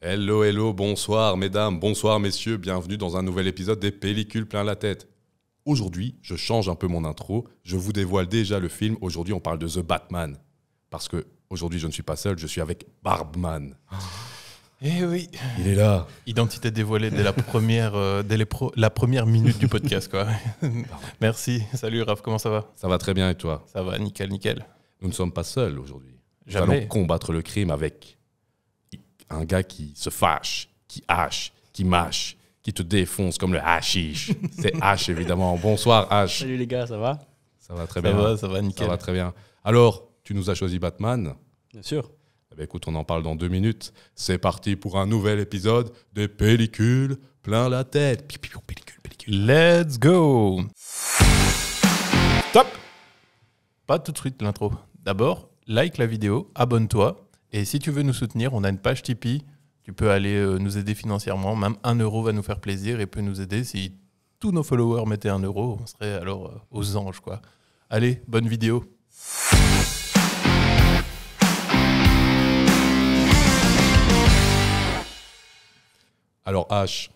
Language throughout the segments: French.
Hello, hello, bonsoir mesdames, bonsoir messieurs, bienvenue dans un nouvel épisode des Pellicules plein la tête. Aujourd'hui, je change un peu mon intro, je vous dévoile déjà le film, aujourd'hui on parle de The Batman. Parce que aujourd'hui je ne suis pas seul, je suis avec Barbman. Eh oui. Il est là. Identité dévoilée dès la première, euh, dès les la première minute du podcast. Quoi. Merci. Salut Raph, comment ça va Ça va très bien et toi Ça va, nickel, nickel. Nous ne sommes pas seuls aujourd'hui. Nous allons combattre le crime avec un gars qui se fâche, qui hache, qui mâche, qui te défonce comme le hashish. C'est H, évidemment. Bonsoir, H. Salut les gars, ça va Ça va très ça Va, ça va, nickel. Ça va très bien. Alors, tu nous as choisi Batman Bien sûr. Eh ben, écoute, on en parle dans deux minutes. C'est parti pour un nouvel épisode des pellicules plein la tête. Pellicule, pellicule. Let's go Top Pas tout de suite l'intro. D'abord, like la vidéo, abonne-toi et si tu veux nous soutenir, on a une page Tipeee. Tu peux aller euh, nous aider financièrement. Même un euro va nous faire plaisir et peut nous aider. Si tous nos followers mettaient un euro, on serait alors euh, aux anges. quoi. Allez, bonne vidéo. Alors H,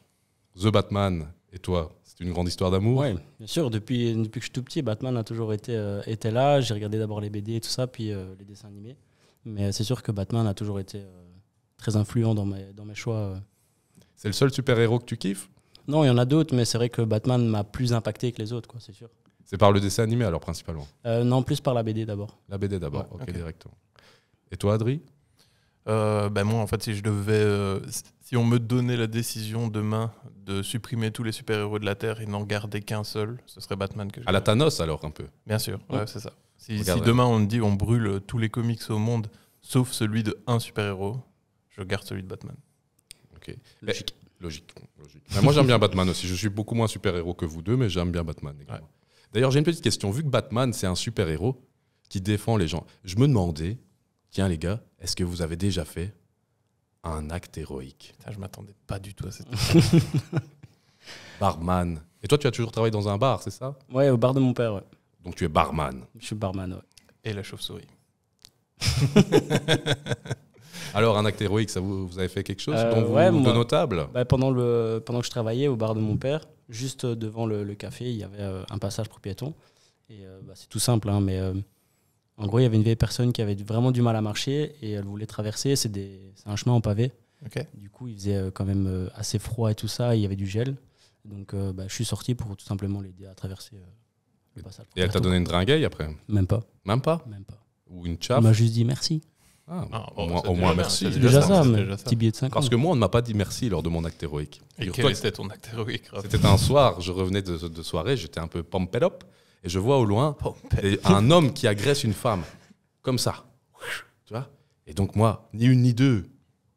The Batman et toi, c'est une grande histoire d'amour. Oui, bien sûr. Depuis, depuis que je suis tout petit, Batman a toujours été, euh, là. J'ai regardé d'abord les BD et tout ça, puis les dessins animés. Mais c'est sûr que Batman a toujours été euh, très influent dans mes, dans mes choix. Euh. C'est le seul super-héros que tu kiffes Non, il y en a d'autres, mais c'est vrai que Batman m'a plus impacté que les autres, quoi, c'est sûr. C'est par le dessin animé alors principalement euh, Non, plus par la BD d'abord. La BD d'abord, ok, directement. Et toi, Adri ben moi, en fait, si je devais, si on me donnait la décision demain de supprimer tous les super-héros de la Terre et n'en garder qu'un seul, ce serait Batman que je. À la Thanos alors un peu. Bien sûr, ouais c'est ça. Si, demain on dit on brûle tous les comics au monde sauf celui de un super-héros, je garde celui de Batman. Logique. Logique. moi j'aime bien Batman aussi. Je suis beaucoup moins super-héros que vous deux, mais j'aime bien Batman. D'ailleurs, j'ai une petite question. Vu que Batman, c'est un super-héros qui défend les gens, je me demandais, tiens les gars, est-ce que vous avez déjà fait un acte héroïque Je Je m'attendais pas du tout à cette Barman. Et toi, tu as toujours travaillé dans un bar, c'est ça Ouais, au bar de mon père, donc tu es barman. Je suis barman, ouais. Et la chauve-souris. Alors, un acte héroïque, ça vous, vous avez fait quelque chose euh, notable bah, pendant, le, pendant que je travaillais au bar de mon père, juste euh, devant le, café, il y avait euh, un passage pour piétons. Et bah, c'est tout simple, hein, mais en gros, il y avait une vieille personne qui avait vraiment du mal à marcher et elle voulait traverser. C'est un chemin en pavé. Du coup, il faisait quand même assez froid et tout ça. il y avait du gel. Donc, bah, je suis sorti pour tout simplement l'aider à traverser et elle t'a donné une dringueille après Même pas. Même pas Même pas. Ou une chape Elle m'a juste dit merci. Ah, ah au moins, merci. C'est déjà, ça, billet de 5 Parce que moi, on ne m'a pas dit merci lors de mon acte héroïque. Et quel était ton acte héroïque C'était un soir, je revenais de, soirée, j'étais un peu pumped et je vois au loin un homme qui agresse une femme, comme ça. Tu vois Et donc moi, ni une ni deux,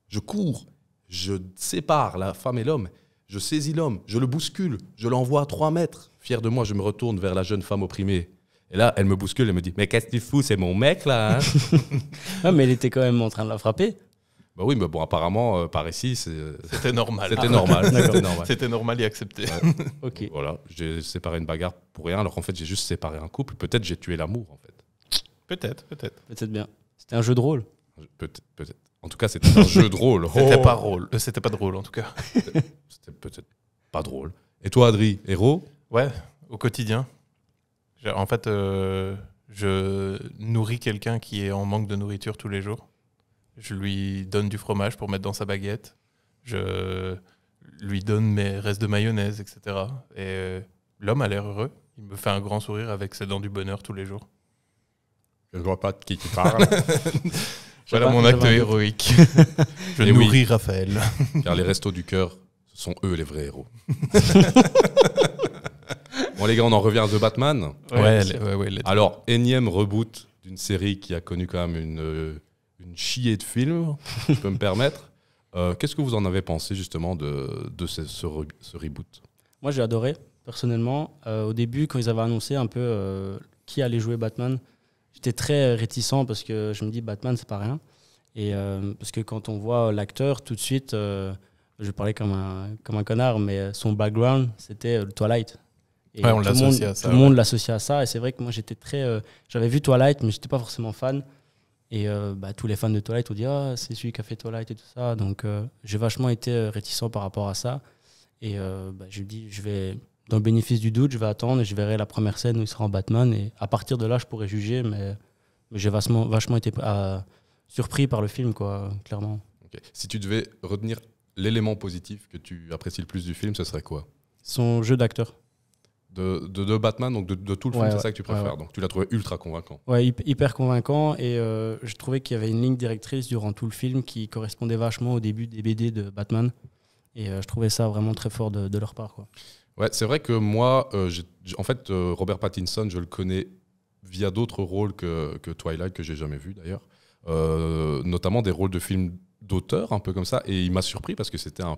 je cours, je sépare la femme et l'homme, je saisis l'homme, je le bouscule, je l'envoie à 3 mètres. Fier de moi, je me retourne vers la jeune femme opprimée. Et là, elle me bouscule et me dit Mais qu'est-ce que tu C'est mon mec, là hein ah, mais elle était quand même en train de la frapper. Bah oui, mais bon, apparemment, euh, par ici, euh, c'était normal. C'était normal. C'était normal et accepté. ok. Voilà, j'ai séparé une bagarre pour rien, alors qu'en fait, j'ai juste séparé un couple. Peut-être j'ai tué l'amour, en fait. Peut-être, peut-être. Peut-être bien. C'était un jeu de rôle. Peut-être, peut-être. En tout cas, c'était un jeu de rôle. C'était pas drôle. Oh. Euh, c'était pas drôle, en tout cas. C'était peut-être pas drôle. Et toi, Adri, héros Ouais, au quotidien. En fait, euh, je nourris quelqu'un qui est en manque de nourriture tous les jours. Je lui donne du fromage pour mettre dans sa baguette. Je lui donne mes restes de mayonnaise, etc. Et euh, l'homme a l'air heureux. Il me fait un grand sourire avec ses dents du bonheur tous les jours. Je ne vois pas de qui tu parles. voilà mon acte héroïque. je eh nourris Raphaël. Car les restos du cœur, ce sont eux les vrais héros. Bon, les gars, on en revient à The Batman. Ouais, Alors, énième reboot d'une série qui a connu quand même une, euh, une chier de films, je peux me permettre. Euh, qu'est-ce que vous en avez pensé justement de, de ce, reboot Moi, j'ai adoré, personnellement. Euh, au début, quand ils avaient annoncé un peu qui allait jouer Batman, j'étais très réticent parce que je me dis Batman, c'est pas rien. Et parce que quand on voit l'acteur, tout de suite je parlais comme un, comme un connard, mais son background, c'était le Twilight tout, le monde l'associe à ça. Et c'est vrai que moi, j'étais très. Euh, j'avais vu Twilight, mais j'étais pas forcément fan. Et euh, bah, tous les fans de Twilight ont dit Ah, c'est celui qui a fait Twilight et tout ça. Donc, euh, j'ai vachement été réticent par rapport à ça. Et bah, je me dis Je vais, dans le bénéfice du doute, je vais attendre et je verrai la première scène où il sera en Batman. Et à partir de là, je pourrais juger. Mais, j'ai vachement, vachement été surpris par le film, quoi, clairement. Si tu devais retenir l'élément positif que tu apprécies le plus du film, ce serait quoi Son jeu d'acteur de, Batman, donc de, de tout le film, c'est ça que tu préfères. donc tu l'as trouvé ultra convaincant. Ouais, hyper convaincant. Et euh, je trouvais qu'il y avait une ligne directrice durant tout le film qui correspondait vachement au début des BD de Batman. Et euh, je trouvais ça vraiment très fort de, leur part. Quoi. Ouais, c'est vrai que moi, euh, en fait, Robert Pattinson, je le connais via d'autres rôles que, Twilight, que j'ai jamais vu d'ailleurs. notamment des rôles de films d'auteur, un peu comme ça. Et il m'a surpris parce que c'était un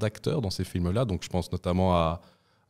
d'acteur dans ces films-là. Donc je pense notamment à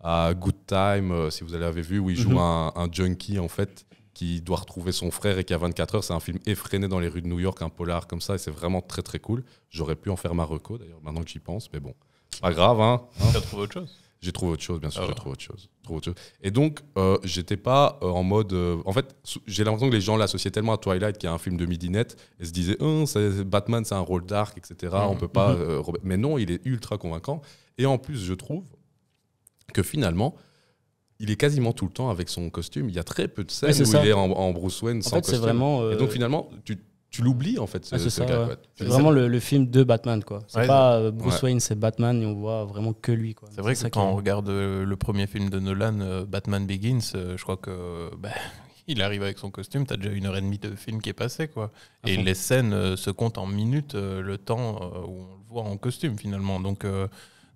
à Good Time, euh, si vous l'avez vu, où il joue mhm. un, junkie en fait qui doit retrouver son frère et qui a 24 heures. C'est un film effréné dans les rues de New York, un polar comme ça, et c'est vraiment très très cool. J'aurais pu en faire ma reco d'ailleurs, maintenant que j'y pense, mais bon, pas grave. Hein, hein trouvé autre chose J'ai trouvé autre chose, bien sûr, ah j'ai trouvé autre chose, autre chose. Et donc, euh, j'étais pas euh, en mode. en fait, j'ai l'impression que les gens l'associaient tellement à Twilight, qui est un film de net, et se disaient oh, Batman, c'est un rôle dark, etc. On mhm. peut pas. Mhm. mais non, il est ultra convaincant. Et en plus, je trouve, que finalement, il est quasiment tout le temps avec son costume. Il y a très peu de scènes où il est en, Bruce Wayne sans costume. Euh, et donc finalement, tu, l'oublies en fait. Ah, c'est vraiment le, film de Batman quoi. C'est pas euh, Bruce Wayne, c'est Batman et on voit vraiment que lui quoi. C'est vrai que quand on regarde euh, le premier film de Nolan, Batman Begins, je crois que bah, il arrive avec son costume, t'as déjà une heure et demie de film qui est passé, quoi. et les scènes se comptent en minutes, le temps où on le voit en costume, finalement. Donc,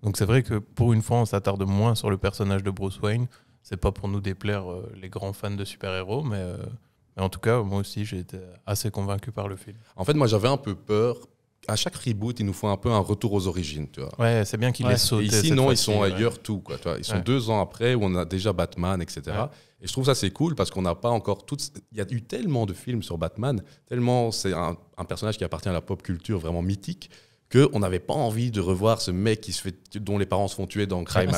donc c'est vrai que pour une fois, on s'attarde moins sur le personnage de Bruce Wayne. C'est pas pour nous déplaire euh, les grands fans de super-héros, mais, euh, mais, en tout cas, moi aussi, j'ai été assez convaincu par le film. En fait, moi, j'avais un peu peur. À chaque reboot, il nous faut un peu un retour aux origines, tu vois. Ouais, c'est bien qu'ils les sautent. Ici, non, ils sont ailleurs tout, quoi. Ils sont deux ans après où on a déjà Batman, etc. Et je trouve ça c'est cool parce qu'on n'a pas encore toutes. Il y a eu tellement de films sur Batman, tellement c'est un personnage qui appartient à la pop culture vraiment mythique qu'on n'avait pas envie de revoir ce mec qui se fait, dont les parents se font tuer dans ah, Crime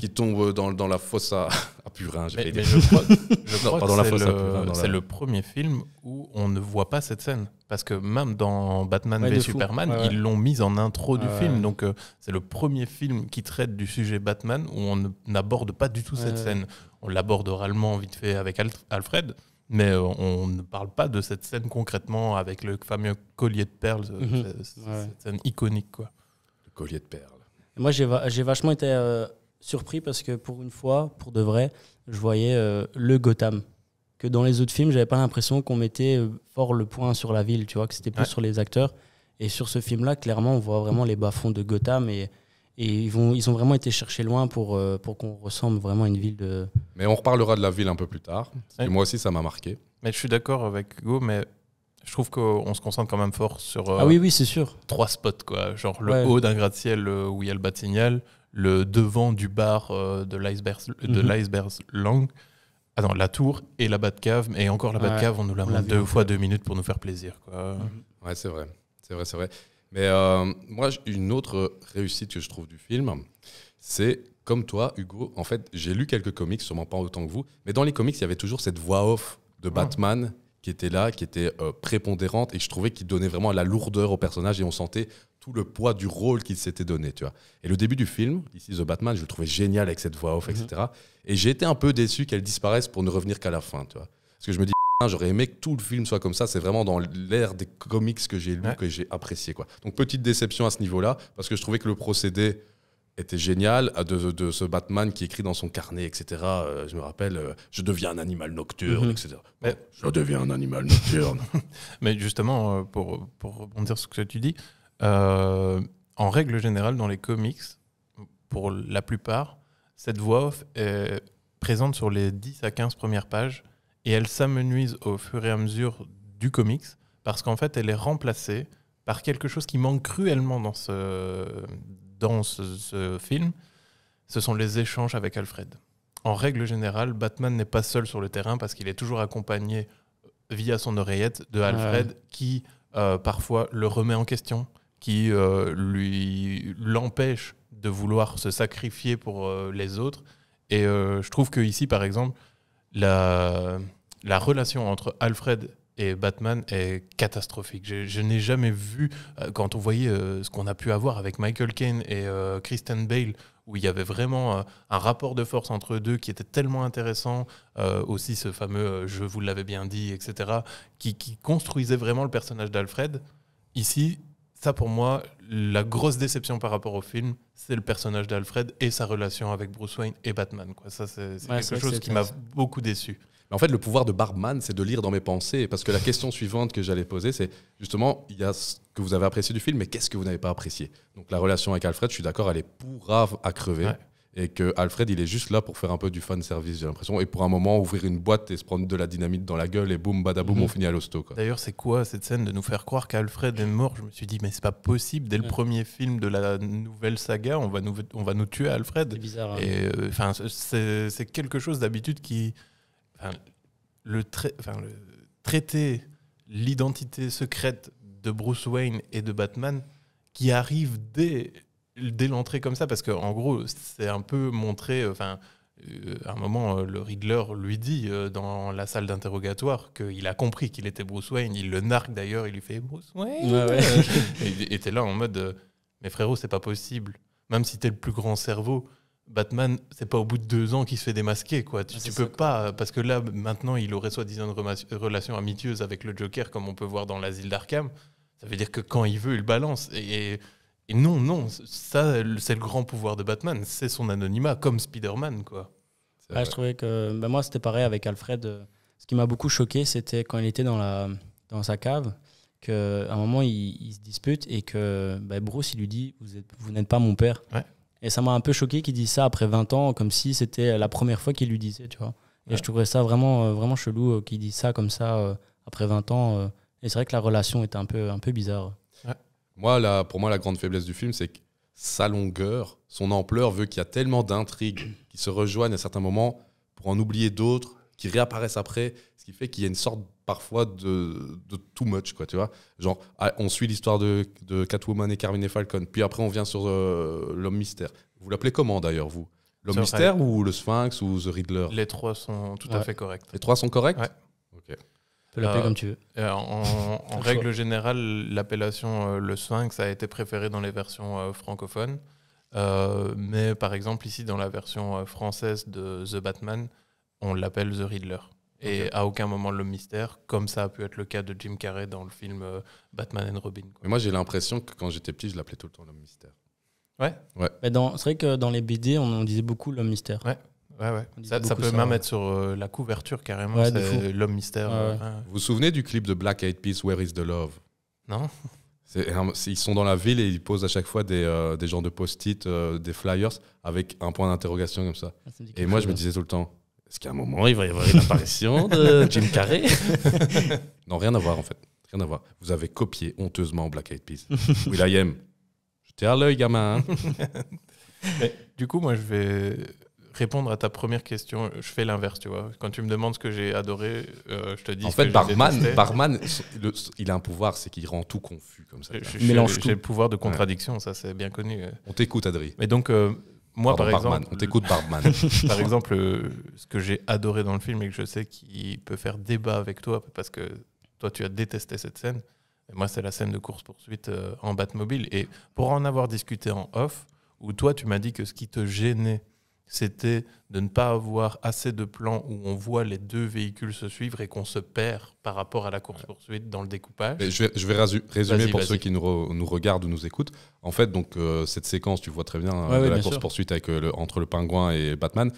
qui tombe euh, dans, la fosse à, Purin. je crois, que c'est le, premier film où on ne voit pas cette scène. Parce que même dans Batman et Superman, ils l'ont mise en intro du film. Donc euh, c'est le premier film qui traite du sujet Batman où on n'aborde pas du tout cette scène. On l'aborde oralement vite fait avec Alfred, mais euh, on ne parle pas de cette scène concrètement avec le fameux collier de perles, euh, mhm. cette, scène iconique. Quoi. Le collier de perles. Moi, j'ai vachement été euh, surpris parce que pour une fois, pour de vrai, je voyais le Gotham. Que dans les autres films, j'avais pas l'impression qu'on mettait fort le point sur la ville, tu vois, que c'était plus sur les acteurs. Et sur ce film-là, clairement, on voit vraiment les bas-fonds de Gotham et et ils, vont, ils ont vraiment été cherchés loin pour, euh, pour qu'on ressemble vraiment à une ville de. Mais on reparlera de la ville un peu plus tard. moi aussi, ça m'a marqué. Mais je suis d'accord avec Hugo, mais je trouve qu'on se concentre quand même fort sur. ah oui, oui, c'est sûr. Euh, trois spots, quoi. Genre le haut d'un gratte-ciel où il y a le bas signal, le devant du bar euh, de l'iceberg's de mhm. Lang. Ah non, la tour et la bas cave. Et encore la bas cave, on nous la met deux fois deux minutes pour nous faire plaisir, quoi. Ouais, c'est vrai. C'est vrai, c'est vrai. Mais euh, moi, une autre réussite que je trouve du film, c'est comme toi, Hugo, en fait, j'ai lu quelques comics, sûrement pas autant que vous, mais dans les comics, il y avait toujours cette voix off de ah. Batman qui était là, qui était euh, prépondérante et je trouvais qu'il donnait vraiment la lourdeur au personnage et on sentait tout le poids du rôle qu'il s'était donné, tu vois. Et le début du film, ici The Batman, je le trouvais génial avec cette voix off, etc. Mm-hmm. Et j'ai été un peu déçu qu'elle disparaisse pour ne revenir qu'à la fin, tu vois. Parce que je me dis, ah, j'aurais aimé que tout le film soit comme ça. C'est vraiment dans l'ère des comics que j'ai lu, que j'ai apprécié. Quoi. Donc, petite déception à ce niveau-là, parce que je trouvais que le procédé était génial, de, ce Batman qui écrit dans son carnet, etc. Euh, je me rappelle, euh, je deviens un animal nocturne, mhm. etc. je deviens un animal nocturne. Mais justement, euh, pour, rebondir sur ce que tu dis, en règle générale, dans les comics, pour la plupart, cette voix off est présente sur les 10 à 15 premières pages et elle s'amenuise au fur et à mesure du comics parce qu'en fait, elle est remplacée par quelque chose qui manque cruellement dans ce, dans ce, film. Ce sont les échanges avec Alfred. En règle générale, Batman n'est pas seul sur le terrain parce qu'il est toujours accompagné via son oreillette de Alfred qui euh, parfois le remet en question, qui euh, lui l'empêche de vouloir se sacrifier pour euh, les autres. Et je trouve que ici, par exemple, la, la relation entre Alfred et Batman est catastrophique. Je, n'ai jamais vu, euh, quand on voyait euh, ce qu'on a pu avoir avec Michael Caine et euh, Kristen Bale, où il y avait vraiment un rapport de force entre eux deux qui était tellement intéressant, aussi ce fameux je vous l'avais bien dit, etc., qui, construisait vraiment le personnage d'Alfred. Ici, ça pour moi, la grosse déception par rapport au film, c'est le personnage d'Alfred et sa relation avec Bruce Wayne et Batman. Ça, c'est quelque chose qui m'a beaucoup déçu en fait, le pouvoir de Barman, c'est de lire dans mes pensées. Parce que la question suivante que j'allais poser, c'est justement, il y a ce que vous avez apprécié du film, mais qu'est-ce que vous n'avez pas apprécié Donc la relation avec Alfred, je suis d'accord, elle est pourrave à crever. Et que Alfred, il est juste là pour faire un peu du fan service, j'ai l'impression. Et pour un moment, ouvrir une boîte et se prendre de la dynamite dans la gueule et boum, badaboum, boum, mhm. on finit à l'hosto. D'ailleurs, c'est quoi cette scène de nous faire croire qu'Alfred est mort Je me suis dit, mais c'est pas possible. Dès le mm. premier film de la nouvelle saga, on va nous, on va nous tuer Alfred. C'est bizarre. Hein. Euh, enfin, c'est quelque chose d'habitude qui le, traiter l'identité secrète de Bruce Wayne et de Batman qui arrive dès, dès l'entrée comme ça, parce qu'en gros, c'est un peu montré, enfin, euh, à un moment, euh, le Riddler lui dit euh, dans la salle d'interrogatoire qu'il a compris qu'il était Bruce Wayne, il le narque d'ailleurs, il lui fait Bruce Wayne. Ouais, là en mode, mais frérot, c'est pas possible. Même si t'es le plus grand cerveau, Batman, c'est pas au bout de deux ans qu'il se fait démasquer, quoi. Tu, ah, peux pas, parce que là, maintenant, il aurait soi-disant une relation amitieuse avec le Joker, comme on peut voir dans l'asile d'Arkham. Ça veut dire que quand il veut, il balance. Et, non, non, ça, c'est le grand pouvoir de Batman, c'est son anonymat, comme Spider-Man, quoi. je trouvais que ben, moi, c'était pareil avec Alfred. Euh, ce qui m'a beaucoup choqué, c'était quand il était dans, la, dans sa cave, qu'à un moment, il, se dispute et que ben, Bruce, il lui dit Vous, vous n'êtes pas mon père. Ouais. Et ça m'a un peu choqué qu'il dise ça après 20 ans, comme si c'était la première fois qu'il lui disait, tu vois. Et je trouverais ça vraiment, euh, vraiment chelou euh, qu'il dise ça comme ça euh, après 20 ans. et c'est vrai que la relation était un peu, un peu bizarre. pour moi, la grande faiblesse du film, c'est que sa longueur, son ampleur, veut qu'il y a tellement d'intrigues qui se rejoignent à certains moments pour en oublier d'autres, qui réapparaissent après qui fait qu'il y a une sorte parfois de, too much, quoi, tu vois. Genre, ah, on suit l'histoire de, Catwoman et Carmine Falcon, puis après on vient sur euh, l'homme mystère. Vous l'appelez comment d'ailleurs, vous L'homme mystère ou le Sphinx ou The Riddler Les trois sont tout à fait corrects. Les trois sont corrects Ouais. Ok. Tu l'appeler euh, comme tu veux. Euh, en, règle générale, l'appellation le Sphinx a été préférée dans les versions francophones. mais par exemple, ici, dans la version française de The Batman, on l'appelle The Riddler. Et à aucun moment l'homme mystère, comme ça a pu être le cas de Jim Carrey dans le film euh, Batman and Robin. moi, j'ai l'impression que quand j'étais petit, je l'appelais tout le temps l'homme mystère. Ouais. ouais. c'est vrai que dans les BD, on, disait beaucoup l'homme mystère. Ouais. Ouais, ouais. Ça, ça, peut même être sur euh, la couverture carrément, ouais, l'homme mystère. Euh, vous vous souvenez du clip de Black Eyed Peas, Where is the Love Non ils sont dans la ville et ils posent à chaque fois des, gens des genres de post-it, des flyers avec un point d'interrogation comme ça ah, et moi, je me disais tout le temps, parce qu'à un moment, il va y avoir une apparition de Jim Carrey. non, rien à voir en fait. Rien à voir. Vous avez copié honteusement Black Eyed Peas. Will I am. J'étais à l'œil, gamin. Hein. du coup, moi, je vais répondre à ta première question. Je fais l'inverse, tu vois. Quand tu me demandes ce que j'ai adoré, euh, je te dis. En fait, Barman, Barman il a un pouvoir, c'est qu'il rend tout confus comme ça. J'ai le pouvoir de contradiction, ça, c'est bien connu. On t'écoute, Adri. Mais donc. Euh, moi, par exemple. par euh, exemple, ce que j'ai adoré dans le film et que je sais qu'il peut faire débat avec toi, parce que toi, tu as détesté cette scène. Et moi, c'est la scène de course-poursuite euh, en Batmobile. Et pour en avoir discuté en off, où toi, tu m'as dit que ce qui te gênait c'était de ne pas avoir assez de plans où on voit les deux véhicules se suivre et qu'on se perd par rapport à la course-poursuite dans le découpage. je vais, résumer pour ceux qui nous, regardent ou nous écoutent. En fait, donc, euh, cette séquence, tu vois très bien, hein, la course-poursuite euh, entre le pingouin et Batman,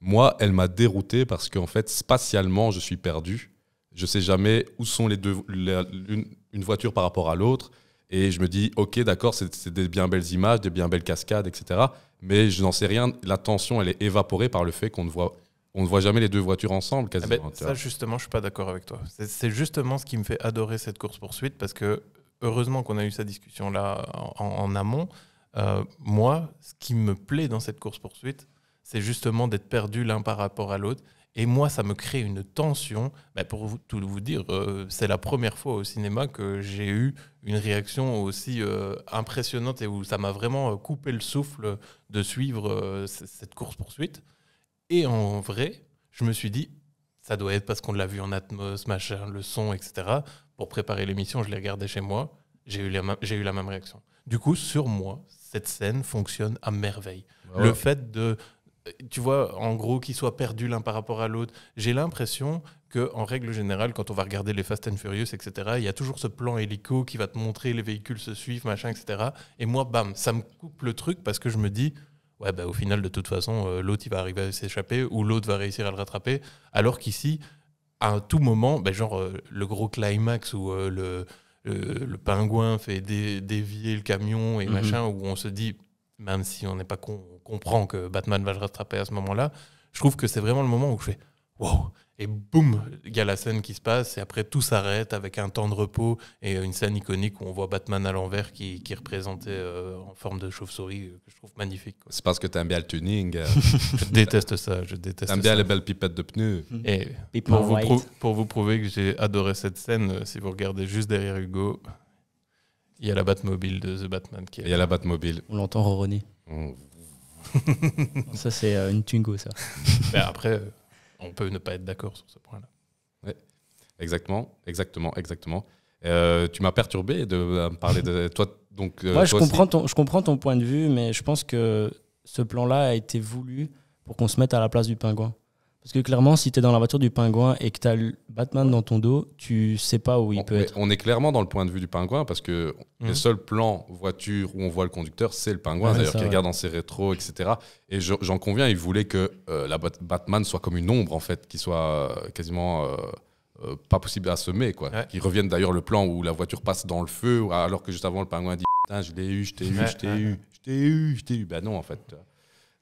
moi, elle m'a dérouté parce qu'en fait, spatialement, je suis perdu. Je ne sais jamais où sont les deux, une voiture par rapport à l'autre. Et je me dis, ok, d'accord, c'est des bien belles images, des bien belles cascades, etc mais je n'en sais rien. La tension, elle est évaporée par le fait qu'on ne voit on ne voit jamais les deux voitures ensemble ah ben, quasiment. ça justement, je ne suis pas d'accord avec toi. C'est justement ce qui me fait adorer cette course poursuite parce que heureusement qu'on a eu cette discussion là en, amont. Euh, moi, ce qui me plaît dans cette course poursuite, c'est justement d'être perdu l'un par rapport à l'autre et moi, ça me crée une tension. Bah, pour tout vous dire, euh, c'est la première fois au cinéma que j'ai eu une réaction aussi euh, impressionnante et où ça m'a vraiment euh, coupé le souffle de suivre cette course-poursuite. Et en vrai, je me suis dit, ça doit être parce qu'on l'a vu en Atmos, machin, le son, etc. Pour préparer l'émission, je l'ai regardé chez moi, j'ai eu, la même réaction. Du coup, sur moi, cette scène fonctionne à merveille. Bah le fait de tu vois, en gros, qu'ils soient perdus l'un par rapport à l'autre. J'ai l'impression que, en règle générale, quand on va regarder les Fast and Furious, etc., il y a toujours ce plan hélico qui va te montrer les véhicules se suivent, machin, etc. Et moi, bam, ça me coupe le truc parce que je me dis, ouais, bah, au final, de toute façon, euh, l'autre, il va arriver à s'échapper ou l'autre va réussir à le rattraper. Alors qu'ici, à tout moment, ben genre euh, le gros climax où euh, le, pingouin fait dévier le camion et mhm. machin, où on se dit, même si on n'est pas con, comprend que Batman va le rattraper à ce moment-là, je trouve que c'est vraiment le moment où je fais wow et boum, il y a la scène qui se passe, et après tout s'arrête avec un temps de repos et euh, une scène iconique où on voit Batman à l'envers qui, qui est représenté euh, en forme de chauve-souris, euh, que je trouve magnifique. C'est parce que tu aimes bien le tuning. je déteste ça, je déteste T'aimes bien les belles pipettes de pneus. Mhm. Et pour vous, pour vous prouver que j'ai adoré cette scène, si vous regardez juste derrière Hugo, il y a la Batmobile de The Batman qui est Il y a la Batmobile. On l'entend ronronner ça, c'est euh, une Twingo, ça. Mais après, euh, on peut ne pas être d'accord sur ce point-là. Exactement, exactement, exactement. Euh, tu m'as perturbé de parler de toi. Donc, je, comprends je comprends ton point de vue, mais je pense que ce plan-là a été voulu pour qu'on se mette à la place du pingouin. Parce que clairement, si tu es dans la voiture du pingouin et que tu as Batman dans ton dos, tu sais pas où il peut être. On est clairement dans le point de vue du pingouin parce que mhm. le seul plan voiture où on voit le conducteur, c'est le pingouin, d'ailleurs, qui regarde dans ses rétros, etc. Et j'en conviens, il voulait que euh, la Batman soit comme une ombre, en fait, qui soit euh, quasiment. Euh, pas possible à semer quoi. Qui reviennent d'ailleurs le plan où la voiture passe dans le feu alors que juste avant le pingouin dit putain je l'ai eu, je t'ai eu, je t'ai eu, je t'ai eu, je t'ai eu. Ben non en fait.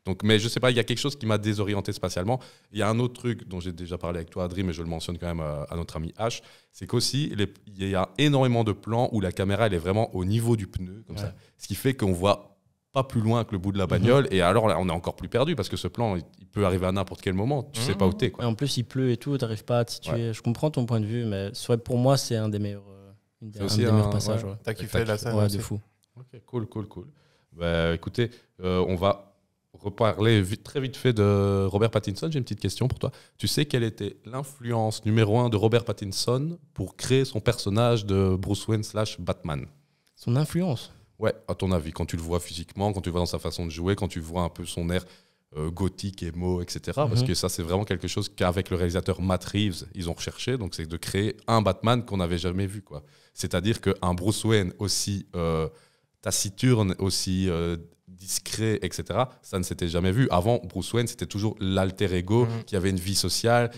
Donc, mais je sais pas, il y a quelque chose qui m'a désorienté spatialement. Il y a un autre truc dont j'ai déjà parlé avec toi, Adri, mais je le mentionne quand même euh, à notre ami H, c'est qu'aussi, il y a énormément de plans où la caméra, elle est vraiment au niveau du pneu, comme ça. Ce qui fait qu'on voit pas plus loin que le bout de la bagnole. Mhm. Et alors, on est encore plus perdu parce que ce plan, il peut arriver à n'importe quel moment. Tu ne sais mhm. pas où t'es. En plus, il pleut et tout, t'arrives pas à te situer. Je comprends ton point de vue, mais soit pour moi, c'est un des meilleurs, euh, un des meilleurs passages. Ouais. T'as kiffé la scène Ouais, de fou. cool, cool, cool. Bah, écoutez, euh, on va reparler très vite fait de Robert Pattinson, j'ai une petite question pour toi. Tu sais quelle était l'influence numéro un de Robert Pattinson pour créer son personnage de Bruce Wayne slash Batman Son influence Ouais, à ton avis, quand tu le vois physiquement, quand tu vois dans sa façon de jouer, quand tu vois un peu son air euh, gothique gothique, mot, etc. Parce mhm. que ça, c'est vraiment quelque chose qu'avec le réalisateur Matt Reeves, ils ont recherché. Donc, c'est de créer un Batman qu'on n'avait jamais vu. C'est-à-dire qu'un Bruce Wayne aussi... Euh, taciturne, aussi euh, discret, etc., ça ne s'était jamais vu. Avant, Bruce Wayne, c'était toujours l'alter ego mhm. qui avait une vie sociale,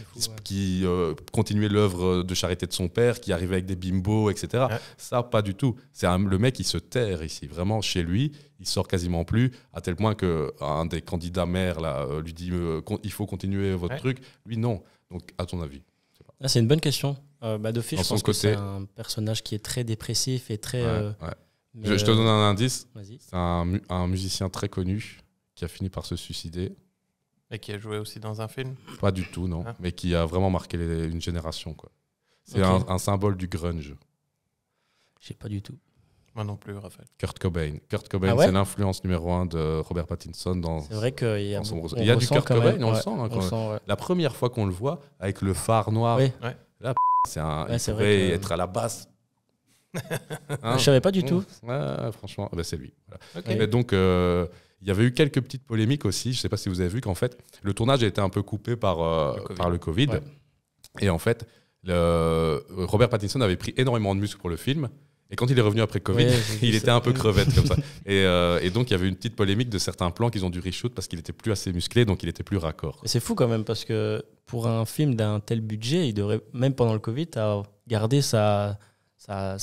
qui euh, continuait l'œuvre de charité de son père, qui arrivait avec des bimbos, etc. Ça, pas du tout. C'est le mec qui se terre ici, vraiment chez lui. Il sort quasiment plus, à tel point que un des candidats maires euh, lui dit euh, il faut continuer votre truc. Lui, non. Donc, à ton avis ah, C'est une bonne question. Bah, de je pense que c'est un personnage qui est très dépressif et très. Je, te donne un euh, indice. C'est un, musicien très connu qui a fini par se suicider. Et qui a joué aussi dans un film Pas du tout, non. Ah. Mais qui a vraiment marqué une génération. quoi. C'est un, symbole du grunge. Je sais pas du tout. Moi non plus, Raphaël. Kurt Cobain. Kurt Cobain, ah c'est l'influence numéro un de Robert Pattinson dans. C'est vrai qu'il y a, y a du Kurt Cobain, on le sent. Hein, la première fois qu'on le voit avec le phare noir. Là, c'est un. il être à la basse hein je savais pas du tout. franchement, ah bah, c'est lui. donc, euh, il y avait eu quelques petites polémiques aussi. Je sais pas si vous avez vu qu'en fait, le tournage a été un peu coupé par, euh, le COVID. Et en fait, le... Euh, Robert Pattinson avait pris énormément de muscles pour le film. Et quand il est revenu après Covid, il était un peu crevette comme ça. Et, et, donc il y avait une petite polémique de certains plans qu'ils ont dû reshoot parce qu'il était plus assez musclé, donc il était plus raccord. C'est fou quand même parce que pour un film d'un tel budget, il devrait même pendant le Covid à garder sa ça,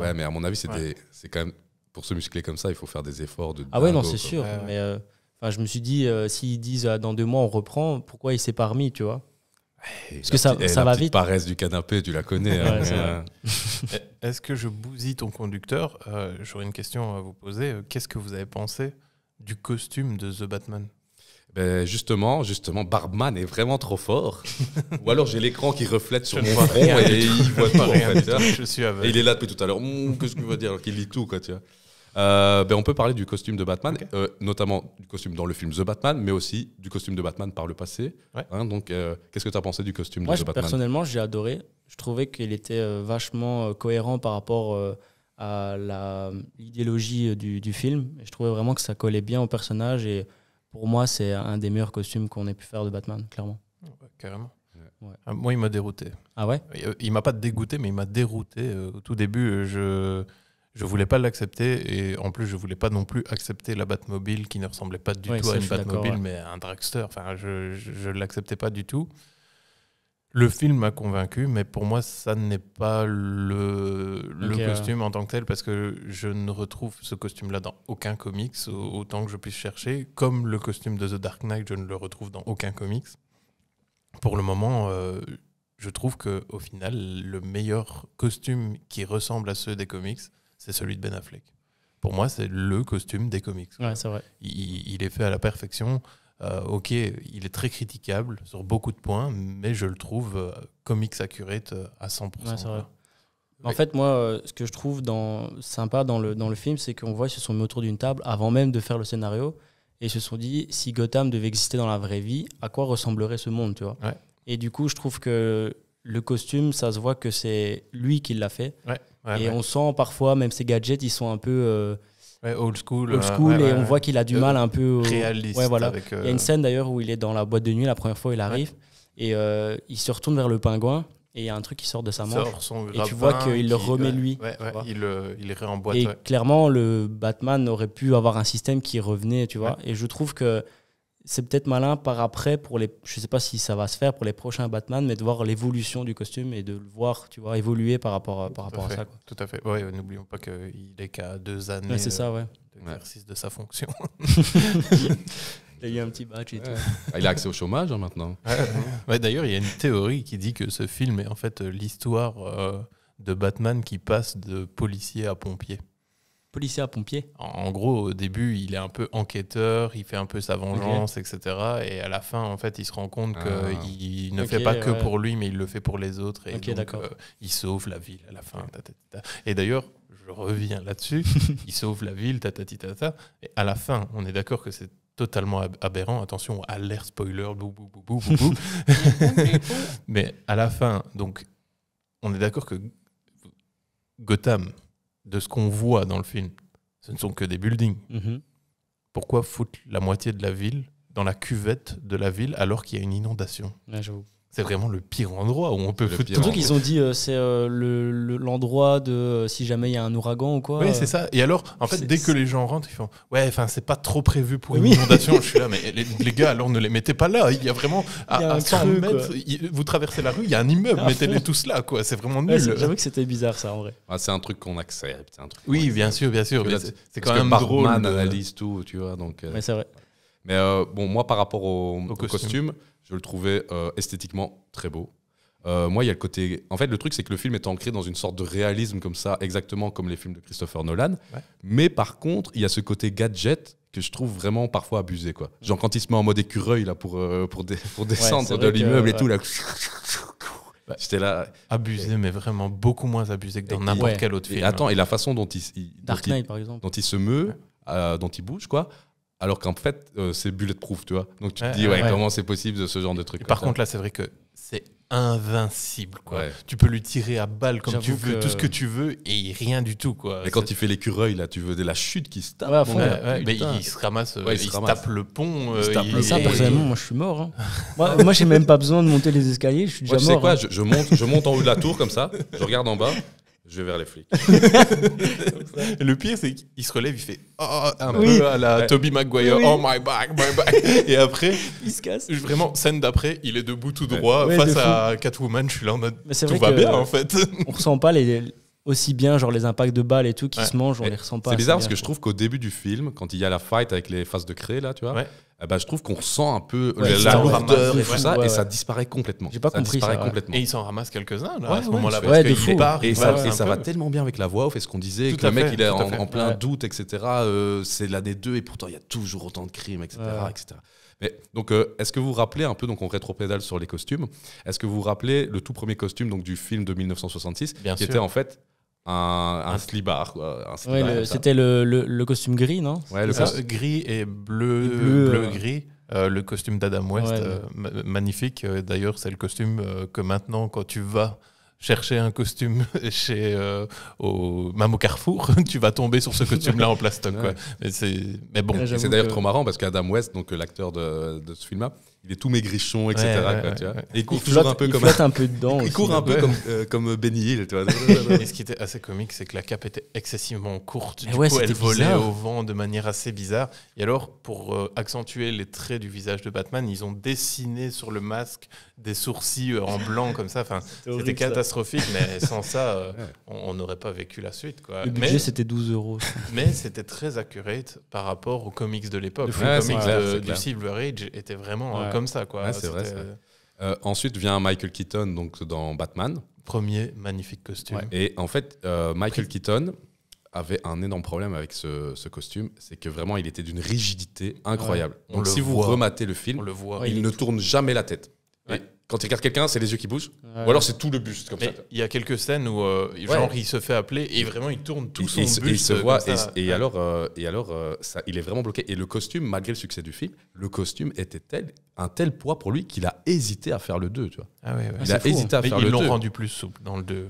Ouais, mais à mon avis, c'est quand même. Pour se muscler comme ça, il faut faire des efforts de. Ah ouais, non, c'est sûr. mais euh, je me suis dit, euh, s'ils disent euh, dans deux mois, on reprend, pourquoi il s'est pas tu vois eh, Parce que ça, eh, ça va vite. paresse du canapé, tu la connais. Hein, eh, est-ce que je bousille ton conducteur J'aurais une question à vous poser. Qu'est-ce que vous avez pensé du costume de The Batman ben justement, justement, Barbman est vraiment trop fort. Ou alors j'ai l'écran qui reflète sur mon front et il voit hein. tout. En Je suis et il est là depuis tout à l'heure. Hum, hum, qu'est-ce que veux dire Alors qu'il lit tout, quoi, tu euh, ben on peut parler du costume de Batman, euh, notamment du costume dans le film The Batman, mais aussi du costume de Batman par le passé. Hein. donc, euh, qu'est-ce que tu as pensé du costume de The Batman Personnellement, j'ai adoré. Je trouvais qu'il était vachement cohérent par rapport à l'idéologie du, film. je trouvais vraiment que ça collait bien au personnage et pour moi, c'est un des meilleurs costumes qu'on ait pu faire de Batman, clairement. carrément. Ah, moi, il m'a dérouté. Ah ouais Il, ne euh, m'a pas dégoûté, mais il m'a dérouté. Euh, au tout début, euh, je je voulais pas l'accepter et en plus je voulais pas non plus accepter la Batmobile qui ne ressemblait pas du tout à une Batmobile mais à un dragster enfin je ne l'acceptais pas du tout le film m'a convaincu, mais pour moi, ça n'est pas le, costume en tant que tel, parce que je ne retrouve ce costume-là dans aucun comics, autant que je puisse chercher. Comme le costume de The Dark Knight, je ne le retrouve dans aucun comics. Pour le moment, euh, je trouve qu'au final, le meilleur costume qui ressemble à ceux des comics, c'est celui de Ben Affleck. Pour moi, c'est le costume des comics. Ouais, c'est vrai. il, est fait à la perfection. Euh, ok, il est très critiquable sur beaucoup de points, mais je le trouve euh, comics accurate euh, à 100%. En fait, moi, ce que je trouve dans, sympa dans le, dans le film, c'est qu'on voit qu'ils se sont mis autour d'une table avant même de faire le scénario et ils se sont dit si Gotham devait exister dans la vraie vie, à quoi ressemblerait ce monde, tu vois Et du coup, je trouve que le costume, ça se voit que c'est lui qui l'a fait. et on sent parfois, même ses gadgets, ils sont un peu old school. Euh, et on voit qu'il a du euh, mal un peu. Réaliste. Euh, il y a une scène d'ailleurs où il est dans la boîte de nuit la première fois, il arrive, et il se retourne vers le pingouin, et il y a un truc qui sort de sa manche. et tu vois qu'il le remet lui. il, il Et clairement, le Batman aurait pu avoir un système qui revenait, tu vois. Et je trouve que c'est peut-être malin par après pour les je sais pas si ça va se faire pour les prochains Batman mais de voir l'évolution du costume et de le voir tu vois évoluer par rapport à, par rapport à, ça tout à fait ouais n'oublions pas qu'il est qu'à deux années euh, d'exercice de sa fonction il a eu un petit badge et tout. Ah, il a accès au chômage hein, maintenant d'ailleurs il y a une théorie qui dit que ce film est en fait l'histoire euh, de Batman qui passe de policier à pompier Policier à pompier En gros, au début, il est un peu enquêteur, il fait un peu sa vengeance, etc. Et à la fin, en fait, il se rend compte ah. qu'il ne fait pas que pour lui, mais il le fait pour les autres. Et donc, euh, il sauve la ville à la fin. Et d'ailleurs, je reviens là-dessus, il sauve la ville, ta-ta-ti-ta-ta. Et à la fin, on est d'accord que c'est totalement aberrant. Attention, alerte spoiler, boum, mais à la fin, donc, on est d'accord que Gotham de ce qu'on voit dans le film, ce ne sont que des buildings. Mhm. Pourquoi foutre la moitié de la ville dans la cuvette de la ville alors qu'il y a une inondation c'est vraiment le pire endroit où on peut foutre. Ils qu'ils ont dit euh, c'est euh, l'endroit de euh, si jamais il y a un ouragan ou quoi. Oui, c'est ça. Et alors, en fait, dès que les gens rentrent, ils font Ouais, enfin, c'est pas trop prévu pour une inondation. je suis là, mais les, gars, alors ne les mettez pas là. Il y a vraiment à, mètres, vous traversez la rue, il y a un immeuble, ah, mettez-les tous là, quoi. C'est vraiment nul. J'avoue que c'était bizarre, ça, en vrai. Ah, c'est un truc qu'on accepte. Un truc oui, bien sûr, bien sûr. C'est quand même drôle. analyse tout, tu vois. Donc, c'est vrai. Mais euh, bon, moi, par rapport au, costume. je le trouvais euh, esthétiquement très beau. Euh, moi, il y a le côté. En fait, le truc, c'est que le film est ancré dans une sorte de réalisme comme ça, exactement comme les films de Christopher Nolan. Mais par contre, il y a ce côté gadget que je trouve vraiment parfois abusé. Quoi. Genre, quand il se met en mode écureuil là, pour, pour, pour descendre de l'immeuble et tout, là. là. Abusé, mais vraiment beaucoup moins abusé que dans n'importe quel autre film. Et attends, et la façon dont il, se meut, dont il bouge, quoi alors qu'en fait, euh, c'est bulletproof, tu vois. Donc tu te dis, ouais, comment c'est possible de ce genre de truc. Par contre, là, c'est vrai que c'est invincible, quoi. Tu peux lui tirer à balle comme tu veux, tout ce que tu veux, et rien du tout, quoi. Et quand il fait l'écureuil, là, tu veux de la chute qui se tape. Ouais, mais il se ramasse, il, se, tape le pont. il Ça, euh, personnellement, moi, je suis mort. Hein. moi, moi j'ai même pas besoin de monter les escaliers, je suis déjà mort. Tu quoi, hein. je, monte, je monte en haut de la tour, comme ça, je regarde en bas, je vais vers les flics. le pire, c'est qu'il se relève, il fait oh, oh, oh, un peu à la Toby Maguire, oh my back, my back. Et après, il casse. Vraiment, scène d'après, il est debout tout droit face à Catwoman. Je suis là en mode, tout va bien en fait. On ressent pas les, aussi bien, genre les impacts de balles et tout qui se mangent, on les ressent pas. C'est bizarre parce que je trouve qu'au début du film, quand il y a la fight avec les phases de créer là, tu vois, eh ben, je trouve qu'on ressent un peu la lourdeur et tout ça, et ça disparaît complètement. J'ai pas compris. ça, Et il s'en ramasse quelques-uns là, à ce moment-là. Parce et ça, va tellement bien avec la voix off et ce qu'on disait, que le mec il est en plein doute, etc. Euh, c'est l'année 2 et pourtant il y a toujours autant de crimes, etc. Mais, donc, euh, est-ce que vous vous rappelez un peu, donc on rétropédale sur les costumes, est-ce que vous vous rappelez le tout premier costume donc, du film de 1966, qui était en fait un, un, c'était le, costume gris, non le gris et bleu, euh, gris. Euh, le costume d'Adam West, euh, magnifique. D'ailleurs, c'est le costume que maintenant, quand tu vas chercher un costume chez au, même au Carrefour, tu vas tomber sur ce costume-là en plastoc. Quoi. Mais, bon, c'est d'ailleurs trop marrant parce qu'Adam West, donc l'acteur de, de, ce film-là, il est tout maigrichon, etc. il court toujours un peu comme. il court un peu comme, euh, comme Benny Hill, et ce qui était assez comique, c'est que la cape était excessivement courte. Eh du coup, elle volait au vent de manière assez bizarre. Et alors, pour euh, accentuer les traits du visage de Batman, ils ont dessiné sur le masque des sourcils euh, en blanc comme ça. Enfin, c'était catastrophique, mais sans ça, on n'aurait pas vécu la suite. Quoi. Le budget, c'était 12 euros. mais c'était très accurate par rapport aux comics de l'époque. Les comics du Silver Age était vraiment hein, euh, comme ça. quoi. Euh, ensuite vient Michael Keaton donc dans Batman. Premier magnifique costume. Et en fait, euh, Michael Keaton avait un énorme problème avec ce, costume, c'est que vraiment il était d'une rigidité incroyable. donc si vous rematez le film, le voit. il, ne tourne jamais la tête quand tu regardes quelqu'un, c'est les yeux qui bougent. Ou alors c'est tout le buste comme ça. Il y a quelques scènes où euh, genre il se fait appeler et vraiment il tourne tout son buste. Il se euh, voit euh, et, alors et alors ça, il est vraiment bloqué. Et le costume, malgré le succès du film, le costume était tel un tel poids pour lui qu'il a hésité à faire le 2 tu vois. Ah il a hein. hésité à faire ils Ils l'ont rendu plus souple dans le 2.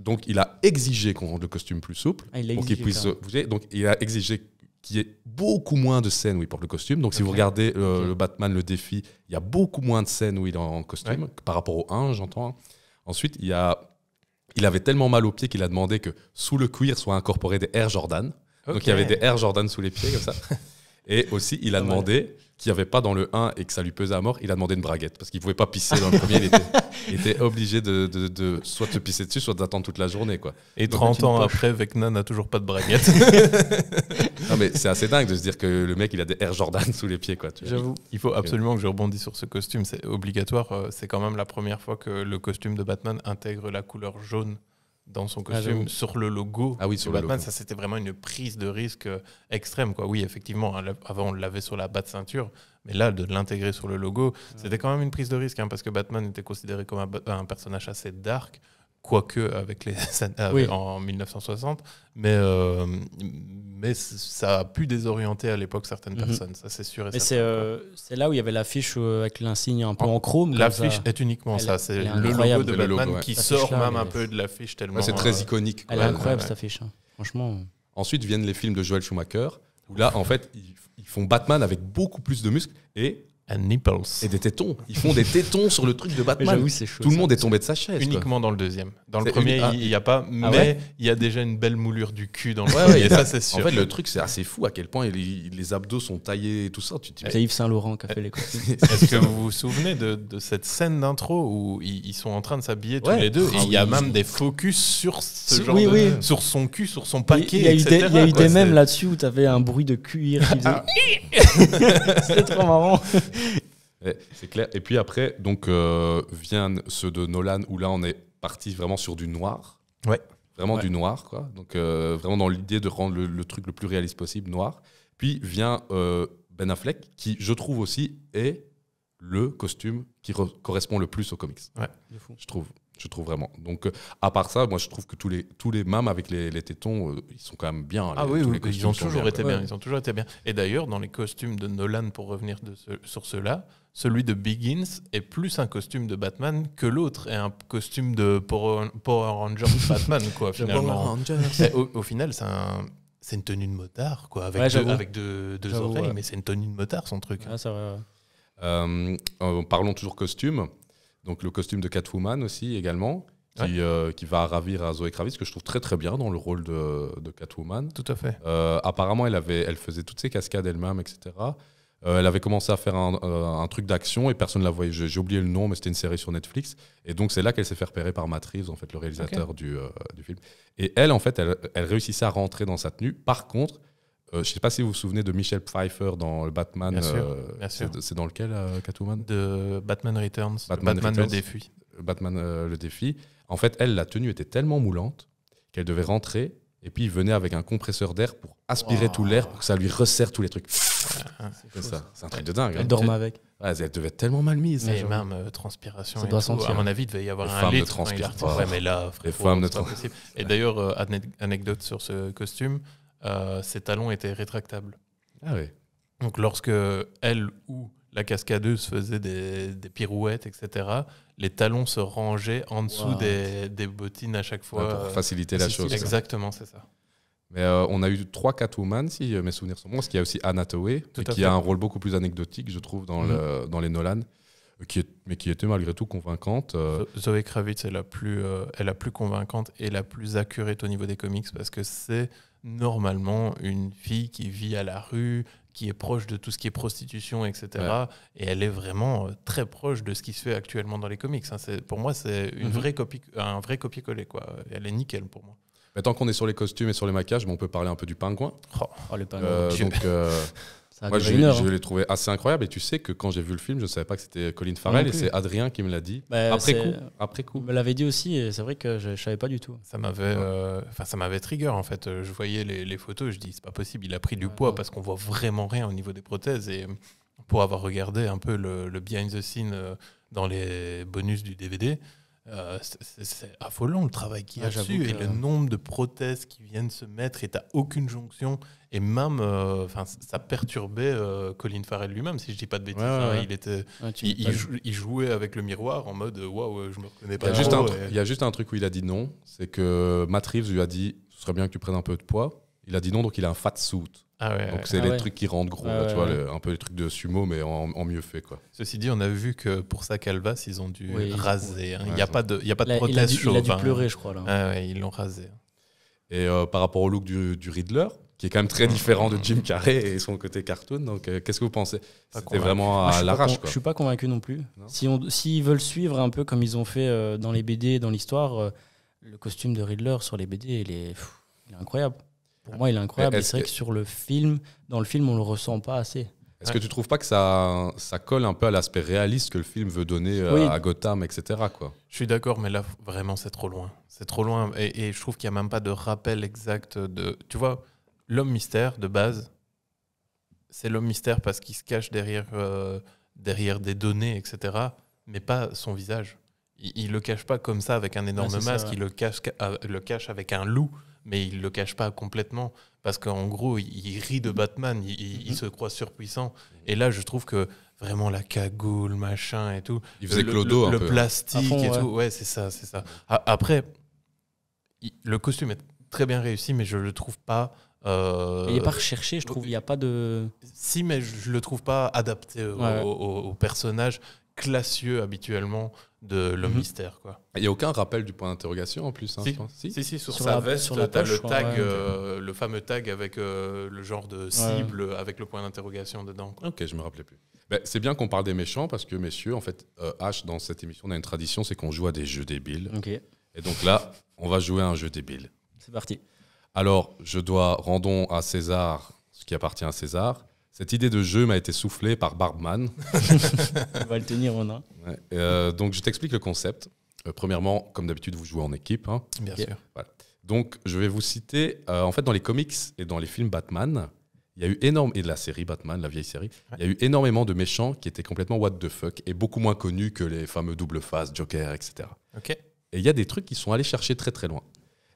donc il a exigé qu'on rende le costume plus souple ah, pour qu'il puisse. donc il a exigé qui est beaucoup moins de scènes où il porte le costume. Donc, si vous regardez euh, le Batman, le défi, il y a beaucoup moins de scènes où il est en costume par rapport au 1, j'entends. Ensuite, il, a, il avait tellement mal aux pieds qu'il a demandé que sous le cuir soient incorporés des Air Jordan. Donc, il y avait des Air Jordan sous les pieds, comme ça. Et aussi, il a demandé qu'il n'y avait pas dans le 1 et que ça lui pesait à mort, il a demandé une braguette parce qu'il ne pouvait pas pisser dans le premier. il, était, obligé de, soit te pisser dessus, soit d'attendre toute la journée. Quoi. Et 30 ans après, Vecna n'a toujours pas de braguette. mais c'est assez dingue de se dire que le mec, il a des Air Jordan sous les pieds. J'avoue. Il faut absolument que je rebondisse sur ce costume. C'est obligatoire. Euh, c'est quand même la première fois que le costume de Batman intègre la couleur jaune dans son ah, costume sur le logo ah, oui, sur Batman, ça c'était vraiment une prise de risque euh, extrême. Quoi. Oui, effectivement, hein, avant on l'avait sur la de ceinture, mais là, de l'intégrer sur le logo, c'était quand même une prise de risque, hein, parce que Batman était considéré comme un personnage assez dark quoique avec les en 1960, mais euh, mais ça a pu désorienter à l'époque certaines mhm. personnes, ça c'est sûr. Et, euh, c'est là où il y avait l'affiche euh, avec l'insigne un peu ah, en, chrome. L'affiche est uniquement ça, c'est le logo de Batman qui sort même un peu de l'affiche tellement. c'est très iconique. Elle est incroyable cette affiche, hein. franchement. Ensuite viennent les films de Joel Schumacher où là en fait ils, ils font Batman avec beaucoup plus de muscles et et des tétons. Ils font des tétons sur le truc de Batman. Tout le monde est tombé de sa chaise. Uniquement dans le deuxième. Dans le premier, il n'y a pas, ah mais il y a déjà une belle moulure du cul dans le ouais, et ça, c'est sûr. En fait, le truc, c'est assez fou à quel point les, les, abdos sont taillés et tout ça. C'est Yves Saint-Laurent qui a fait les costumes. Est-ce que vous vous souvenez de, cette scène d'intro où ils, sont en train de s'habiller tous les deux et ah il y a même des focus sur ce genre de, sur son cul, sur son paquet, Il y a eu des, mêmes là-dessus où tu avais un bruit de cuir qui C'était trop marrant. Eh, c'est clair. Et puis après, donc, vient euh, viennent ceux de Nolan où là, on est parti vraiment sur du noir. Ouais. Vraiment du noir, quoi. Donc, euh, vraiment dans l'idée de rendre le, truc le plus réaliste possible, noir. Puis vient euh, Ben Affleck, qui, je trouve aussi, est le costume qui correspond le plus aux comics. Ouais, je trouve. Je trouve vraiment. Donc, euh, à part ça, moi, je trouve que tous les, tous les mâmes avec les, tétons, euh, ils sont quand même bien. Ah les, oui, oui, ils ont toujours été bien. Ils ont toujours été bien. Et d'ailleurs, dans les costumes de Nolan, pour revenir de sur cela, celui de Begins est plus un costume de Batman que l'autre est un costume de Power, Power Rangers Batman, quoi, finalement. Au, au, final, c'est C'est une tenue de motard, quoi, avec deux, avec oreilles, mais c'est une tenue de motard, son truc. Ah, ça va, euh, parlons toujours costume. Donc le costume de Catwoman aussi également, qui, euh, qui, va ravir à Zoé Kravitz, que je trouve très très bien dans le rôle de, de Catwoman. Tout à fait. Euh, apparemment, elle, avait, elle faisait toutes ses cascades elle-même, etc. Euh, elle avait commencé à faire un, truc d'action et personne ne la voyait. J'ai oublié le nom, mais c'était une série sur Netflix. Et donc c'est là qu'elle s'est fait repérer par Matt Reeves, en fait, le réalisateur du, du, film. Et elle, en fait, elle, elle réussissait à rentrer dans sa tenue. Par contre, euh, je ne sais pas si vous vous souvenez de Michel Pfeiffer dans le Batman. Euh, c'est dans lequel, euh, Catwoman De Batman Returns. Batman, le défi. Batman le défi. En fait, elle, la tenue était tellement moulante qu'elle devait rentrer et puis il venait avec un compresseur d'air pour aspirer tout l'air pour que ça lui resserre tous les trucs. c'est ça, c'est un truc de dingue. Elle hein. dormait avec. elle devait être tellement mal mise. Et hein. même transpiration. Ça doit sentir. À mon avis, il devait y avoir un femmes litre. Ne transpirent pas. Ouais, mais là, les femmes Et d'ailleurs, anecdote sur ce costume. Euh, ses talons étaient rétractables. Ah oui. Donc lorsque elle ou la cascadeuse faisait des, pirouettes, etc., les talons se rangeaient en dessous des, bottines à chaque fois. pour euh, faciliter la chose. Exactement, c'est ça. Mais euh, on a eu trois Catwoman, si mes souvenirs sont bons, parce qu'il y a aussi Anna Toei, qui a un rôle beaucoup plus anecdotique, je trouve, dans, mhm. le, dans les Nolan, qui est, mais qui était malgré tout convaincante. Zoé Kravitz est la, plus, est la plus convaincante et la plus accurate au niveau des comics, parce que c'est normalement, une fille qui vit à la rue, qui est proche de tout ce qui est prostitution, etc. Et elle est vraiment euh, très proche de ce qui se fait actuellement dans les comics. Hein. Pour moi, c'est une mhm. vraie copie, un vrai copier-coller. Elle est nickel pour moi. Mais tant qu'on est sur les costumes et sur les maquillages, on peut parler un peu du pingouin. Oh, oh le pingouin. Euh, Moi, je, je hein. l'ai trouvé assez incroyable. Et tu sais que quand j'ai vu le film, je ne savais pas que c'était Colin Farrell. Et c'est Adrien qui me l'a dit. Bah, après coup. Après coup. me l'avait dit aussi. Et c'est vrai que je ne savais pas du tout. Ça m'avait euh, enfin ça m'avait trigger, en fait. Euh, je voyais les, photos. je dis, c'est pas possible. Il a pris du poids parce qu'on voit vraiment rien au niveau des prothèses. Et pour avoir regardé un peu le, le behind the scene euh, dans les bonus du DVD, c'est affolant le travail qu'il y a ah, dessus. Et le nombre de prothèses qui viennent se mettre. Et à aucune jonction. Et même, euh, enfin, ça perturbait euh, Colin Farrell lui-même, si je dis pas de bêtises. Hein. Il était, il, jouait avec le miroir en mode euh, waouh, je me reconnais pas. Il y, a juste un il juste un truc où il a dit non, c'est que Matt Reeves lui a dit, ce serait bien que tu prennes un peu de poids. Il a dit non, donc il a un fat suit. Ah donc c'est ah les trucs qui rendent gros, tu vois, un peu les trucs de sumo, mais en, mieux fait. Quoi. Ceci dit, on a vu que pour sa calvasse, ils ont dû raser. Hein. Il n'y a, pas de, y a pas de dû, hein. pleurer, je crois. Là. Ah ils l'ont rasé. Et par rapport au look du, du Riddler, qui est quand même très mm. différent de mm. Jim Carrey et son côté cartoon. Donc, euh, qu'est-ce que vous pensez C'était vraiment à l'arrache. Je suis pas convaincu non plus. si on, s'ils veulent suivre un peu comme ils ont fait euh, dans les BD, dans l'histoire, euh, le costume de Riddler sur les BD, il est, incroyable. Pour moi, il est incroyable. C'est vrai que... sur le film, dans le film, on le ressent pas assez. Est-ce que tu trouves pas que ça, ça colle un peu à l'aspect réaliste que le film veut donner à Gotham, etc. Quoi je suis d'accord, mais là, vraiment, c'est trop loin. C'est trop loin. Et, et je trouve qu'il n'y a même pas de rappel exact de. Tu vois, l'homme mystère, de base, c'est l'homme mystère parce qu'il se cache derrière, euh, derrière des données, etc., mais pas son visage. Il ne le cache pas comme ça avec un énorme masque, il le cache, euh, le cache avec un loup, mais il ne le cache pas complètement. Parce qu'en gros, il, rit de Batman, il, mhm. se croit surpuissant. Et là, je trouve que vraiment la cagoule, machin et tout. Il faisait le, le, le plastique et tout. Ouais, c'est ça, c'est ça. Après, le costume est très bien réussi, mais je le trouve pas euh, il n'est pas recherché, je trouve. Il n'y a pas de. Si, mais je ne le trouve pas adapté au, personnage classieux habituellement de l'homme mhm. mystère. Quoi. Il n'y a aucun rappel du point d'interrogation en plus. Hein, si. Si, sur, sa veste, le, tag, euh, le fameux tag avec euh, le genre de cible, avec le point d'interrogation dedans. Ok, je me rappelais plus. c'est bien qu'on parle des méchants parce que, messieurs, en fait, H, dans cette émission, on a une tradition, c'est qu'on joue à des jeux débiles. Et donc là, on va jouer à un jeu débile. C'est parti. Alors, je dois rendons à César ce qui appartient à César. Cette idée de jeu m'a été soufflée par Barbman. On va le tenir en un. Euh, donc, je t'explique le concept. Euh, premièrement, comme d'habitude, vous jouez en équipe. Hein. Bien sûr. Donc, je vais vous citer, euh, en fait, dans les comics et dans les films Batman, il y a eu énormément. et de la série Batman, la vieille série, il y a eu énormément de méchants qui étaient complètement what the fuck et beaucoup moins connus que les fameux double face, Joker, etc. Et il y a des trucs qui sont allés chercher très très loin.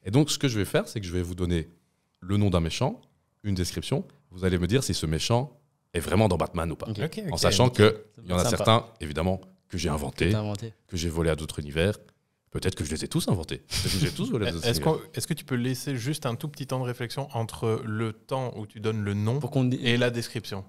Et donc, ce que je vais faire, c'est que je vais vous donner le nom d'un méchant, une description. Vous allez me dire si ce méchant est vraiment dans Batman ou pas. en sachant qu'il y en a certains, évidemment, que j'ai inventés, que j'ai volés à d'autres univers. Peut-être que je les ai tous inventés. Eh, est-ce que tu peux laisser juste un tout petit temps de réflexion entre le temps où tu donnes le nom Pour et la description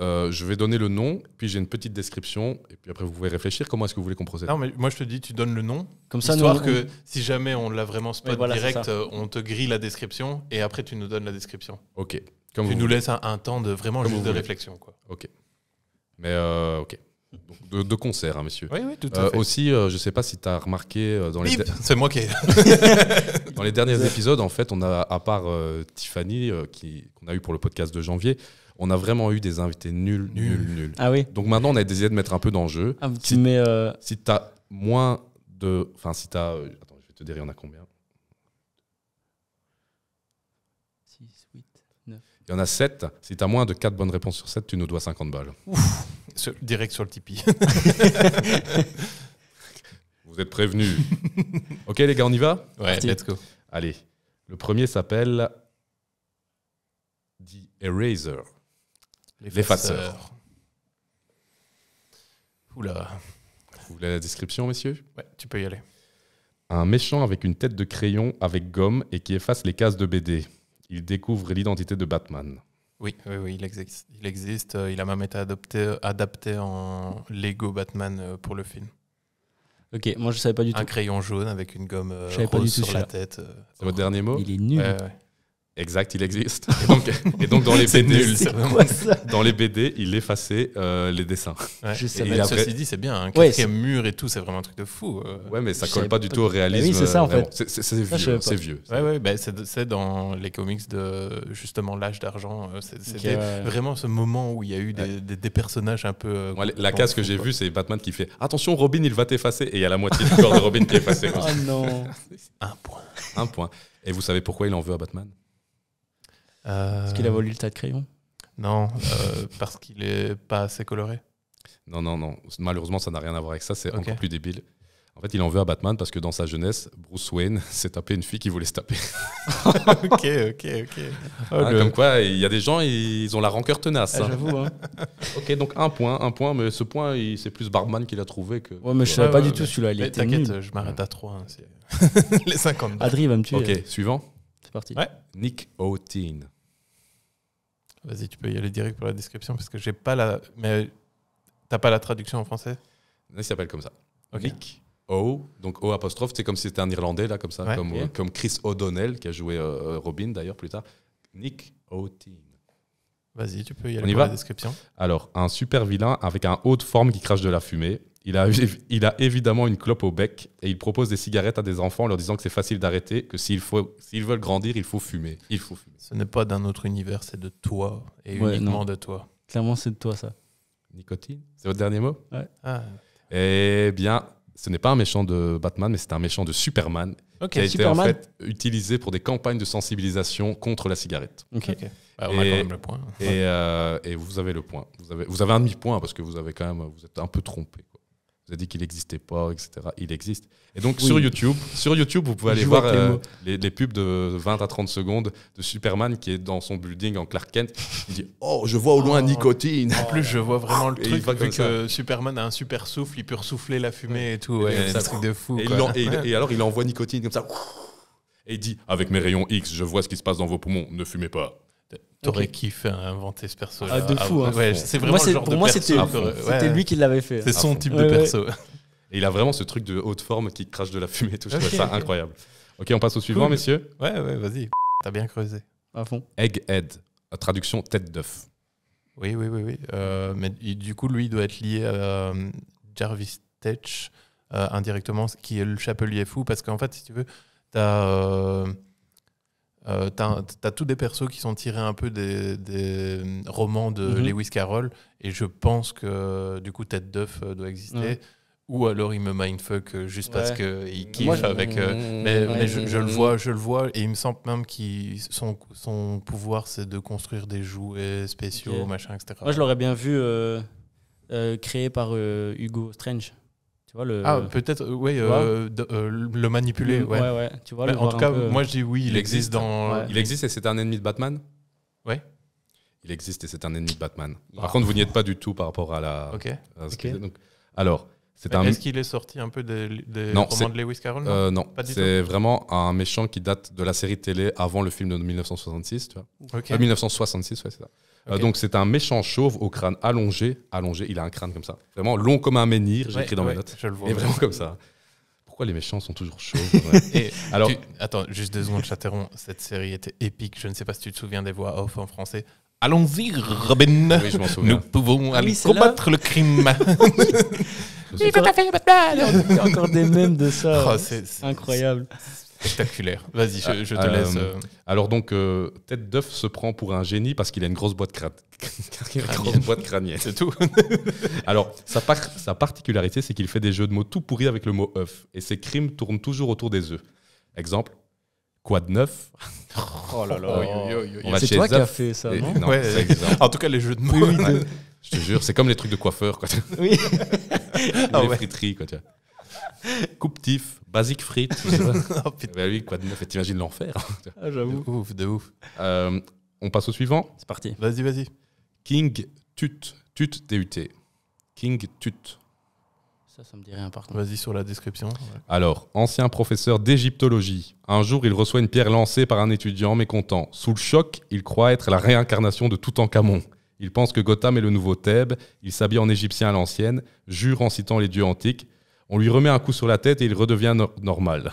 euh, je vais donner le nom, puis j'ai une petite description, et puis après vous pouvez réfléchir comment est-ce que vous voulez qu'on procède. Non, mais moi je te dis, tu donnes le nom, comme ça, histoire que si jamais on l'a vraiment spot direct, euh, on te grille la description, et après tu nous donnes la description. Ok. tu nous laisses un, temps de vraiment juste de réflexion. Quoi. Ok. Mais euh, ok. de, concert, hein, monsieur. Oui, oui, tout à fait. aussi, je ne sais pas si tu as remarqué dans les. C'est moi qui. dans les derniers épisodes, en fait, on a, à part Tiffany, qu'on a eu pour le podcast de janvier, on a vraiment eu des invités nuls, mmh. nuls, nuls. Ah oui. Donc maintenant, on a décidé de mettre un peu d'enjeu. Si ah, tu si mets, euh, t'as moins de, enfin si t'as, euh, attends, je vais te dire, il y en a combien 6, 8, 9. Il y en a 7. Si t'as moins de 4 bonnes réponses sur 7, tu nous dois 50 balles. Direct sur le Tipeee. Vous êtes prévenus. ok les gars, on y va Ouais, let's go. Allez, le premier s'appelle The Eraser. L'effaceur. Oula. Vous voulez la description, messieurs Ouais, tu peux y aller. Un méchant avec une tête de crayon avec gomme et qui efface les cases de BD. Il découvre l'identité de Batman. Oui, oui, oui, il existe. Il, euh, a même été adopté, adapté en Lego Batman euh, pour le film. Ok, moi je savais pas du tout. Un crayon jaune avec une gomme euh, rose sur la tête. C'est votre dernier mot Il est nul. Exact, il existe. Et donc, dans les BD, dans les BD, il effaçait euh, les dessins. et Ceci dit, c'est bien. Un hein. quatrième mur et tout, c'est vraiment un truc de fou. Euh. Ouais, mais ça colle pas du tout au ah réalisme. oui, c'est ça en fait. C'est vieux. C'est vieux. Ouais, ouais, bah, c'est dans les comics de justement l'âge d'argent. Euh, C'était vraiment ce moment où il y a eu des, personnages un peu. la case que j'ai vue, c'est Batman qui fait attention, Robin, il va t'effacer, et il y a la moitié du corps de Robin qui est effacé. oh non. un point. Un point. Et vous savez pourquoi il en veut à Batman est-ce qu'il a volé le tas de crayons Non, euh, parce qu'il est pas assez coloré. Non, non, non. Malheureusement, ça n'a rien à voir avec ça. C'est encore plus débile. En fait, il en veut à Batman parce que dans sa jeunesse, Bruce Wayne s'est tapé une fille qui voulait se taper. ok, ok, ok. Ah, ah, comme quoi, il y a des gens, ils ont la rancœur tenace. Ah, hein. J'avoue. Hein. ok, donc un point, un point, mais ce point, c'est plus Barman qui l'a trouvé que. Ouais, mais je savais pas du tout celui-là. T'inquiète, je m'arrête à 3. Hein, les 50. Adri va me tuer. Ok, suivant. C'est parti. Nick O'Teen. Vas-y, tu peux y aller direct pour la description parce que j'ai pas la. Mais t'as pas la traduction en français Il s'appelle comme ça. Nick O, donc O apostrophe, c'est comme si c'était un Irlandais là, comme ça, comme, comme, Chris O'Donnell qui a joué euh, euh, Robin d'ailleurs plus tard. Nick O'Teen. Vas-y, tu peux y aller On pour la description. Alors, un super vilain avec un haut de forme qui crache de la fumée. Il a, il a évidemment une clope au bec et il propose des cigarettes à des enfants en leur disant que c'est facile d'arrêter, que s'ils veulent grandir, il faut fumer. Il faut Ce n'est pas d'un autre univers, c'est de toi et uniquement de toi. Clairement, c'est de toi ça. Nicotine C'est votre dernier mot ah. Eh bien, ce n'est pas un méchant de Batman, mais c'est un méchant de Superman qui a été en fait utilisé pour des campagnes de sensibilisation contre la cigarette. Ah, on et, a quand même le point. Euh, et, vous avez le point. Vous avez, vous avez un demi-point parce que vous avez quand même vous êtes un peu trompé vous avez dit qu'il n'existait pas, etc. Il existe. Et donc sur YouTube, sur YouTube, vous pouvez aller voir euh, les, pubs de 20 à 30 secondes de Superman qui est dans son building en Clark Kent. Il dit Oh, je vois au loin oh. nicotine. En plus, je vois vraiment ah, le truc. Il vu que Superman a un super souffle, il peut ressouffler la fumée et tout. c'est truc de fou. Et, et, alors, il envoie nicotine comme ça. Et il dit Avec mes rayons X, je vois ce qui se passe dans vos poumons. Ne fumez pas. T'aurais kiffé inventer ce perso. Ah, de euh, fou. Hein. ouais, c'est vraiment pour moi, c'était lui qui l'avait fait. Hein. C'est son ah, type de perso. Et il a vraiment ce truc de haute forme qui crache de la fumée et tout. Je ça incroyable. Ok, on passe au suivant, messieurs. Ouais, ouais, vas-y. T'as bien creusé. À fond. Egghead. Traduction tête d'œuf. Oui, oui, oui. oui. Euh, mais du coup, lui, il doit être lié à euh, Jarvis Tetch, indirectement, qui est le chapelier fou. Parce qu'en fait, si tu veux, t'as. Euh, t'as as tous des persos qui sont tirés un peu des, romans de mhm. Lewis Carroll, et je pense que du coup Tête d'œuf euh, doit exister. Ou alors il me mindfuck euh, juste parce qu'il kiffe avec. mais, je, le vois, je le vois, et il me semble même que son, son, pouvoir c'est de construire des jouets spéciaux, machin, etc. Moi je l'aurais bien vu créé par Hugo Strange. Tu vois, le... Ah, peut-être, euh, oui, euh, euh, le manipuler. ouais. Ouais, Tu vois, en tout cas, moi je dis oui, il, existe, dans. Il existe et c'est un ennemi de Batman Ouais. Il existe et c'est un ennemi de Batman. Par ah. contre, vous n'y êtes pas du tout par rapport à la. Ok. alors, est-ce qu'il est sorti un peu des, des romans de Lewis Carroll euh, Non, non. c'est vraiment un méchant qui date de la série télé avant le film de 1966. Tu vois. 1966, euh, c'est ça. Euh, donc c'est un méchant chauve au crâne allongé, allongé. Il a un crâne comme ça, vraiment long comme un menhir. J'ai écrit dans mes notes. Je Et vraiment comme ça. Pourquoi les méchants sont toujours chauves Et Alors, attends, juste deux secondes, Chateron. Cette série était épique. Je ne sais pas si tu te souviens des voix off en français. Allons-y, Robin. Nous pouvons ah aller combattre le crime. Il pas y a encore des mèmes de ça. Oh, c'est incroyable. Spectaculaire. Vas-y, je, te euh, laisse. Euh, alors donc, Tête euh, d'œuf se prend pour un génie parce qu'il a une grosse boîte, Une grosse boîte C'est tout. alors, sa, sa particularité, c'est qu'il fait des jeux de mots tout pourris avec le mot œuf. Et ses crimes tournent toujours autour des œufs. Exemple, quoi de neuf Oh là là. C'est toi qui as fait ça, non, En tout cas, les jeux de mots. Je te jure, c'est comme les trucs de coiffeur. Quoi. Oui. Ah les ouais. friteries, quoi. Coupe-tif, basic frites. oh, bah oui, quoi de neuf T'imagines l'enfer. Ah, j'avoue. De ouf, de ouf. Euh, on passe au suivant. C'est parti. Vas-y, vas-y. King Tut. Tut, T-U-T. King Tut. Ça, ça me dit rien par Vas-y sur la description. Alors, ancien professeur d'égyptologie. Un jour, il reçoit une pierre lancée par un étudiant mécontent. Sous le choc, il croit être la réincarnation de Toutankhamon. Il pense que Gotham est le nouveau Thèbes. Il s'habille en égyptien à l'ancienne, jure en citant les dieux antiques. On lui remet un coup sur la tête et il redevient normal.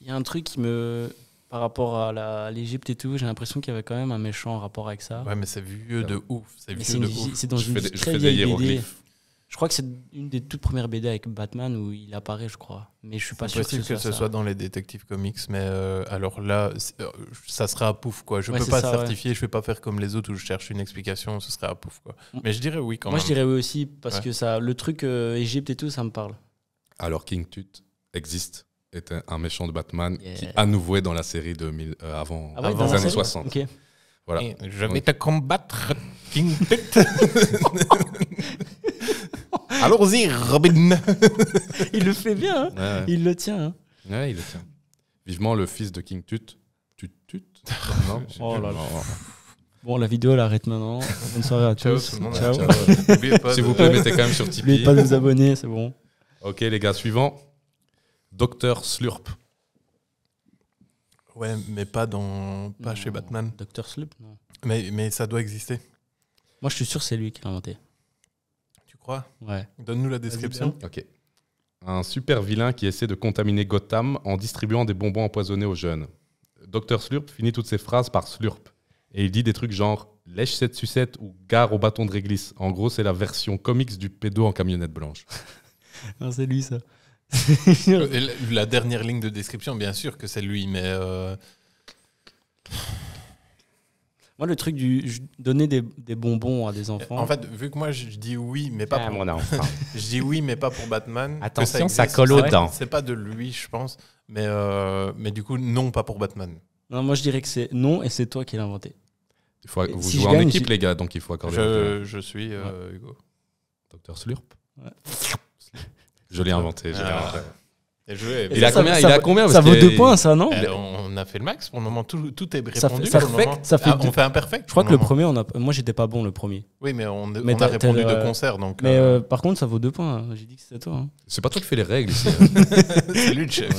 Il y a un truc qui me. Par rapport à l'Égypte et tout, j'ai l'impression qu'il y avait quand même un méchant rapport avec ça. Ouais, mais c'est vieux ah de ouf. C'est vieux de ouf. C'est dans je une très vieille je crois que c'est une des toutes premières BD avec Batman où il apparaît, je crois. Mais je suis pas sûr que ce, que soit, soit, dans les détectives comics. Mais euh, alors là, euh, ça serait à pouf quoi. Je ne peux pas certifier. Je ne vais pas faire comme les autres où je cherche une explication. Ce serait à pouf quoi. Mm. Mais je dirais oui quand même. Moi, je dirais oui aussi parce que ça, le truc euh, Égypte et tout, ça me parle. Alors King Tut existe est un, méchant de Batman qui à nouveau dans la série de avant, ah les années 60. Okay. Voilà. je vais te combattre, King Tut. Allons-y, Robin Il le fait bien, hein. il le tient. Hein. ouais, il le tient. Vivement le fils de King Tut. Tut Tut oh là là. Bon, la vidéo elle arrête maintenant. Bonne soirée à ciao, tous. ciao. S'il vous plaît, mettez quand même sur Tipeee. N'oubliez pas de vous abonner, c'est bon. Ok, les gars, suivant. Docteur Slurp. Ouais, mais pas dans pas chez Batman. Docteur Slurp, Mais, mais ça doit exister. Moi, je suis sûr c'est lui qui l'a inventé. Ouais. Donne-nous la description. Ok. Un super vilain qui essaie de contaminer Gotham en distribuant des bonbons empoisonnés aux jeunes. Docteur Slurp finit toutes ses phrases par Slurp. Et il dit des trucs genre lèche cette sucette ou gare au bâton de réglisse. En gros, c'est la version comics du pédo en camionnette blanche. c'est lui, ça. la dernière ligne de description, bien sûr que c'est lui, mais. Euh, moi, le truc du donner des, bonbons à des enfants. En fait, vu que moi je dis oui, mais pas ah, pour. je dis oui, mais pas pour Batman. Attention, ça, colle aux dents. C'est pas de lui, je pense. Mais, euh, mais du coup, non, pas pour Batman. Non, moi je dirais que c'est non et c'est toi qui l'as inventé. Il faut, vous jouez en équipe, les gars, donc il faut accorder. Je, je suis euh, Hugo. Docteur Slurp. Je l'ai inventé. Ah. Il, a combien, ça, vaut deux points, ça, non eh, On a fait le max pour le moment. Tout, est répondu. Ça fait, ça ah, fait, On fait un perfect. Je crois que le, premier, on a... moi, j'étais pas bon le premier. Oui, mais on, a répondu de concert. Donc, mais euh, euh, par contre, ça vaut deux points. Hein. J'ai dit que c'était toi. Hein. C'est pas toi qui fais les règles hein. C'est lui le chef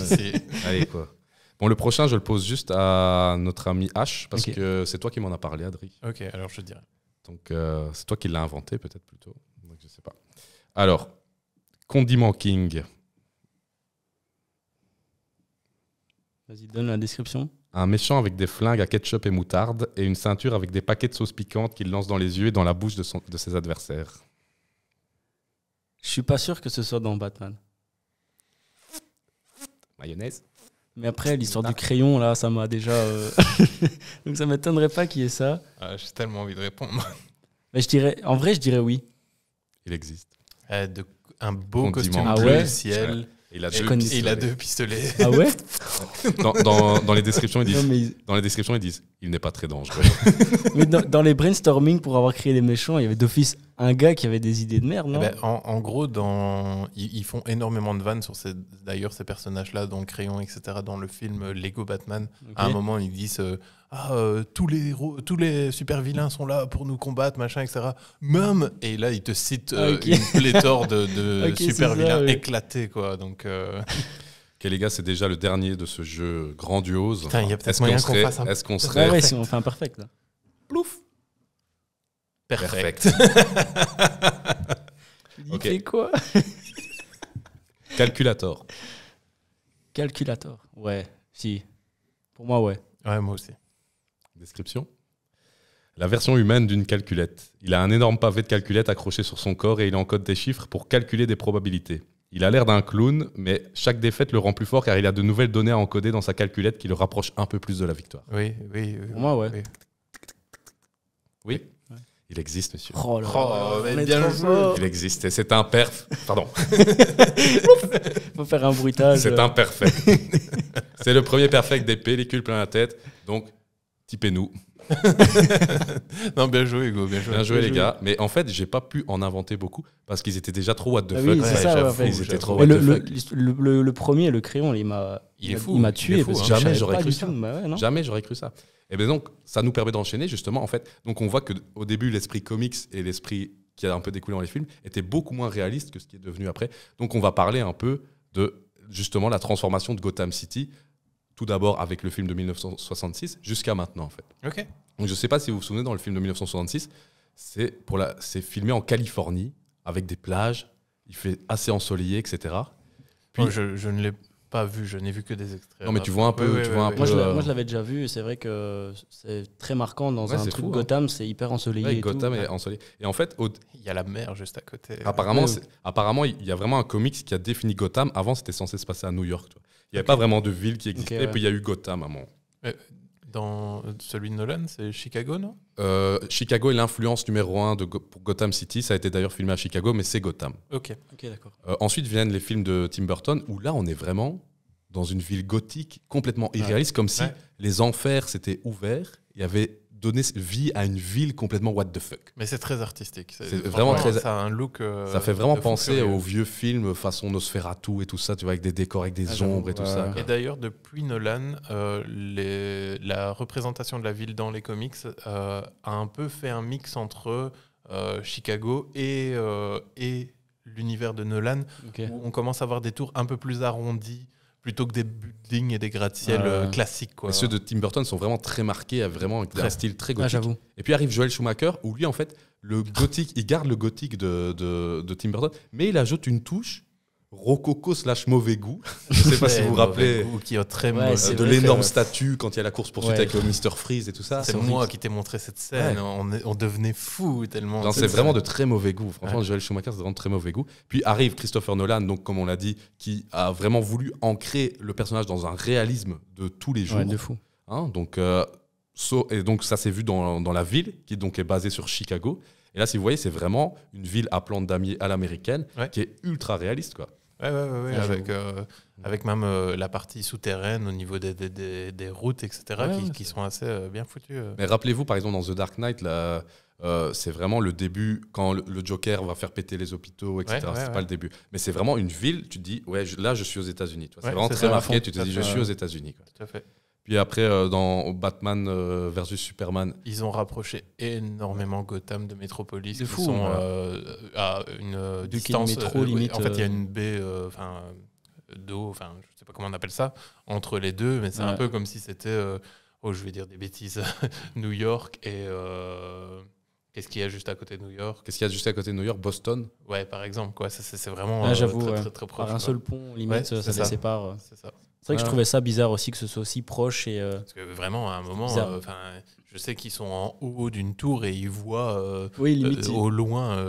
Allez, quoi. Bon, le prochain, je le pose juste à notre ami H, parce que c'est toi qui m'en as parlé, Adri. Ok, alors je te dirai. Donc, euh, c'est toi qui l'as inventé, peut-être plutôt. Donc, je sais pas. Alors, Condiment King. Vas-y, donne la description. Un méchant avec des flingues à ketchup et moutarde et une ceinture avec des paquets de sauce piquante qu'il lance dans les yeux et dans la bouche de, ses adversaires. Je suis pas sûr que ce soit dans Batman. Mayonnaise. Mais après, l'histoire du crayon, là, ça m'a déjà. Euh, donc ça m'étonnerait pas qu'il y ait ça. Ah, j'ai tellement envie de répondre. Mais je dirais... En vrai, je dirais oui. Il existe. Euh, un beau costume bleu ah ciel il a, deux, pistolets. Ah ouais dans, les descriptions, ils disent, dans les descriptions, ils disent il n'est pas très dangereux. dans, les brainstorming, pour avoir créé les méchants, il y avait d'office un gars qui avait des idées de merde, non eh ben, en, gros, ils, font énormément de vannes sur ces, d'ailleurs ces personnages-là, dans Crayon, etc., dans le film Lego Batman. À un moment, ils disent... Euh, ah, euh, tous les tous les super vilains sont là pour nous combattre, machin, etc. Même et là, il te cite euh, une pléthore de, super vilains éclatés, quoi. Donc euh, Ok les gars, c'est déjà le dernier de ce jeu grandiose. Putain, qu'on serait... Est-ce qu'on serait... Ouais, si on fait un perfect, là. Plouf Perfect. quoi Calculator. Calculator, ouais, si. Pour moi, ouais. Ouais, moi aussi description. La version humaine d'une calculette. Il a un énorme pavé de calculette accroché sur son corps et il encode des chiffres pour calculer des probabilités. Il a l'air d'un clown, mais chaque défaite le rend plus fort car il a de nouvelles données à encoder dans sa calculette qui le rapproche un peu plus de la victoire. Oui, oui. oui pour moi, ouais. Oui. Il existe, monsieur. Oh, là, oh, mais bien Il existe c'est un perf. Pardon. Faut faire un bruitage. C'est euh. un perfect. c'est le premier perfect des pellicules plein la tête. Donc, tipez nous non, bien joué, Hugo. Bien joué, les gars. Mais en fait, j'ai pas pu en inventer beaucoup parce qu'ils étaient déjà trop what the ah fuck. oui, ça, trop le, the fuck. Le, premier, le crayon, il m'a il, m'a tué. Jamais j'aurais cru ça. Jamais j'aurais cru ça. Et eh bien donc, ça nous permet d'enchaîner justement. En fait, donc on voit qu'au début, l'esprit comics et l'esprit qui a un peu découlé dans les films était beaucoup moins réaliste que ce qui est devenu après. Donc on va parler un peu de justement la transformation de Gotham City tout d'abord avec le film de 1966 jusqu'à maintenant en fait. Ok. Donc je ne sais pas si vous vous souvenez dans le film de 1966, c'est pour la, c'est filmé en Californie avec des plages, il fait assez ensoleillé, etc. Puis, je, ne l'ai pas vu, je n'ai vu que des extraits. Non mais tu vois un peu, tu vois un peu. Euh, moi je, l'avais déjà vu et c'est vrai que c'est très marquant dans un truc hein. Gotham, c'est hyper ensoleillé. Ouais, Gotham est ensoleillé. Et en fait, il y a la mer juste à côté. Apparemment, apparemment, il y a vraiment un comics qui a défini Gotham. Avant, c'était censé se passer à New York. Tu il n'y avait pas vraiment de ville qui existait. Et puis il y a eu Gotham maman. Euh, dans celui de Nolan, c'est Chicago, non euh, Chicago est l'influence numéro un de pour Gotham City. Ça a été d'ailleurs filmé à Chicago, mais c'est Gotham. Ok, d'accord. Euh, ensuite viennent les films de Tim Burton, où là, on est vraiment dans une ville gothique complètement irréaliste, comme si les enfers s'étaient ouverts. Il y avait donner vie à une ville complètement what the fuck. Mais c'est très artistique. C'est vraiment Ça a un look. Euh, ça fait vraiment penser aux vieux films façon Nosferatu et tout ça, tu vois, avec des décors, avec des ah, ombres et tout ça. Et d'ailleurs, depuis Nolan, euh, la représentation de la ville dans les comics euh, a un peu fait un mix entre Chicago et, l'univers de Nolan, où on commence à avoir des tours un peu plus arrondis plutôt que des buildings et des gratte-ciel euh, classiques. Quoi. ceux de Tim Burton sont vraiment très marqués, avec vraiment un style très ah, gothique. et puis arrive Joel Schumacher, où lui, en fait, le gothique, il garde le gothique de, de, de, Tim Burton, mais il ajoute une touche rococo slash mauvais goût. Je ne sais pas si vous vous rappelez qui a très de l'énorme statue quand il y a la course pour ouais. avec Mister Freeze et tout ça. C'est moi qui t'ai montré cette scène. On, devenait fou tellement. C'est vraiment de très mauvais goût. Franchement, Joël Schumacher, c'est vraiment de très mauvais goût. Puis arrive Christopher Nolan, donc comme on l'a dit, qui a vraiment voulu ancrer le personnage dans un réalisme de tous les jours. de fou. Hein, donc, euh, et donc ça s'est vu dans, la ville qui donc est basée sur Chicago. Et là, si vous voyez, c'est vraiment une ville à plantes d'amis à l'américaine qui est ultra réaliste, quoi ouais, ouais, ouais, ah, avec, euh, avec même euh, la partie souterraine au niveau des, des, routes, etc., qui, sont assez euh, bien foutues. Mais rappelez-vous, par exemple, dans The Dark Knight, là, c'est vraiment le début, quand le, Joker va faire péter les hôpitaux, etc. c'est pas le début. Mais c'est vraiment une ville, tu te dis, ouais, là, je suis aux États-Unis. C'est vraiment très marqué, tu te dis, je suis aux États-Unis. Tout à fait. Puis après, euh, dans Batman euh, versus Superman. Ils ont rapproché énormément Gotham de Metropolis. C'est fou. Ils sont hein. euh, à une du distance. en fait, il y a une baie d'eau, enfin, je sais pas comment on appelle ça, entre les deux, mais c'est un peu comme si c'était, oh, je vais dire des bêtises, New York et. Qu'est-ce qu'il y a juste à côté de New York Qu'est-ce qu'il y a juste à côté de New York Boston Ouais, par exemple, quoi. C'est vraiment ah, très, très, proche. Par un seul pont, limite, ça, ça, les sépare. C'est ça. C'est vrai que je ah. trouvais ça bizarre aussi que ce soit aussi proche. Et, euh, Parce que vraiment, à un moment, euh, je sais qu'ils sont en haut d'une tour et ils voient euh, au loin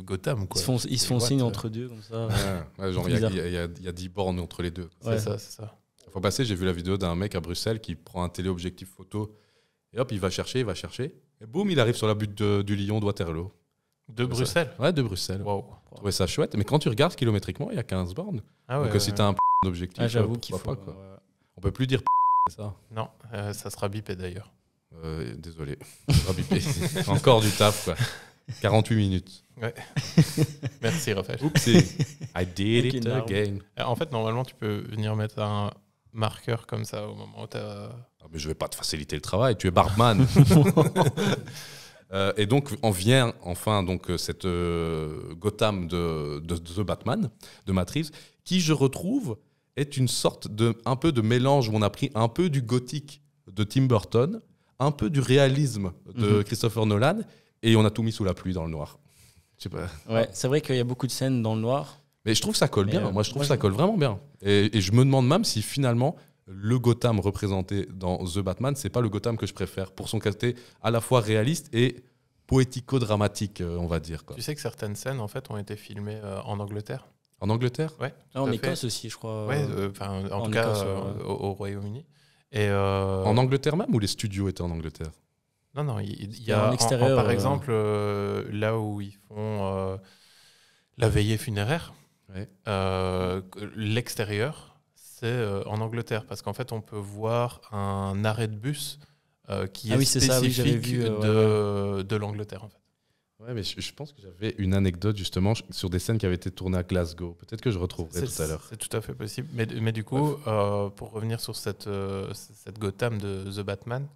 Gotham. Quoi. Ils se font, ils font signe entre deux comme ça. Ah, il y, a 10 bornes entre les deux. C'est ça, c'est ça. Il fois passée, j'ai vu la vidéo d'un mec à Bruxelles qui prend un téléobjectif photo et hop, il va chercher, il va chercher. Et boum, il arrive sur la butte du Lyon de Waterloo. De Bruxelles Ouais, de Bruxelles. Waouh ça chouette. Mais quand tu regardes kilométriquement, il y a 15 bornes. Ah Donc, si tu as un objectif, ah, j'avoue euh, qu'il faut. Pas, On peut plus dire ça. Non, euh, ça sera bipé d'ailleurs. Euh, désolé. Encore du taf, quoi. 48 minutes. Merci, Raphaël. I did it again. Euh, en fait, normalement, tu peux venir mettre un marqueur comme ça au moment où tu Ah, mais je vais pas te faciliter le travail, tu es barman. Euh, et donc, on vient enfin donc euh, cette euh, Gotham de, The Batman, de Matrix, qui, je retrouve, est une sorte de un peu de mélange où on a pris un peu du gothique de Tim Burton, un peu du réalisme de mhm. Christopher Nolan, et on a tout mis sous la pluie dans le noir. c'est vrai qu'il y a beaucoup de scènes dans le noir. Mais je trouve que ça colle bien. moi, je trouve que ça colle vraiment bien. et, je me demande même si finalement, le Gotham représenté dans The Batman, c'est pas le Gotham que je préfère pour son côté à la fois réaliste et poético-dramatique, euh, on va dire. Tu sais que certaines scènes en fait ont été filmées euh, en Angleterre. En Angleterre Ouais. Ah, en Écosse aussi, je crois. Ouais, euh, en, tout cas au, Royaume-Uni. Et En Angleterre même ou les studios étaient en Angleterre Non, non, il y, a en extérieur, par exemple là où ils font la veillée funéraire, l'extérieur euh, en Angleterre, parce qu'en fait, on peut voir un arrêt de bus qui est spécifique de, l'Angleterre, en fait. Ouais, mais je, pense que j'avais une anecdote justement sur des scènes qui avaient été tournées à Glasgow. Peut-être que je retrouverai tout à l'heure. C'est tout à fait possible. Mais, du coup, euh, pour revenir sur cette, euh, cette Gotham de The Batman,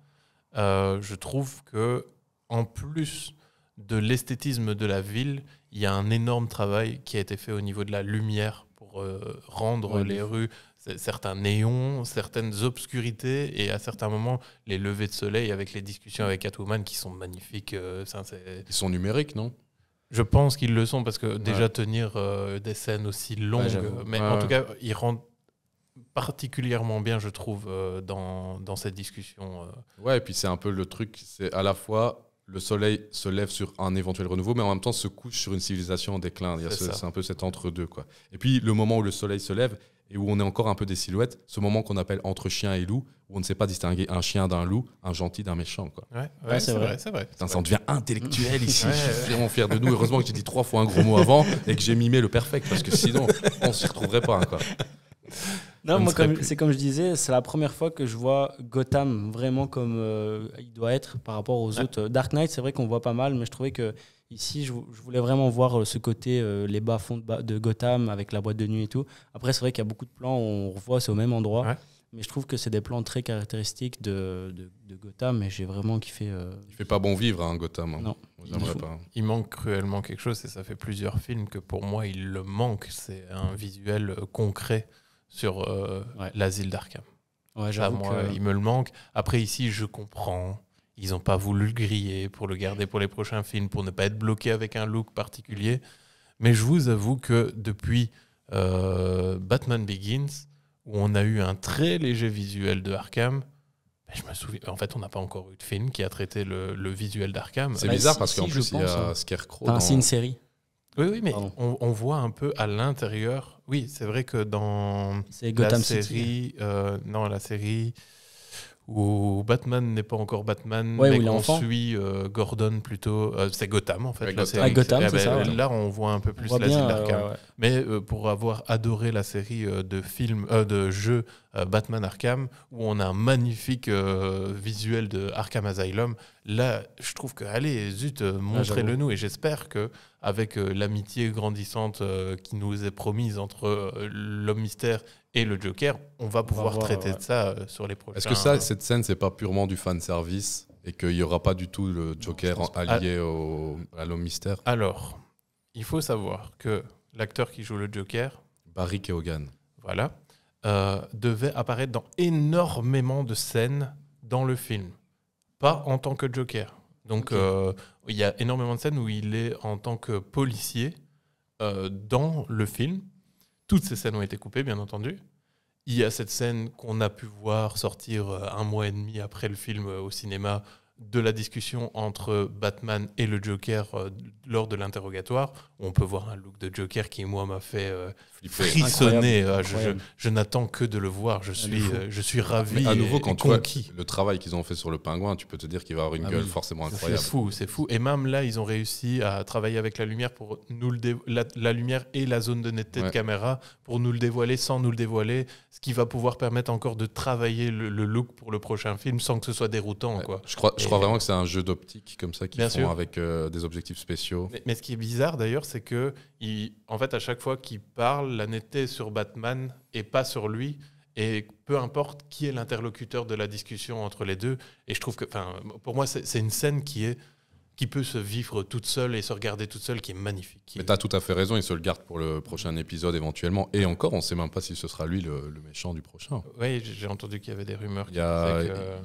je trouve que en plus de l'esthétisme de la ville, il y a un énorme travail qui a été fait au niveau de la lumière pour rendre les rues certains néons, certaines obscurités, et à certains moments, les levées de soleil avec les discussions avec Catwoman qui sont magnifiques. Euh, ils sont numériques, non Je pense qu'ils le sont, parce que déjà tenir euh, des scènes aussi longues, euh, mais en tout cas, ils rendent particulièrement bien, je trouve, dans, cette discussion. Ouais, et puis c'est un peu le truc, c'est à la fois le soleil se lève sur un éventuel renouveau, mais en même temps se couche sur une civilisation en déclin. C'est un peu cet entre-deux. quoi. Et puis, le moment où le soleil se lève, et où on est encore un peu des silhouettes, ce moment qu'on appelle entre chien et loup, où on ne sait pas distinguer un chien d'un loup, un gentil d'un méchant. Quoi. Ouais, ah, c'est vrai, c'est vrai. ça devient intellectuel ici. je suis vraiment fier de nous. Heureusement que j'ai dit trois fois un gros mot avant et que j'ai mimé le perfect, parce que sinon, on ne s'y retrouverait pas. Hein, non, moi, c'est comme je disais, c'est la première fois que je vois Gotham vraiment comme euh, il doit être par rapport aux autres. Euh, Dark Knight, c'est vrai qu'on voit pas mal, mais je trouvais que Ici, je, voulais vraiment voir euh, ce côté, euh, les bas-fonds de, Gotham avec la boîte de nuit et tout. Après, c'est vrai qu'il y a beaucoup de plans, où on revoit, c'est au même endroit. Mais je trouve que c'est des plans très caractéristiques de, Gotham et j'ai vraiment kiffé. Euh, il fait pas bon vivre, un hein, Gotham. Hein. Non. Il, manque cruellement quelque chose et ça fait plusieurs films que pour moi, il le manque. C'est un visuel concret sur l'asile d'Arkham. moi, il me le manque. Après, ici, je comprends ils n'ont pas voulu le griller pour le garder pour les prochains films, pour ne pas être bloqué avec un look particulier. Mais je vous avoue que depuis euh, Batman Begins, où on a eu un très léger visuel de Arkham, ben, je me souviens. En fait, on n'a pas encore eu de film qui a traité le, visuel d'Arkham. C'est bah, bizarre parce qu'en plus, il y a hein. Scarecrow. C'est une série. Oui, oui, mais on, voit un peu à l'intérieur. Oui, c'est vrai que dans la série, hein. euh, non, la série où Batman n'est pas encore Batman, mais on suit euh, Gordon plutôt. Euh, c'est Gotham en fait. Là, on voit un peu plus l'asile euh, d'Arkham. Mais pour avoir adoré la série de films, de jeux Batman Arkham, où on a un magnifique visuel de Arkham Asylum, là, je trouve que allez, zut, ah, montrez-le nous. Et j'espère que avec l'amitié grandissante qui nous est promise entre l'homme mystère et le Joker, on va pouvoir traiter de ça euh, sur les prochains. Est-ce que ça, euh, cette scène, c'est pas purement du fan service et qu'il n'y aura pas du tout le Joker allié à... au, l'homme mystère Alors, il faut savoir que l'acteur qui joue le Joker, Barry Keoghan, voilà, euh, devait apparaître dans énormément de scènes dans le film, pas en tant que Joker. Donc, il y a énormément de scènes où il est en tant que policier dans le film toutes ces scènes ont été coupées, bien entendu. Il y a cette scène qu'on a pu voir sortir euh, un mois et demi après le film euh, au cinéma, de la discussion entre Batman et le Joker euh, lors de l'interrogatoire. On peut voir un look de Joker qui, moi, m'a fait euh, frissonner. Euh, je, n'attends que de le voir. Je suis, je suis ravi. à nouveau, quand tu vois le travail qu'ils ont fait sur le pingouin, tu peux te dire qu'il va avoir une ah gueule forcément incroyable. C'est fou, c'est fou. Et même là, ils ont réussi à travailler avec la lumière pour nous le la, lumière et la zone de netteté de caméra pour nous le dévoiler sans nous le dévoiler, ce qui va pouvoir permettre encore de travailler le, look pour le prochain film sans que ce soit déroutant. Quoi. Je crois je crois vraiment que c'est un jeu d'optique comme ça qui font avec euh, des objectifs spéciaux. Mais, ce qui est bizarre d'ailleurs, c'est que il, en fait à chaque fois qu'il parle, la netteté est sur Batman et pas sur lui. Et peu importe qui est l'interlocuteur de la discussion entre les deux. Et je trouve que, pour moi, c'est une scène qui est qui peut se vivre toute seule et se regarder toute seule, qui est magnifique. Mais tu as tout à fait raison, il se le garde pour le prochain épisode éventuellement. Et encore, on ne sait même pas si ce sera lui le, méchant du prochain. Oui, j'ai entendu qu'il y avait des rumeurs. Il y, a,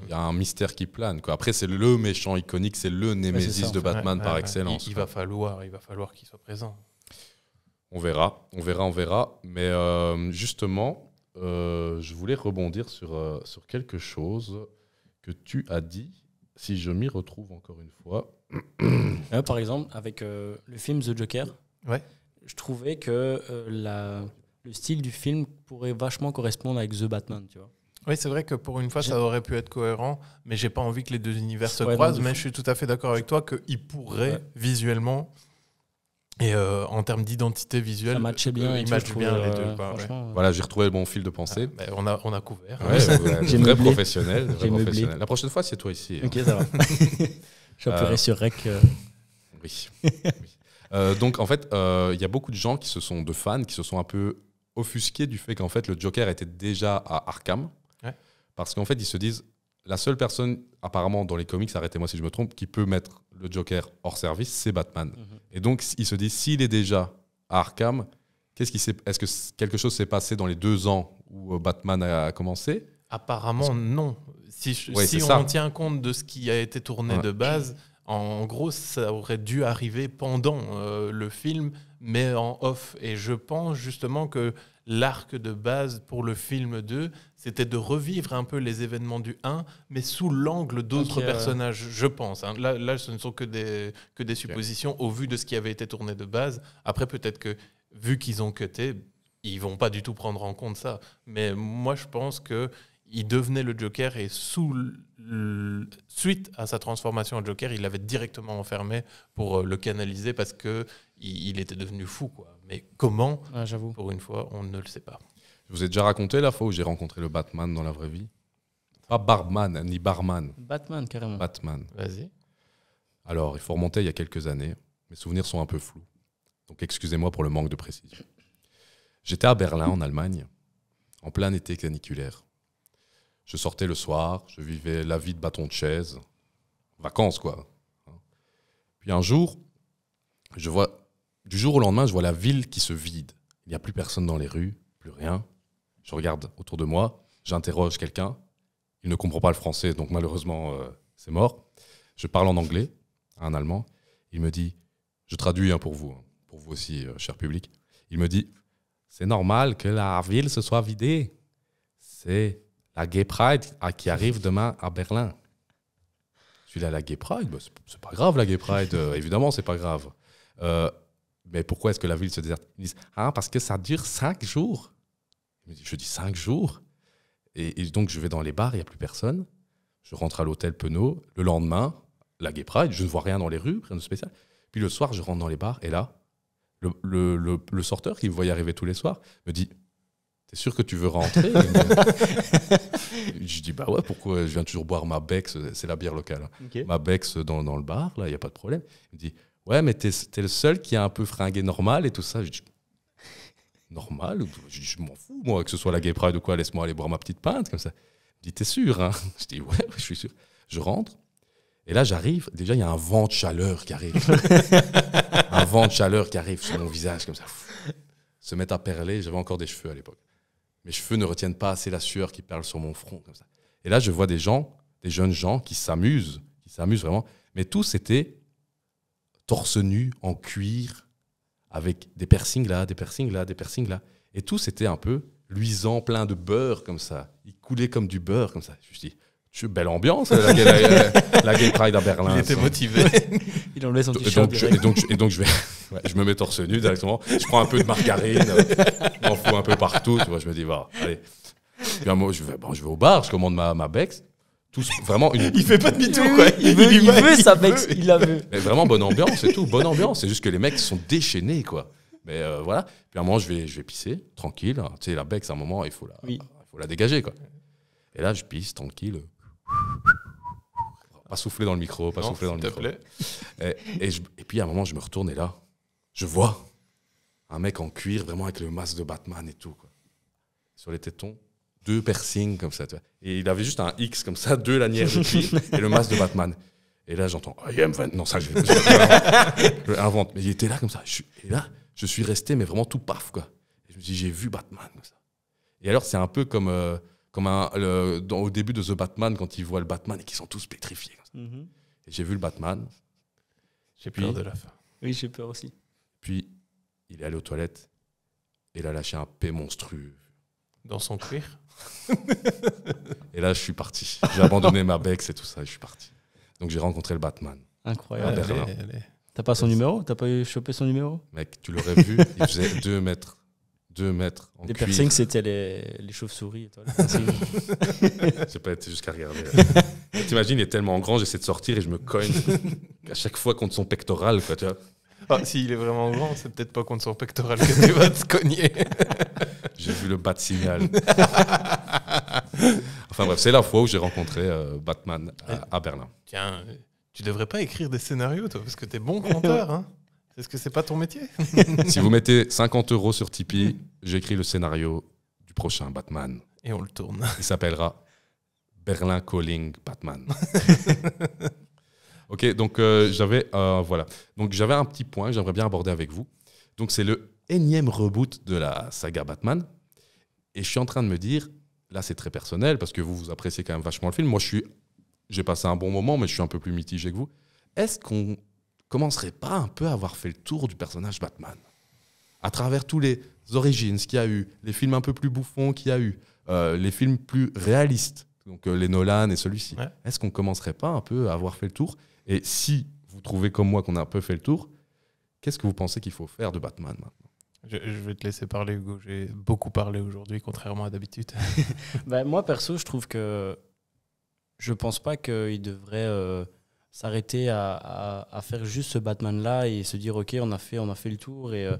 y, a un mystère qui plane. Quoi. Après, c'est le méchant iconique, c'est le Némésis de Batman par excellence. Il, va falloir, il va falloir qu'il soit présent. On verra, on verra, on verra. Mais euh, justement, euh, je voulais rebondir sur, euh, sur quelque chose que tu as dit, si je m'y retrouve encore une fois. Euh, par exemple, avec euh, le film The Joker, ouais. je trouvais que euh, la, le style du film pourrait vachement correspondre avec The Batman, tu vois. Oui, c'est vrai que pour une fois, ça aurait pu être cohérent, mais j'ai pas envie que les deux univers se croisent. Mais je suis tout à fait d'accord avec toi qu'ils pourraient visuellement et en termes d'identité visuelle, ça matchait bien, ils matchent bien les deux. Voilà, j'ai retrouvé le bon fil de pensée. Ah, on, a, on a couvert. Ouais, vrai, professionnel, professionnel. La prochaine fois, c'est toi ici. Ok, ça va. J'appuierai sur Rec. Oui. oui. Euh, donc en fait, euh, il y a beaucoup de gens qui se sont, de fans, qui se sont un peu offusqués du fait qu'en fait le Joker était déjà à Arkham. Parce qu'en fait, ils se disent, la seule personne, apparemment, dans les comics, arrêtez-moi si je me trompe, qui peut mettre le Joker hors service, c'est Batman. Mhm. Et donc, ils se disent, s'il est déjà à Arkham, qu'est-ce est-ce que quelque chose s'est passé dans les deux ans où euh, Batman a commencé Apparemment, non. Si, on tient compte de ce qui a été tourné de base, en gros, ça aurait dû arriver pendant euh, le film, mais en off. Et je pense justement que l'arc de base pour le film 2, c'était de revivre un peu les événements du 1, mais sous l'angle d'autres personnages, je pense. Hein. Là, ce ne sont que des, que des suppositions au vu de ce qui avait été tourné de base. Après, peut-être que, vu qu'ils ont cuté, ils vont pas du tout prendre en compte ça. Mais moi, je pense que il devenait le Joker et suite à sa transformation en Joker, il l'avait directement enfermé pour euh, le canaliser parce que il, était devenu fou. Quoi. Mais comment J'avoue. Pour une fois, on ne le sait pas. Je vous ai déjà raconté la fois où j'ai rencontré le Batman dans la vraie vie. Pas Barman, ni Barman. Batman, carrément. Batman. Vas-y. Alors, il faut remonter il y a quelques années. Mes souvenirs sont un peu flous. Donc, excusez-moi pour le manque de précision. J'étais à Berlin, en Allemagne, en plein été caniculaire. Je sortais le soir, je vivais la vie de bâton de chaise, vacances quoi. Puis un jour, je vois, du jour au lendemain, je vois la ville qui se vide. Il n'y a plus personne dans les rues, plus rien. Je regarde autour de moi, j'interroge quelqu'un. Il ne comprend pas le français, donc malheureusement, euh, c'est mort. Je parle en anglais à un Allemand. Il me dit, je traduis hein, pour vous, hein, pour vous aussi, euh, cher public. Il me dit, c'est normal que la ville se soit vidée. C'est la Gay Pride ah, qui arrive demain à Berlin. Celui-là, la Gay Pride, bah, c'est pas grave, la Gay Pride, euh, évidemment, c'est pas grave. Euh, mais pourquoi est-ce que la ville se déserte Ah, parce que ça dure cinq jours. Je dis cinq jours. Et, donc, je vais dans les bars, il n'y a plus personne. Je rentre à l'hôtel Penaud. Le lendemain, la Gay Pride, je ne vois rien dans les rues, rien de spécial. Puis le soir, je rentre dans les bars et là, le sorteur qui me voyait arriver tous les soirs me dit c'est sûr que tu veux rentrer Je dis bah ouais, pourquoi je viens toujours boire ma Bex, c'est la bière locale. Hein. Ma Bex dans, dans, le bar, là, il n'y a pas de problème. Il me dit ouais, mais t'es le seul qui a un peu fringué normal et tout ça. Je dis normal Je, je m'en fous, moi, que ce soit la Gay Pride ou quoi, laisse-moi aller boire ma petite pinte comme ça. Il me dit t'es sûr hein? Je dis ouais, je suis sûr. Je rentre. Et là, j'arrive, déjà, il y a un vent de chaleur qui arrive. un vent de chaleur qui arrive sur mon visage, comme ça. Se mettre à perler, j'avais encore des cheveux à l'époque. Mes cheveux ne retiennent pas assez la sueur qui perle sur mon front. Comme ça. Et là, je vois des gens, des jeunes gens qui s'amusent, qui s'amusent vraiment. Mais tous étaient torse nu, en cuir, avec des piercings là, des piercings là, des piercings là. Et tous étaient un peu luisants, pleins de beurre comme ça. Ils coulaient comme du beurre comme ça. Je dis, je belle ambiance, euh, la, gay, la, euh, Pride à Berlin. Il était motivé. Il enlevait son t-shirt. et, donc, et donc, je, vais, je me mets torse nu directement. Je prends un peu de margarine, je euh, m'en fous un peu partout. Tu vois, je me dis, allez. Puis un je vais, bon, je vais au bar, je commande ma, ma Bex. Tout, vraiment Il fait pas de mitou, quoi. Il, veut, il veut, sa Bex, il la veut. Mais vraiment bonne ambiance et tout, bonne ambiance. C'est juste que les mecs sont déchaînés, quoi. Mais voilà. Puis à un moment, je vais, je vais pisser, tranquille. Tu sais, la Bex, à un moment, il faut la, faut la dégager, quoi. Et là, je pisse tranquille. Pas souffler dans le micro, pas souffler dans le micro. Et, puis à un moment, je me retourne et là, je vois un mec en cuir, vraiment avec le masque de Batman et tout. Sur les tétons, deux piercings comme ça. Et il avait juste un X comme ça, deux lanières de et le masque de Batman. Et là, j'entends I Non, ça, je, Mais il était là comme ça. et là, je suis resté, mais vraiment tout paf, quoi. je me dis, j'ai vu Batman Et alors, c'est un peu comme. Euh, comme au début de The Batman, quand ils voient le Batman et qu'ils sont tous pétrifiés. Mhm. J'ai vu le Batman. J'ai peur de la fin. Oui, j'ai peur aussi. Puis, il est allé aux toilettes et il a lâché un P monstrueux. Dans son cuir Et là, je suis parti. J'ai abandonné ma Bex et tout ça, je suis parti. Donc, j'ai rencontré le Batman. Incroyable. T'as pas son numéro T'as pas chopé son numéro Mec, tu l'aurais vu, il faisait 2 mètres deux mètres en Les c'était les, chauves-souris. j'ai pas été jusqu'à regarder. T'imagines, il est tellement grand, j'essaie de sortir et je me cogne à chaque fois contre son pectoral. Quoi, tu vois. Ah, est vraiment grand, c'est peut-être pas contre son pectoral que tu vas te cogner. j'ai vu le bat signal. enfin bref, c'est la fois où j'ai rencontré euh, Batman à, Berlin. Tiens, tu devrais pas écrire des scénarios, toi, parce que t'es bon conteur. Hein est-ce que c'est pas ton métier Si vous mettez 50 euros sur Tipeee, j'écris le scénario du prochain Batman. Et on le tourne. Il s'appellera Berlin Calling Batman. ok, donc euh, j'avais euh, voilà. Donc j'avais un petit point que j'aimerais bien aborder avec vous. Donc c'est le énième reboot de la saga Batman. Et je suis en train de me dire, là c'est très personnel parce que vous vous appréciez quand même vachement le film. Moi je suis, j'ai passé un bon moment, mais je suis un peu plus mitigé que vous. Est-ce qu'on commencerait pas un peu à avoir fait le tour du personnage Batman À travers tous les origines qu'il y a eu, les films un peu plus bouffons qu'il y a eu, euh, les films plus réalistes, donc euh, les Nolan et celui-ci. Est-ce qu'on commencerait pas un peu à avoir fait le tour Et si vous trouvez comme moi qu'on a un peu fait le tour, qu'est-ce que vous pensez qu'il faut faire de Batman maintenant je, vais te laisser parler, Hugo. J'ai beaucoup parlé aujourd'hui, contrairement à d'habitude. Ben, moi, perso, je trouve que je pense pas qu'il devrait. Euh, s'arrêter à, à, faire juste ce Batman-là et se dire, OK, on a fait, on a fait le tour. Et, euh,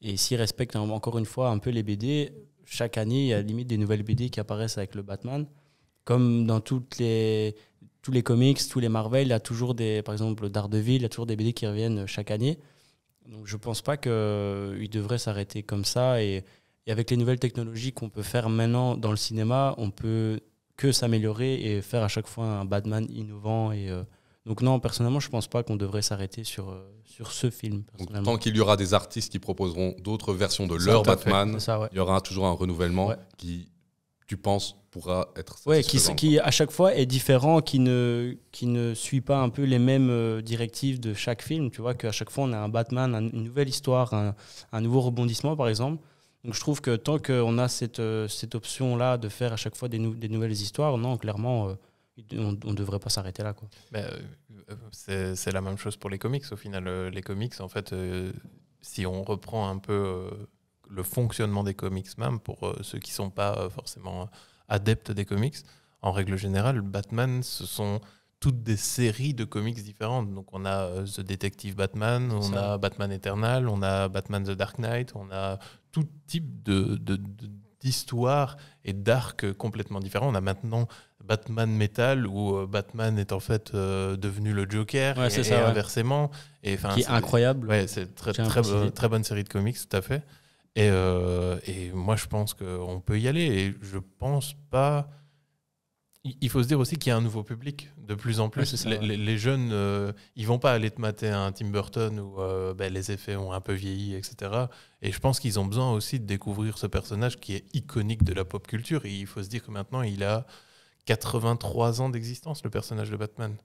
et s'ils respectent encore une fois un peu les BD, chaque année, il y a limite des nouvelles BD qui apparaissent avec le Batman. Comme dans toutes les, tous les comics, tous les Marvel, il y a toujours des, par exemple, Daredevil, il y a toujours des BD qui reviennent chaque année. Donc je pense pas qu'il euh, devrait s'arrêter comme ça. Et, et, avec les nouvelles technologies qu'on peut faire maintenant dans le cinéma, on peut que s'améliorer et faire à chaque fois un Batman innovant et, euh, donc non, personnellement, je ne pense pas qu'on devrait s'arrêter sur, euh, sur ce film. tant qu'il y aura des artistes qui proposeront d'autres versions de leur Batman, il y aura toujours un renouvellement qui, tu penses, pourra être Oui, qui, qui à chaque fois est différent, qui ne, qui ne suit pas un peu les mêmes euh, directives de chaque film. Tu vois qu'à chaque fois, on a un Batman, une nouvelle histoire, un, nouveau rebondissement, par exemple. Donc je trouve que tant qu'on a cette, euh, cette option-là de faire à chaque fois des, nouvelles histoires, non, clairement on, ne devrait pas s'arrêter là. Quoi. Euh, euh, c'est la même chose pour les comics au final. Euh, les comics, en fait, si on reprend un peu le fonctionnement des comics même, pour ceux qui sont pas forcément adeptes des comics, en règle générale, Batman, ce sont toutes des séries de comics différentes. Donc on a The Detective Batman, on a Batman Eternal, on a Batman The Dark Knight, on a tout type d'histoires et d'arcs complètement différents. On a maintenant Batman Metal où euh, Batman est en fait euh, devenu le Joker et, ça, inversement. qui est, incroyable. c'est très, très, très, bonne série de comics, tout à fait. Euh, et, moi, je pense qu'on peut y aller. Et je pense pas. Il faut se dire aussi qu'il y a un nouveau public de plus en plus. les, jeunes, ils vont pas aller te mater un Tim Burton où ben, les effets ont un peu vieilli, etc. Et je pense qu'ils ont besoin aussi de découvrir ce personnage qui est iconique de la pop culture. Et il faut se dire que maintenant, il a 83 ans d'existence, le personnage de Batman.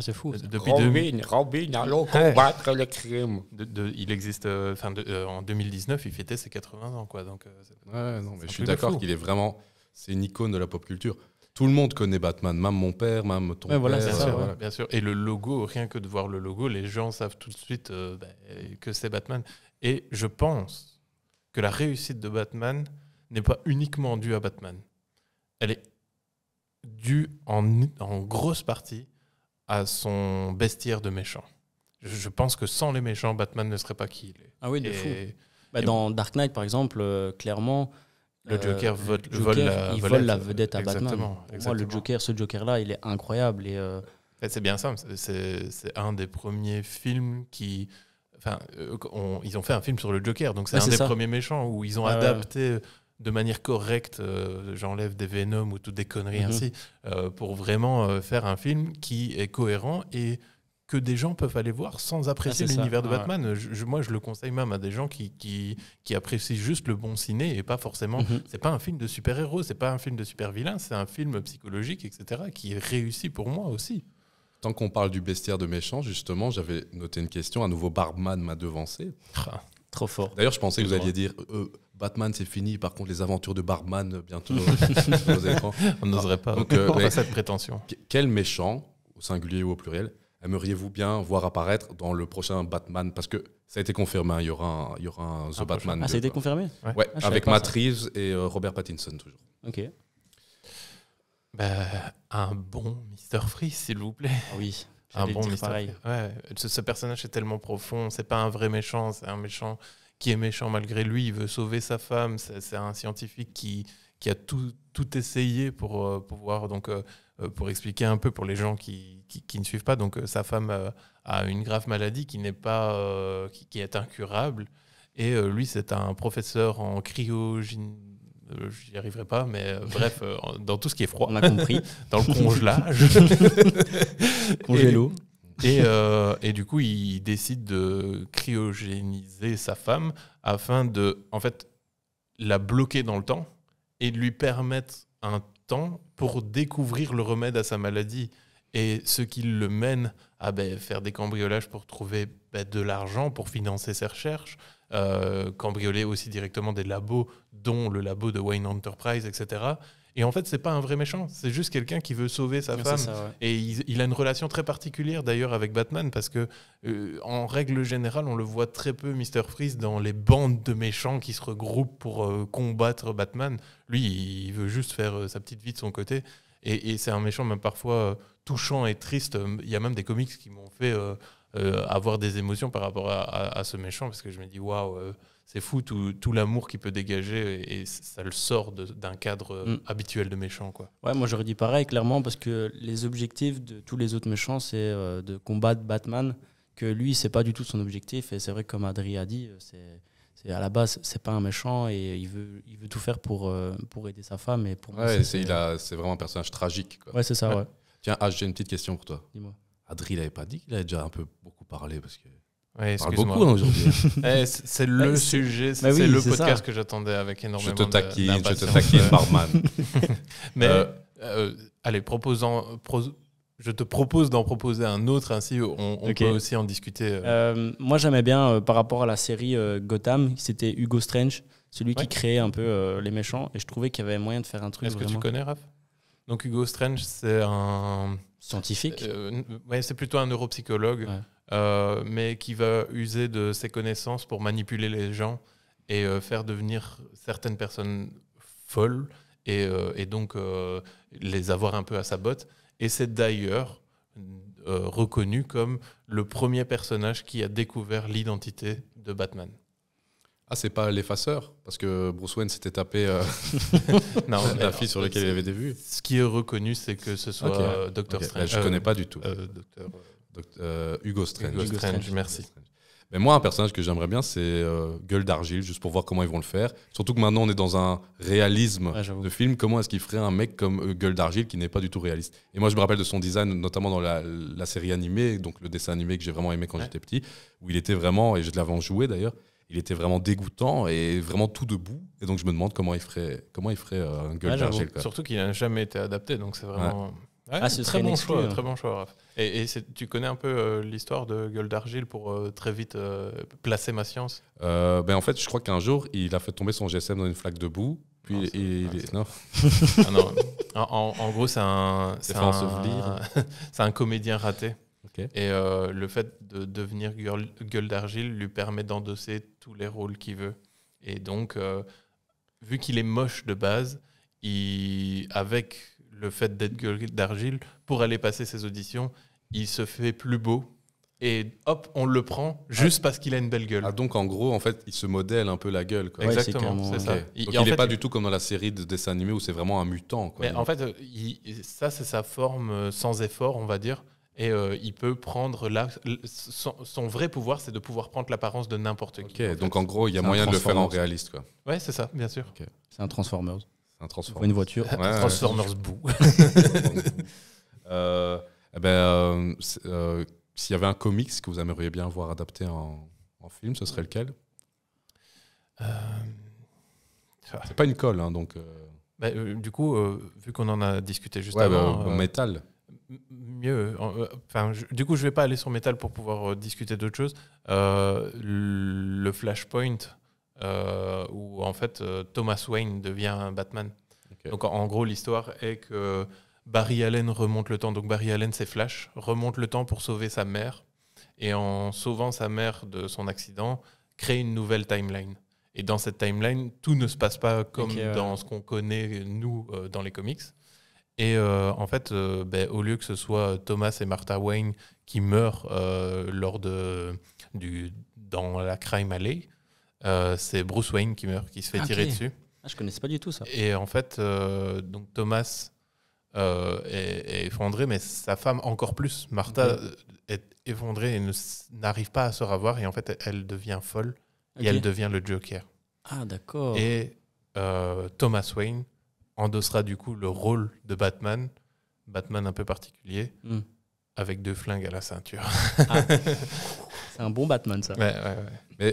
c'est fou. Euh, depuis Robin, Robin, allons combattre le crime. De, il existe, euh, euh, en 2019, il fêtait ses 80 ans, quoi. Donc, je suis d'accord qu'il est vraiment, c'est une icône de la pop culture. Tout le monde connaît Batman, même mon père, même ton père. Bien, sûr, bien sûr, Et le logo, rien que de voir le logo, les gens savent tout de suite ben, que c'est Batman. Et je pense que la réussite de Batman n'est pas uniquement due à Batman. Elle est dû en, grosse partie à son bestiaire de méchants. Je, pense que sans les méchants, Batman ne serait pas qui il est. Ah oui, de bah, dans Dark Knight, par exemple, euh, clairement. Le euh, Joker, vote, vole, la, vedette à Batman. Exactement. Moi, le Joker, ce Joker-là, il est incroyable. Et, euh, c'est bien ça. C'est un des premiers films qui. Enfin, ils ont fait un film sur le Joker, donc c'est un des premiers méchants où ils ont adapté de manière correcte, euh, j'enlève des Venom ou toutes des conneries mhm. ainsi, euh, pour vraiment euh, faire un film qui est cohérent et que des gens peuvent aller voir sans apprécier ah, l'univers de Batman. moi, je le conseille même à des gens qui, qui, apprécient juste le bon ciné et pas forcément. Mhm. C'est pas un film de super-héros, c'est pas un film de super-vilain, c'est un film psychologique, etc., qui est réussi pour moi aussi. Tant qu'on parle du bestiaire de méchants, justement, j'avais noté une question. à nouveau Barbman m'a devancé. Ah. trop fort. D'ailleurs, je pensais que vous alliez dire Batman, c'est fini. Par contre, les aventures de Barman, euh, bientôt euh, On n'oserait pas. Donc, euh, cette prétention. Quel méchant, au singulier ou au pluriel, aimeriez-vous bien voir apparaître dans le prochain Batman Parce que ça a été confirmé, hein, il y aura un, il y aura un The ah, Batman. Ah, ça a été confirmé Ouais, ah, avec Matt Reeves et Robert Pattinson, toujours. Ok. Bah, un bon Mr. Freeze, s'il vous plaît. Ah oui. Un bon Mr. Freeze. ce, ce, personnage est tellement profond. C'est pas un vrai méchant, c'est un méchant qui est méchant malgré lui, il veut sauver sa femme, c'est un scientifique qui, qui a tout, essayé pour euh, pouvoir donc euh, euh, pour expliquer un peu pour les gens qui, ne suivent pas donc sa femme a une grave maladie qui n'est pas qui, est incurable et lui c'est un professeur en cryogénie j'y arriverai pas, mais bref, dans tout ce qui est froid. On a compris. dans le congelage. Congélo. Euh, et, du coup, il décide de cryogéniser sa femme afin de, en fait, la bloquer dans le temps et de lui permettre un temps pour découvrir le remède à sa maladie. Et ce qui le mène à ben, faire des cambriolages pour trouver ben, de l'argent pour financer ses recherches, euh, cambrioler aussi directement des labos, dont le labo de Wayne Enterprise, etc. Et en fait, c'est pas un vrai méchant, c'est juste quelqu'un qui veut sauver sa femme. Et il, a une relation très particulière d'ailleurs avec Batman, parce que euh, en règle générale, on le voit très peu, Mr. Freeze, dans les bandes de méchants qui se regroupent pour euh, combattre Batman. Lui, il veut juste faire euh, sa petite vie de son côté. Et, c'est un méchant même parfois touchant et triste. Il y a même des comics qui m'ont fait avoir des émotions par rapport à, ce méchant, parce que je me dis, waouh c'est fou tout, tout l'amour qu'il peut dégager et, ça le sort d'un cadre mm. habituel de méchant. Quoi. Ouais, moi j'aurais dit pareil, clairement, parce que les objectifs de tous les autres méchants, c'est euh, de combattre Batman, que lui, c'est pas du tout son objectif. Et c'est vrai que, comme Adri a dit, euh, c'est. à la base, c'est pas un méchant et il veut, il veut tout faire pour, euh, pour aider sa femme. Et pour ouais, c'est vraiment un personnage tragique. Ouais, c'est ça, ouais. Tiens, ah, j'ai une petite question pour toi. Dis-moi. Adri, il avait pas dit qu'il avait déjà un peu beaucoup parlé parce que beaucoup aujourd'hui. c'est le sujet, c'est le podcast que j'attendais avec énormément de Je te taquine, je te taquine, Mais euh, euh, allez, proposant, je te propose d'en proposer un autre, ainsi on, peut aussi en discuter. Euh. moi j'aimais bien par rapport à la série Gotham, c'était Hugo Strange, celui qui créait un peu les méchants, et je trouvais qu'il y avait moyen de faire un truc. Est-ce que tu connais, Raph Donc Hugo Strange, c'est un... Scientifique C'est plutôt un neuropsychologue. Euh, mais qui va user de ses connaissances pour manipuler les gens et euh, faire devenir certaines personnes folles et, euh, donc les avoir un peu à sa botte. Et c'est d'ailleurs reconnu comme le premier personnage qui a découvert l'identité de Batman. Ah, c'est pas l'effaceur Parce que Bruce Wayne s'était tapé non, la fille sur laquelle il avait des vues. Ce qui est reconnu, c'est que ce soit docteur Strange. je ne connais pas du tout. Docteur euh, Hugo, Strange. Hugo merci. Mais moi, un personnage que j'aimerais bien, c'est euh, Gueule d'argile, juste pour voir comment ils vont le faire. Surtout que maintenant, on est dans un réalisme de film. Comment est-ce qu'il ferait un mec comme euh, Gueule d'argile qui n'est pas du tout réaliste Et moi, je me rappelle de son design, notamment dans la, série animée, donc le dessin animé que j'ai vraiment aimé quand j'étais petit, où il était vraiment, et je l'avais en joué d'ailleurs, il était vraiment dégoûtant et vraiment tout debout. Et donc, je me demande comment il ferait, comment il ferait euh, un Gueule d'argile. Surtout qu'il n'a jamais été adapté, donc c'est vraiment. Ah, hein. très, bon choix, très bon choix, et, tu connais un peu euh, l'histoire de Gueule d'Argile pour euh, très vite euh, placer ma science ben En fait, je crois qu'un jour, il a fait tomber son GSM dans une flaque de boue. Puis ah, il, il, non. Ah, en, gros, c'est un, c'est un, un, comédien raté. Et le fait de devenir gueule, d'argile lui permet d'endosser tous les rôles qu'il veut. Et donc, vu qu'il est moche de base, il, avec le fait d'être gueule d'argile, pour aller passer ses auditions, il se fait plus beau. Et hop, on le prend juste ah. parce qu'il a une belle gueule. Ah, donc en gros, en fait, il se modèle un peu la gueule. Exactement, Il, n'est pas du tout comme dans la série de dessins animés où c'est vraiment un mutant. Mais en fait, euh, ça, c'est sa forme euh, sans effort, on va dire. Et euh, il peut prendre la, son, vrai pouvoir, c'est de pouvoir prendre l'apparence de n'importe qui. donc en gros, il y a moyen de le faire en réaliste. Quoi. Ouais, c'est ça, bien sûr. C'est un Transformers. Un une voiture. Transformers bou euh, eh ben, euh, euh, s'il y avait un comics que vous aimeriez bien voir adapté en, film, ce serait lequel euh, C'est pas une colle, hein, donc. Bah, du coup, vu qu'on en a discuté juste avant. Bah, métal. Mieux. Enfin, du coup, je vais pas aller sur métal pour pouvoir discuter d'autres choses. le Flashpoint, où en fait Thomas Wayne devient Batman. Donc en gros, l'histoire est que Barry Allen remonte le temps. Donc Barry Allen, c'est Flash, remonte le temps pour sauver sa mère. Et en sauvant sa mère de son accident, crée une nouvelle timeline. Et dans cette timeline, tout ne se passe pas comme dans ce qu'on connaît, nous, euh, dans les comics. Et euh, en fait, euh, ben, au lieu que ce soit Thomas et Martha Wayne qui meurent lors de, dans la Crime Alley, c'est Bruce Wayne qui meurt, qui se fait ah, tirer dessus. Je ah, je connaissais pas du tout ça. Et en fait, donc Thomas euh, est, effondrée, mais sa femme encore plus. Martha est effondrée et n'arrive pas à se ravoir et en fait, elle devient folle, et elle devient le Joker. Ah, d'accord. Et euh, Thomas Wayne endossera du coup le rôle de Batman, Batman un peu particulier, hmm. avec deux flingues à la ceinture. Ah. C'est un bon Batman, ça. Mais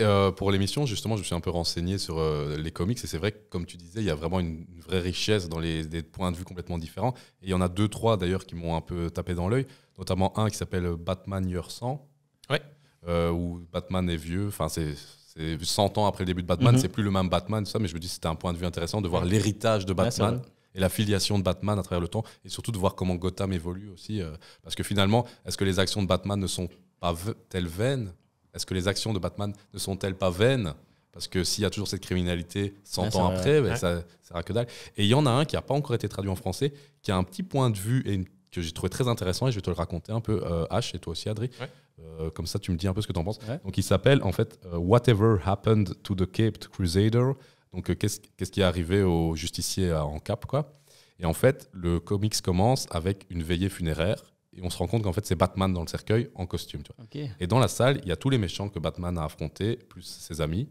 euh, pour l'émission, justement, je me suis un peu renseigné sur euh, les comics. Et c'est vrai que, comme tu disais, il y a vraiment une vraie richesse dans les, des points de vue complètement différents. Et il y en a deux, trois d'ailleurs, qui m'ont un peu tapé dans l'œil. Notamment un qui s'appelle Batman Year 100. Ouais. Euh, où Batman est vieux. Enfin, c'est. 100 ans après le début de Batman, mhm. c'est plus le même Batman, ça, mais je me dis c'était un point de vue intéressant de voir l'héritage de Batman et la filiation de Batman à travers le temps, et surtout de voir comment Gotham évolue aussi. parce que finalement, est-ce que les actions de Batman ne sont pas telle vaine Est-ce que les actions de Batman ne sont-elles pas vaines parce que s'il y a toujours cette criminalité 100 ans après, ben, ça sert que dalle. Et il y en a un qui n'a pas encore été traduit en français, qui a un petit point de vue et que j'ai trouvé très intéressant, et je vais te le raconter un peu, euh, H, et toi aussi, Adri. Euh, comme ça, tu me dis un peu ce que tu en penses. Donc, il s'appelle en fait euh, Whatever Happened to the Caped Crusader. Donc, qu'est-ce qui est arrivé au justicier en Cap, quoi. Et en fait, le comics commence avec une veillée funéraire et on se rend compte qu'en fait, c'est Batman dans le cercueil en costume. Et dans la salle, il y a tous les méchants que Batman a affrontés, plus ses amis.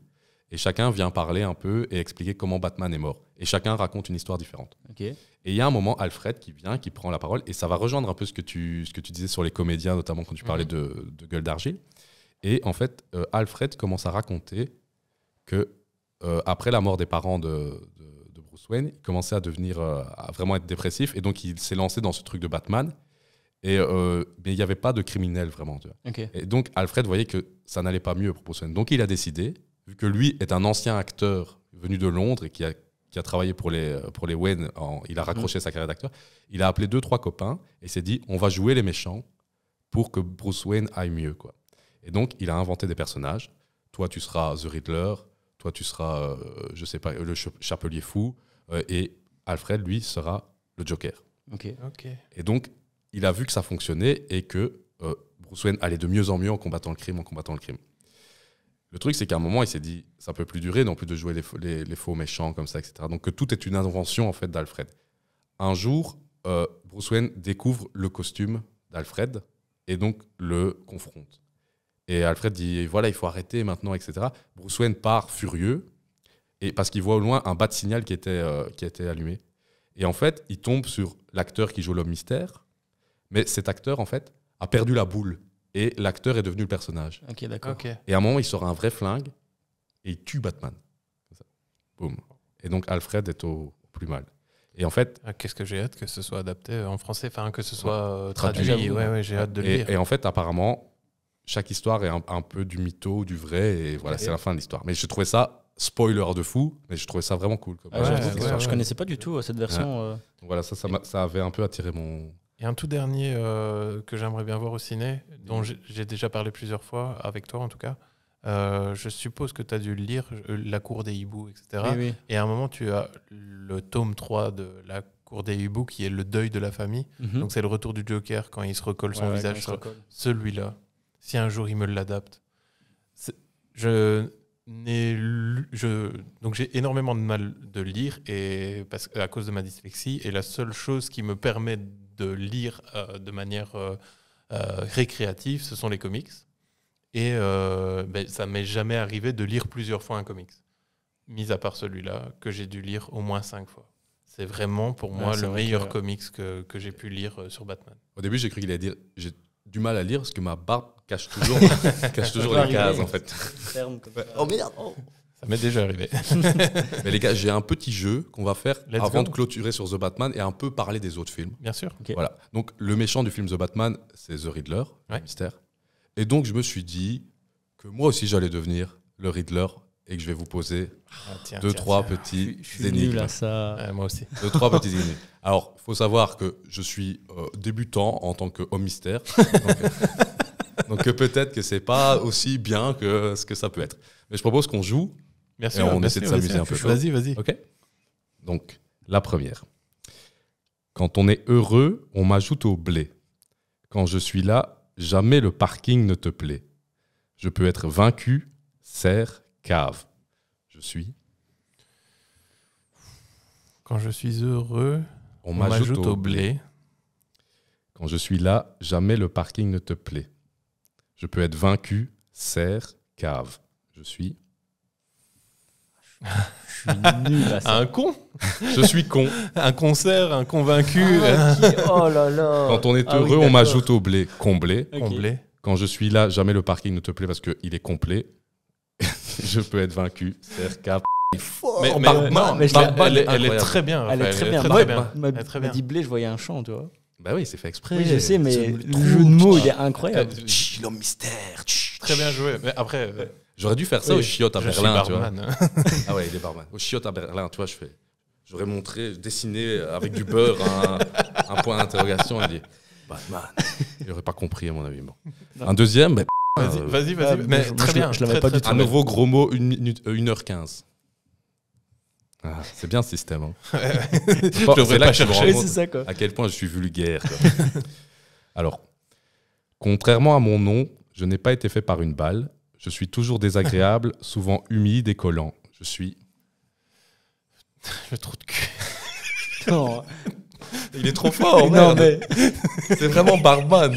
Et chacun vient parler un peu et expliquer comment Batman est mort. Et chacun raconte une histoire différente. Et il y a un moment, Alfred qui vient, qui prend la parole, et ça va rejoindre un peu ce que tu, ce que tu disais sur les comédiens, notamment quand tu mhm. parlais de, de, Gueule d'Argile. Et en fait, euh, Alfred commence à raconter que euh, après la mort des parents de, de, Bruce Wayne, il commençait à devenir euh, à vraiment être dépressif, et donc il s'est lancé dans ce truc de Batman. Et euh, mais il n'y avait pas de criminel vraiment. Et donc Alfred voyait que ça n'allait pas mieux pour Wayne. Donc il a décidé, vu que lui est un ancien acteur venu de Londres et qui a, qui a travaillé pour les, euh, pour les Wayne, il a mhm. raccroché sa carrière d'acteur, il a appelé deux, trois copains et s'est dit on va jouer les méchants pour que Bruce Wayne aille mieux. Quoi. Et donc il a inventé des personnages. Toi, tu seras The Riddler, toi, tu seras, euh, je sais pas, le Chapelier Fou, et Alfred, lui, sera le Joker. Ok, ok. Et donc, il a vu que ça fonctionnait et que euh, Bruce Wayne allait de mieux en mieux en combattant le crime, en combattant le crime. Le truc, c'est qu'à un moment, il s'est dit, ça peut plus durer non plus de jouer les, faux méchants comme ça, etc. Donc que tout est une invention en fait d'Alfred. Un jour, euh, Bruce Wayne découvre le costume d'Alfred et donc le confronte. Et Alfred dit, voilà, il faut arrêter maintenant, etc. Bruce Wayne part furieux et parce qu'il voit au loin un bas de signal qui était, été euh, qui était allumé. Et en fait, il tombe sur l'acteur qui joue l'homme mystère mais cet acteur, en fait, a perdu la boule. Et l'acteur est devenu le personnage. Ok, d'accord. Et à un moment, il sort un vrai flingue et il tue Batman. Boum. Et donc, Alfred est au, plus mal. Et en fait. Ah, qu'est-ce que j'ai hâte que ce soit adapté euh, en français, enfin que ce soit euh, traduit. ouais, j'ai hâte de lire. Et en fait, apparemment, chaque histoire est un, peu du mytho, du vrai, et voilà, c'est la fin de l'histoire. Mais je trouvais ça spoiler de fou, mais je trouvais ça vraiment cool. Comme ah ne je, connaissais pas du tout euh, cette version. Voilà, ça, ça, avait un peu attiré mon, un tout dernier euh, que j'aimerais bien voir au ciné, dont j'ai déjà parlé plusieurs fois, avec toi en tout cas. Euh, je suppose que tu as dû lire euh, La Cour des Hiboux, etc. Et à un moment, tu as le tome 3 de La Cour des Hiboux qui est Le deuil de la famille. Mhm. Donc, c'est le retour du Joker quand il se recolle son visage sur celui-là. Si un jour il me l'adapte. Je n'ai je donc j'ai énormément de mal de lire et parce à cause de ma dyslexie et la seule chose qui me permet de lire euh, de manière euh, euh, récréative, ce sont les comics. Et ben, ça m'est jamais arrivé de lire plusieurs fois un comics, mis à part celui-là, que j'ai dû lire au moins cinq fois. C'est vraiment pour ah, moi le meilleur comics que, j'ai pu lire sur Batman. Au début, j'ai cru qu'il allait dire j'ai du mal à lire parce que ma barbe cache toujours, cache toujours les cases en fait. Oh merde ça m'est déjà arrivé. Mais les gars, j'ai un petit jeu qu'on va faire avant de clôturer sur The Batman et un peu parler des autres films. Bien sûr. Voilà. Donc, le méchant du film The Batman, c'est The Riddler, mystère. Et donc, je me suis dit que moi aussi, j'allais devenir le Riddler et que je vais vous poser ah, deux, trois petits petits je, suis énigmes. à ça... moi aussi. Deux, trois petits énigmes. Alors, faut savoir que je suis euh, débutant en tant qu'homme mystère. donc, euh, donc euh, peut-être que c'est pas aussi bien que ce que ça peut être. Mais je propose qu'on joue Merci. on essaie de s'amuser un peu. Vas-y, vas-y. Ok. Donc, la première. Quand on est heureux, on m'ajoute au blé. Quand je suis là, jamais le parking ne te plaît. Je peux être vaincu, serre, cave. Je suis. Quand je suis heureux, on, m'ajoute au, blé. Quand je suis là, jamais le parking ne te plaît. Je peux être vaincu, serre, cave. Je suis. Je suis nul à ça. un con Je suis con. un concert, un convaincu. Ah, oh là là. Quand on est ah heureux, on m'ajoute au blé. Comblé. Comblé. Quand je suis là, jamais le parking ne te plaît parce qu'il est complet. je peux être vaincu. C'est Fort, oh, mais, mais, non, mais elle, elle, est très bien. Elle est très bien. Elle est très bien. dit blé, je voyais un champ, tu vois. Bah oui, c'est fait exprès. Oui, je sais, mais le jeu de mots, il est incroyable. Euh, L'homme mystère. Très bien joué. Mais après. Euh, J'aurais dû faire ça au chiottes à Berlin, tu vois. ah ouais, il est barman. Au chiottes à Berlin, tu vois, je fais. J'aurais montré, dessiné avec du beurre un, point d'interrogation et dit Batman. Il n'aurait pas compris, à mon avis. Un deuxième, mais. Ben, euh, vas-y, vas-y, vas ah, mais très, bien. Je l'avais pas du tout. Un nouveau gros mot, 1 h 15 c'est bien ce système. Hein. je devrais pas chercher. Ça, quoi. À quel point je suis vulgaire. Alors, contrairement à mon nom, je n'ai pas été fait par une balle, je suis toujours désagréable, souvent humide et collant. Je suis. Le trou de cul. non. Il est trop fort, non, mais. C'est vraiment Barman.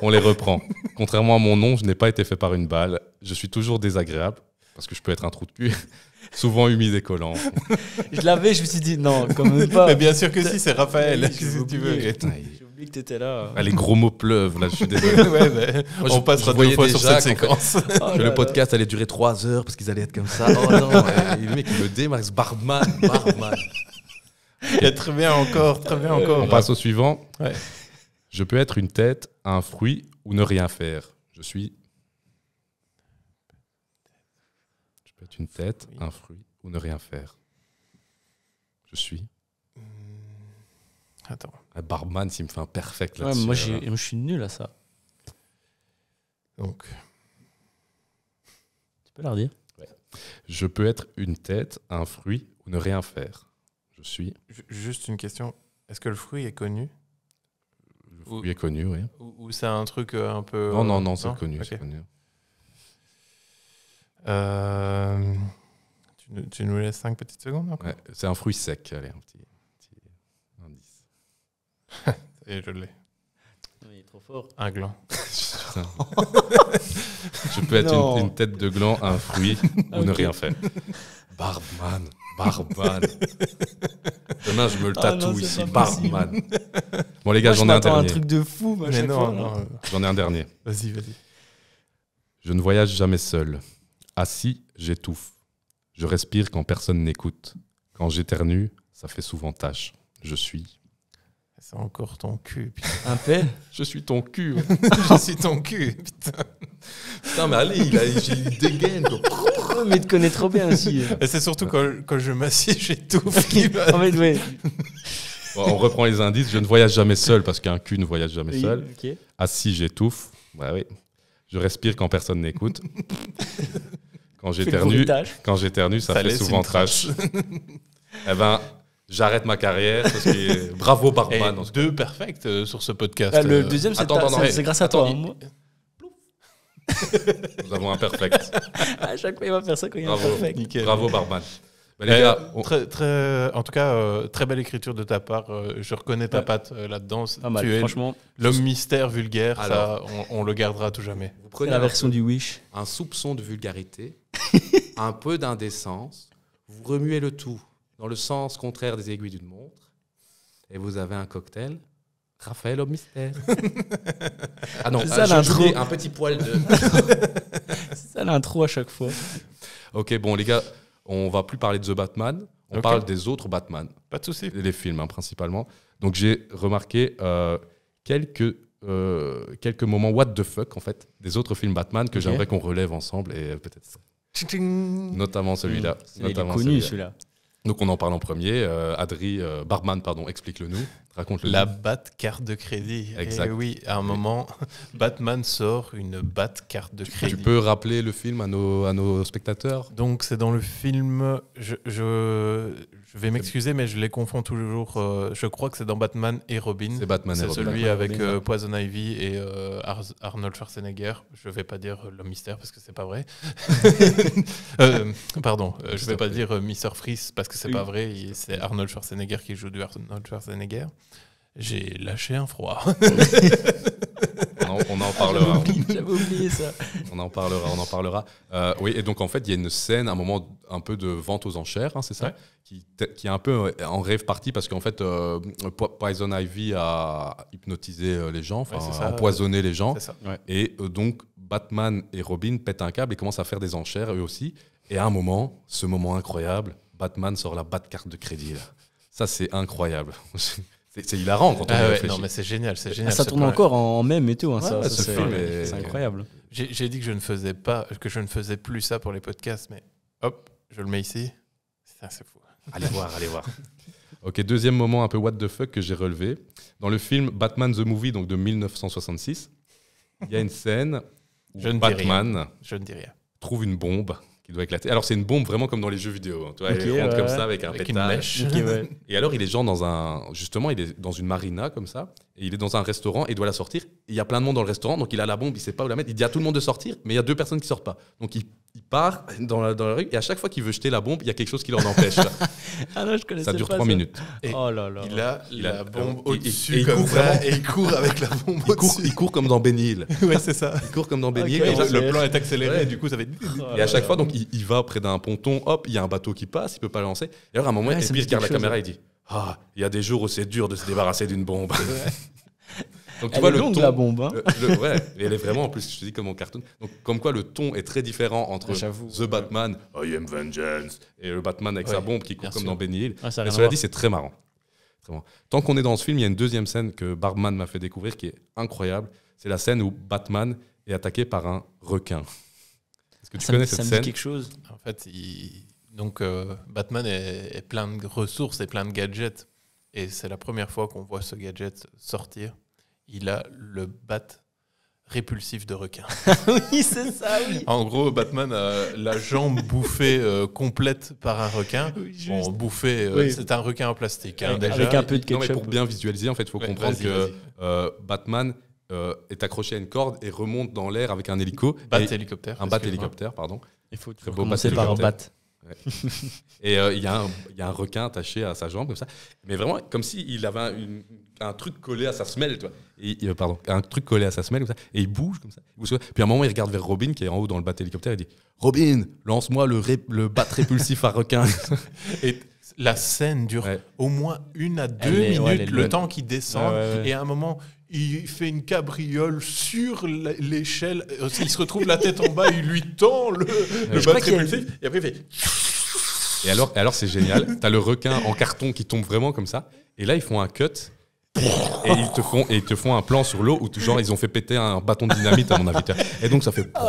on les reprend. Contrairement à mon nom, je n'ai pas été fait par une balle. Je suis toujours désagréable, parce que je peux être un trou de cul. Souvent humide et collant. je l'avais, je me suis dit non, comme bien sûr que si, c'est Raphaël, tu veux que tu étais là. Ah, les gros mots pleuvent, là, je suis désolé. ouais, mais bah, Moi, on passera deux fois sur cette séquence. que oh le podcast allait durer 3 heures parce qu'ils allaient être comme ça. Oh oh, le mec, il démarque, Bardman, Bardman. Eh, très bien encore, très bien encore. On passe au suivant. Je peux être une tête, un fruit ou ne rien faire. Je suis. Je peux être une tête, un fruit ou ne rien faire. Je suis. Attends. Un barman, s'il me fait un perfect là ouais, moi, je suis nul à ça. Donc. Tu peux la dire Je peux être une tête, un fruit ou ne rien faire. Je suis. juste une question. Est-ce que le fruit est connu Le fruit est connu, oui. Ou, c'est un truc euh, un peu. Non, non, non, euh, c'est connu. connu. Euh, tu, nous laisses 5 petites secondes hein? ouais, C'est un fruit sec, allez, un petit. Et eh, je l'ai. Il est trop fort. Un gland. je peux être une, tête de gland, un fruit ou ne rien faire. Barman, barman. Demain, je me le ah tatoue ici, barman. Bon, les gars, j'en ai un dernier. un truc de fou, J'en ai un dernier. Vas-y, vas-y. Je ne voyage jamais seul. Assis, j'étouffe. Je respire quand personne n'écoute. Quand j'éternue, ça fait souvent tâche. Je suis c'est encore ton cul. Putain. Un peu Je suis ton cul. je suis ton cul, putain. Putain, mais allez, il a, dégaine. mais il te trop bien si. Et c'est surtout quand, je m'assieds, j'étouffe. on reprend les indices. Je ne voyage jamais seul parce qu'un cul ne voyage jamais seul. Assis, j'étouffe. oui. Je respire quand personne n'écoute. quand j'éternue, quand j'éternue, ça, fait souvent trash. eh ben, J'arrête ma carrière. Parce que, euh, bravo, Barman. Eh, deux perfects euh, sur ce podcast. Euh, le deuxième, eh, c'est grâce à toi, hein, Nous avons un perfect. À chaque fois, il va faire ça quand il y a un perfect. bravo, Barman. en tout cas, très belle écriture de ta part. je reconnais ta patte là-dedans. tu es l'homme mystère vulgaire. Ça, on, le gardera tout jamais. prenez la version du Wish. un soupçon de vulgarité, un peu d'indécence, vous remuez le tout dans le sens contraire des aiguilles d'une montre. Et vous avez un cocktail. Raphaël au mystère. ah non, un petit poil de. C'est ça l'intro à chaque fois. Ok, bon, les gars, on va plus parler de The Batman. On parle des autres Batman. Pas de souci. Les films, hein, principalement. Donc, j'ai remarqué euh, quelques, euh, quelques moments what the fuck, en fait, des autres films Batman que j'aimerais qu'on relève ensemble et peut-être. Notamment celui-là. Notamment il est celui là donc on en parle en premier. Euh, Adri, euh, Barman, pardon, explique-le nous. Raconte-le. La bat carte de crédit. Eh oui, à un moment, Batman sort une bat carte de crédit. Tu, peux rappeler le film à nos, à nos spectateurs Donc c'est dans le film, je, je vais m'excuser, mais je les confonds toujours. Euh, je crois que c'est dans Batman et Robin. C'est Batman et Robin. C'est celui avec euh, Poison Ivy et euh, Arnold Schwarzenegger. Je ne vais pas dire le mystère parce que c'est pas vrai. pardon, je ne vais pas dire Mr. Freeze parce que c'est n'est pas vrai. C'est Arnold Schwarzenegger qui joue du Arnold Schwarzenegger. J'ai lâché un froid. en parlera. J'avais oublié ça. on en parlera, on en parlera. Euh, oui, et donc en fait, il y a une scène, un moment un peu de vente aux enchères, hein, c'est ça qui, est un peu euh, en rêve parti parce qu'en fait, euh, Poison Ivy a hypnotisé les gens, enfin, empoisonné les gens. Et donc, Batman et Robin pètent un câble et commencent à faire des enchères eux aussi. Et à un moment, ce moment incroyable, Batman sort la carte de crédit. Ça, c'est incroyable. C'est hilarant quand on ah Non, mais c'est génial, c'est ah, génial. ça tourne encore en même et tout. c'est incroyable. J'ai dit que je ne faisais pas, que je ne faisais plus ça pour les podcasts, mais hop, je le mets ici. C'est fou. Allez voir, allez voir. Ok, deuxième moment un peu what the fuck que j'ai relevé. Dans le film Batman the Movie, donc de 1966, il y a une scène où Batman je ne dis rien. trouve une bombe il doit éclater. Alors, c'est une bombe vraiment comme dans les jeux vidéo. Hein, tu vois, rentre comme ça avec un avec Une Et alors, il est genre dans un. Justement, il est dans une marina comme ça il est dans un restaurant et il doit la sortir. Il y a plein de monde dans le restaurant, donc il a la bombe, il sait pas où la mettre. Il dit à tout le monde de sortir, mais il y a deux personnes qui sortent pas. Donc il, part dans la, rue et à chaque fois qu'il veut jeter la bombe, il y a quelque chose qui l'en empêche. Ah ça dure trois minutes. Oh il a, la bombe au-dessus comme ça et il court avec la bombe il court, il court comme dans Benny Hill. Oui, c'est ça. Il court comme dans Benny Hill. le plan est accéléré et du coup ça fait. Oh et à chaque fois, donc il, va près d'un ponton, hop, il y a un bateau qui passe, il peut pas lancer. Et alors à un moment, ouais, ah, il regarde la caméra et dit ah, il y a des jours où c'est dur de se débarrasser d'une bombe. Donc, tu vois, le longue, de la bombe. Hein. Ouais. elle est vraiment, en plus, je te dis comme en cartoon. Donc, comme quoi, le ton est très différent entre ah, The Batman, I am vengeance, et le Batman avec sa bombe qui court comme dans Benny Hill. Ah, cela dit, c'est très marrant. Tant qu'on est dans ce film, il y a une deuxième scène que Barman m'a fait découvrir qui est incroyable. C'est la scène où Batman est attaqué par un requin. Est-ce que tu connais me, scène ça me dit quelque chose. En fait, il donc euh, Batman est, plein de ressources et plein de gadgets. Et c'est la première fois qu'on voit ce gadget sortir. Il a le bat répulsif de requin. oui, c'est ça, En gros, Batman a la jambe bouffée euh, complète par un requin. Euh, c'est un requin en plastique. Hein, avec, un peu de ketchup. pour bien visualiser, en fait, il faut comprendre que Batman est accroché à une corde et remonte dans l'air avec un hélico. hélicoptère. Un bat hélicoptère, pardon. Il faut, passer par un bat. Et euh, il y, a un requin attaché à sa jambe, comme ça. Mais vraiment, comme s'il avait un, truc collé à sa semelle, tu euh, pardon, un truc collé à sa semelle, comme ça. Et il bouge, comme ça. Puis à un moment, il regarde vers Robin, qui est en haut dans le bat hélicoptère, et dit Robin, lance-moi le, le bat répulsif à requin. et la scène dure au moins une à deux minutes, le temps qui descend. et à un moment, il fait une cabriole sur l'échelle. Euh, il se retrouve la tête en bas, il lui tend le, bas Et après, il fait. Et alors, alors c'est génial. T'as le requin en carton qui tombe vraiment comme ça. Et là, ils font un cut et ils te font et ils te font un plan sur l'eau où genre ils ont fait péter un bâton de dynamite à mon avis et donc ça fait oh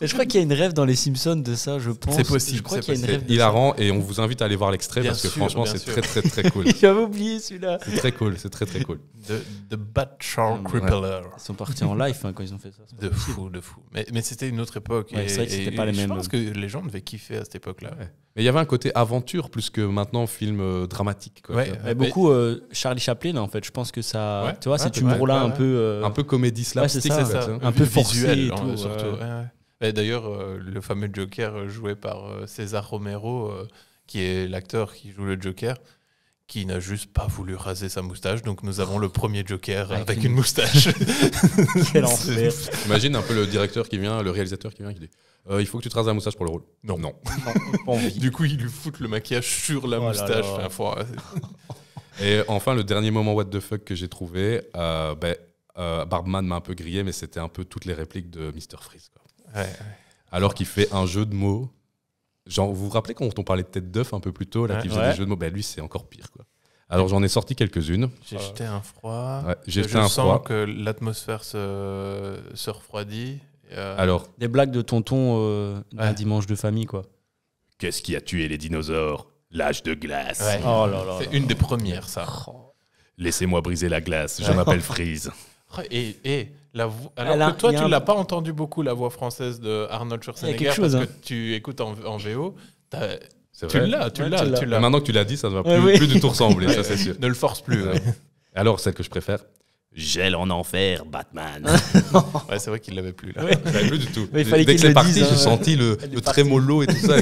je crois qu'il y a une rêve dans les Simpsons de ça je pense c'est possible je crois qu'il y a une rêve rend et on vous invite à aller voir l'extrait parce que franchement c'est très très très cool j'avais oublié celui-là c'est très cool c'est très très cool The, Bat ils sont partis en live hein, quand ils ont fait ça de fou de fou mais, mais c'était une autre époque pas les mêmes je pense que les gens devaient kiffer à cette époque là mais il y avait un côté aventure plus que maintenant film euh, dramatique. Quoi. beaucoup euh, Charlie Chaplin en fait. Je pense que ça, tu vois, c'est une là un peu euh, un peu comédie slapstick, c'est ça. Hein. un peu visuel tout, surtout. D'ailleurs, le fameux Joker joué par César Romero, qui est l'acteur qui joue le Joker, qui n'a juste pas voulu raser sa moustache. Donc nous avons le premier Joker avec, une... moustache. Quel enfer. Imagine un peu le directeur qui vient, le réalisateur qui vient, qui dit euh, il faut que tu traces la moustache pour le rôle. Non. Non. du coup, il lui foutent le maquillage sur la oh moustache. et enfin, le dernier moment what the fuck que j'ai trouvé, euh, ben, euh, Barbman m'a un peu grillé, mais c'était un peu toutes les répliques de Mr. Freeze. Alors qu'il fait un jeu de mots. vous vous rappelez quand on parlait de tête d'œuf un peu plus tôt, là, qui faisait des jeux de mots ben, Lui, c'est encore pire. Alors j'en ai sorti quelques-unes. J'ai jeté un froid. j'ai je un sens que l'atmosphère se... se, refroidit. Euh, alors Des blagues de tonton euh, d'un dimanche de famille, quoi. Qu'est-ce qui a tué les dinosaures L'âge de glace. Oh c'est une des premières, ça. Oh. Laissez-moi briser la glace, je m'appelle Freeze. Oh, et, et la voix- alors toi, tu n'as l'as pas entendu beaucoup, la voix française de Arnold Schwarzenegger, quelque chose, parce hein. que tu écoutes en, VO, tu l'as, tu l'as, l'as. Maintenant que tu l'as dit, ça ne va plus, du tout ressembler, Ne le force plus. Alors, celle que je préfère, Gèle en enfer, Batman. ouais, c'est vrai qu'il l'avait plus là. Ouais. l'avait plus du tout. il fallait Dès qu'il est parti, j'ai hein. senti le, le trémolo et tout ça.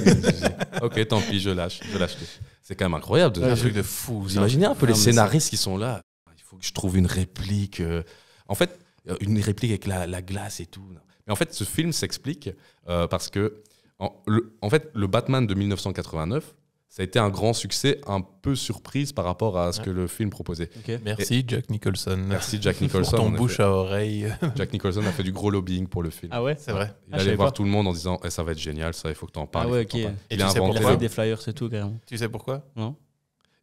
ok, tant pis, je lâche. Je lâche. C'est quand même incroyable, de un truc de fou. Vous imaginez un peu les scénaristes qui sont là. Il faut que je trouve une réplique. Euh, en fait, euh, une réplique avec la, la glace et tout. Mais en fait, ce film s'explique euh, parce que, en fait, le Batman de 1989 ça a été un grand succès, un peu surprise par rapport à ce que le film proposait. Merci Jack Nicholson. Merci Jack Nicholson. pour ton bouche à oreille. Jack Nicholson a fait du gros lobbying pour le film. Ah ouais, c'est vrai. Il ah, allait voir tout le monde en disant eh, ça va être génial, ça, il faut que tu en parles. Ah ouais, ok. il a des flyers, c'est tout carrément. Tu sais pourquoi Non.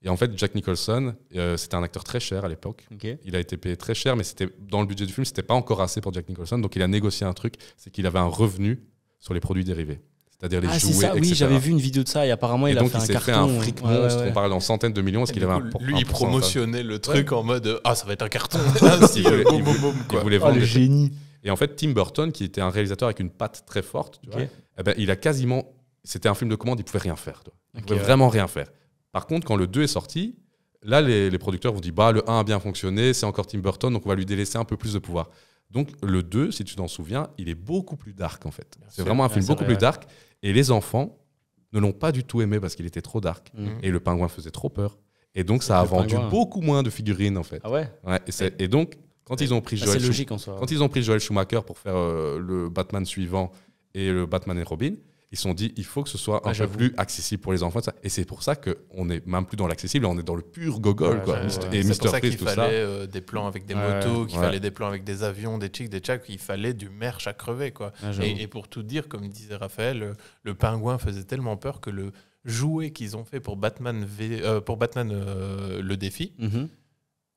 Et en fait, Jack Nicholson, euh, c'était un acteur très cher à l'époque. Il a été payé très cher, mais c'était dans le budget du film, c'était pas encore assez pour Jack Nicholson. Donc il a négocié un truc, c'est qu'il avait un revenu sur les produits dérivés. C'est-à-dire les ah, jouets, ça, Oui, j'avais vu une vidéo de ça et apparemment il a fait un carton. Fait un euh, fric monstre, on parle en centaines de millions, ce qu'il avait un Lui, il promotionnait le truc en mode Ah, ça va être un carton. Ah, il, voulait, ah, vendre. le génie. Et en fait, Tim Burton, qui était un réalisateur avec une patte très forte, eh ben, il a quasiment. C'était un film de commande, il pouvait rien faire. Il pouvait vraiment rien faire. Par contre, quand le 2 est sorti, là, les, producteurs vont dire bah, le 1 a bien fonctionné, c'est encore Tim Burton, donc on va lui délaisser un peu plus de pouvoir. Donc, le 2, si tu t'en souviens, il est beaucoup plus dark en fait. C'est vraiment un film beaucoup plus dark. Et les enfants ne l'ont pas du tout aimé parce qu'il était trop dark. Mhm. Et le pingouin faisait trop peur. Et donc, ça a vendu beaucoup moins de figurines, en fait. Ah ouais, et, donc, quand ils ont pris Joel Schumacher pour faire euh, le Batman suivant et le Batman et Robin, ils se sont dit il faut que ce soit un peu plus accessible pour les enfants. Ça. Et c'est pour ça qu'on n'est même plus dans l'accessible, on est dans le pur gogol. et Mr. tout ça. Il fallait euh, des plans avec des motos, qu'il fallait des plans avec des avions, des chics, des tchaks, il fallait du merch à crever. Quoi. et, pour tout dire, comme disait Raphaël, euh, le, pingouin faisait tellement peur que le jouet qu'ils ont fait pour Batman, v, euh, pour Batman le défi, mhm.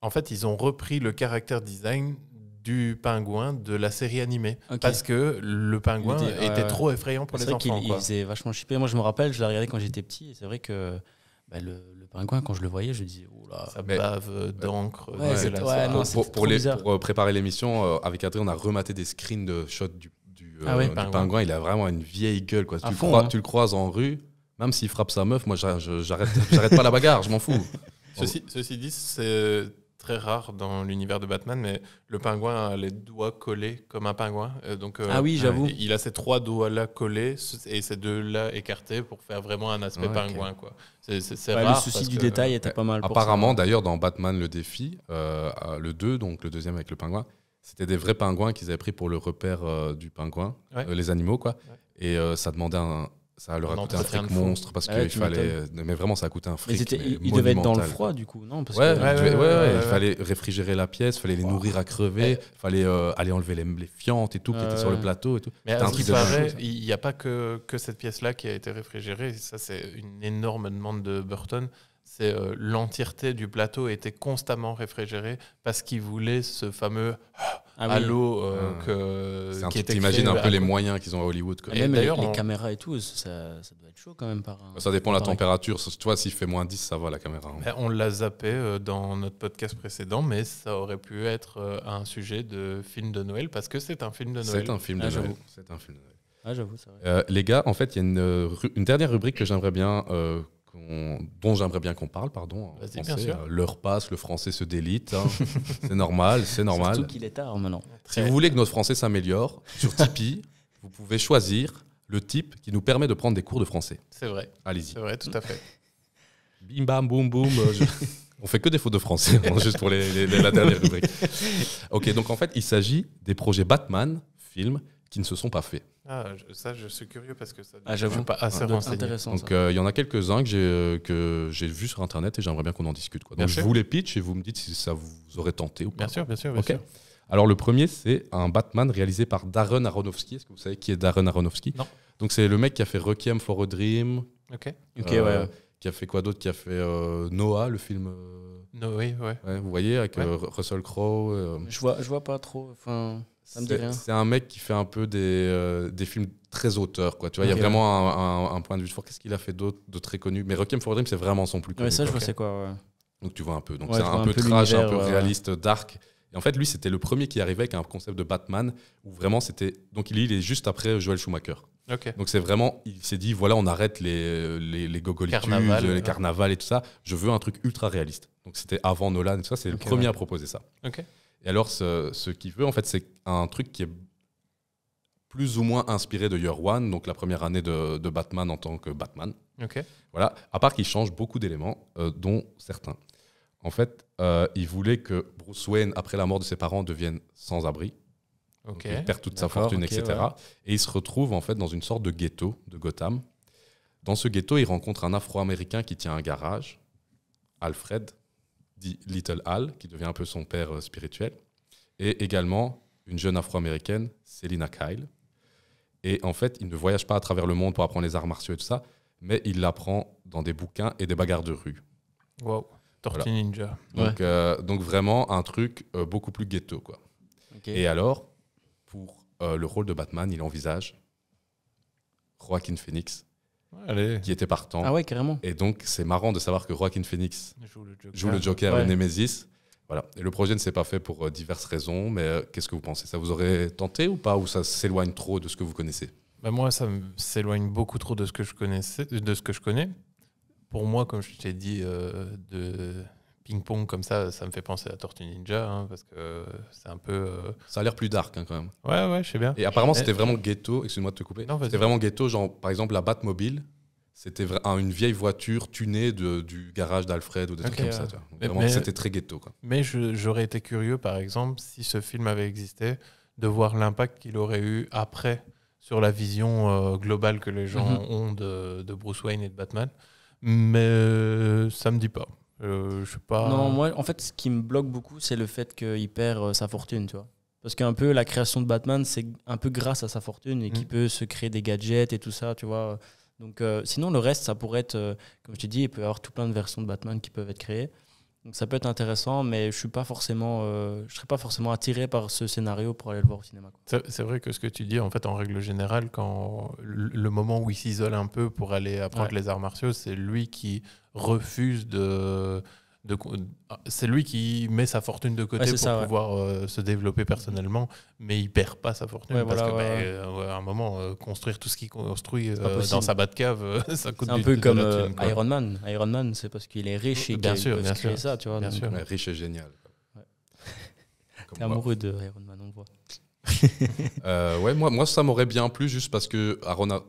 en fait, ils ont repris le caractère design du pingouin de la série animée. Parce que le pingouin était trop effrayant pour les vrai qu'il faisait vachement chipper. Moi, je me rappelle, je l'ai regardé quand j'étais petit. Et c'est vrai que bah, le, pingouin, quand je le voyais, je disais, oula, oh ça bave d'encre. pour, préparer l'émission, euh, avec Adrien, on a rematé des screens de shots du, du, euh, ah pingouin. Il a vraiment une vieille gueule. Quoi. tu, crois, hein. le croises en rue, même s'il frappe sa meuf, moi, j'arrête pas la bagarre, je m'en fous. Ceci, ceci dit, c'est très rare dans l'univers de Batman, mais le pingouin a les doigts collés comme un pingouin. Euh, donc, euh, ah oui, j'avoue. Il a ses trois doigts-là collés et ses deux-là écartés pour faire vraiment un aspect pingouin. Quoi. C'est, rare. Le souci du détail était pas mal. Apparemment, d'ailleurs, dans Batman le défi, euh, le 2, donc le deuxième avec le pingouin, c'était des vrais pingouins qu'ils avaient pris pour le repère du pingouin, les animaux, quoi. Et ça demandait un, ça leur a coûté un truc monstre parce ah qu'il fallait. Euh, mais vraiment, ça a coûté un fric. ils devaient être dans le froid, du coup, non Ouais, il fallait réfrigérer la pièce, il fallait les nourrir à crever, il fallait euh, aller enlever les, fientes et tout qui étaient sur le plateau et tout. Mais à ce il n'y a pas que, cette pièce-là qui a été réfrigérée. Ça, c'est une énorme demande de Burton. C'est euh, l'entièreté du plateau était constamment réfrigérée parce qu'il voulait ce fameux ah, à ah l'eau euh, ah. que t'imagines un peu les moyens qu'ils ont à Hollywood quand les, caméras et tout ça, ça, doit être chaud quand même par ça dépend de la température toi vois s'il fait moins 10 ça va la caméra hein. on l'a zappé euh, dans notre podcast précédent mais ça aurait pu être euh, un sujet de film de Noël parce que c'est un film de Noël c'est un film de ah, Noël c'est un film de Noël ah, j'avoue, c'est vrai. les gars, en fait, il y a une, une, dernière rubrique que j'aimerais bien dont j'aimerais bien qu'on parle, pardon. Euh, l'heure passe, le français se délite. Hein. c'est normal, c'est normal. Surtout qu'il est tard maintenant. Si vous voulez que notre français s'améliore, sur Tipeee, vous pouvez choisir le type qui nous permet de prendre des cours de français. C'est vrai. Allez-y. C'est vrai, tout à fait. Bim bam boum boum. Euh, On fait que des fautes de français, juste pour les, la dernière rubrique. Ok, donc en fait, il s'agit des projets Batman, films, qui ne se sont pas faits. Ah, ça, je suis curieux parce que ça ah, j'avoue pas assez ah, Intéressant, Donc, euh, il y en a quelques-uns euh, que j'ai vus sur Internet et j'aimerais bien qu'on en discute. Donc, je vous les pitch et vous me dites si ça vous aurait tenté ou pas. Bien sûr, bien sûr. Bien sûr. Alors, le premier, c'est un Batman réalisé par Darren Aronofsky. Est-ce que vous savez qui est Darren Aronofsky Non. Donc, c'est le mec qui a fait Requiem for a Dream. Ok. Ok, ouais. Qui a fait quoi d'autre Qui a fait euh, Noah, le film. Noah, oui, ouais. Vous voyez, avec Russell Crowe. Je, vois, je vois pas trop. Enfin. C'est un mec qui fait un peu euh, des, films très auteurs, quoi. Tu vois, il y a vraiment un, point de vue fort. Qu'est-ce qu'il a fait d'autre de très connu Mais Requiem for Dream, c'est vraiment son plus connu. ça, je vois, c'est quoi. Donc tu vois un peu. Donc c'est un, peu trash, un peu réaliste, dark. Et en fait, lui, c'était le premier qui arrivait avec un concept de Batman où vraiment c'était. Donc, il, est juste après Joel Schumacher. Donc, c'est vraiment. Il s'est dit voilà, on arrête les, les, les les carnavals et tout ça. Je veux un truc ultra réaliste. Donc, c'était avant Nolan et ça. C'est le premier à proposer ça. OK. Et alors, ce, ce qu'il veut, en fait, c'est un truc qui est plus ou moins inspiré de Year One, donc la première année de, Batman en tant que Batman. Ok. Voilà, à part qu'il change beaucoup d'éléments, euh, dont certains. En fait, euh, il voulait que Bruce Wayne, après la mort de ses parents, devienne sans abri. il perd toute sa fortune, etc. Et il se retrouve en fait dans une sorte de ghetto de Gotham. Dans ce ghetto, il rencontre un Afro-Américain qui tient un garage, Alfred, dit Little Al, qui devient un peu son père euh, spirituel, et également une jeune afro-américaine, Selina Kyle. Et en fait, il ne voyage pas à travers le monde pour apprendre les arts martiaux et tout ça, mais il l'apprend dans des bouquins et des bagarres de rue. Wow, Tortue Ninja. Euh, donc, vraiment un truc euh, beaucoup plus ghetto. Quoi. Et alors, pour le rôle de Batman, il envisage Joaquin Phoenix qui était partant. Ah ouais, carrément. Et donc, c'est marrant de savoir que Joaquin Phoenix joue le Joker, joue le Nemesis. Voilà. Et le projet ne s'est pas fait pour euh, diverses raisons, mais euh, qu'est-ce que vous pensez Ça vous aurait tenté ou pas Ou ça s'éloigne trop de ce que vous connaissez Ben Moi, ça s'éloigne beaucoup trop de ce que je, connaissais, de ce que je connais. Pour moi, comme je t'ai dit, euh, de ping-pong comme ça, ça me fait penser à Tortue Ninja, hein, parce que c'est un peu. Euh, ça a l'air plus dark hein, quand même. Ouais, ouais, je sais bien. Et apparemment, c'était vraiment ghetto, excuse-moi de te couper. C'était vraiment ghetto, genre par exemple la Batmobile. C'était une vieille voiture tunée du garage d'Alfred ou des trucs comme ça. C'était très ghetto. Mais j'aurais été curieux, par exemple, si ce film avait existé, de voir l'impact qu'il aurait eu après sur la vision euh, globale que les gens mhm. ont de, Bruce Wayne et de Batman. Mais euh, ça me dit pas. Euh, je sais pas. Non, moi, en fait, ce qui me bloque beaucoup, c'est le fait qu'il perd euh, sa fortune, tu vois. Parce qu'un peu, la création de Batman, c'est un peu grâce à sa fortune et qu'il mm. peut se créer des gadgets et tout ça, tu vois. Donc, euh, sinon, le reste, ça pourrait être, comme je t'ai dit, il peut y avoir tout plein de versions de Batman qui peuvent être créées. Donc, ça peut être intéressant, mais je suis pas forcément, je serais pas forcément attiré par ce scénario pour aller le voir au cinéma. C'est vrai que ce que tu dis, en fait, en règle générale, quand le moment où il s'isole un peu pour aller apprendre les arts martiaux, c'est lui qui refuse de. de c'est lui qui met sa fortune de côté pour pouvoir euh, se développer personnellement, mais il perd pas sa fortune. parce qu'à bah, euh, un moment, euh, construire tout ce qu'il construit dans sa bas de cave, ça coûte C'est un peu comme Iron Man. Iron Man, c'est parce qu'il est riche et bien sûr, bien ça. Tu vois, bien sûr. riche et génial. T'es amoureux de Iron Man, on voit. Euh, ouais, moi, moi, ça m'aurait bien plu juste parce que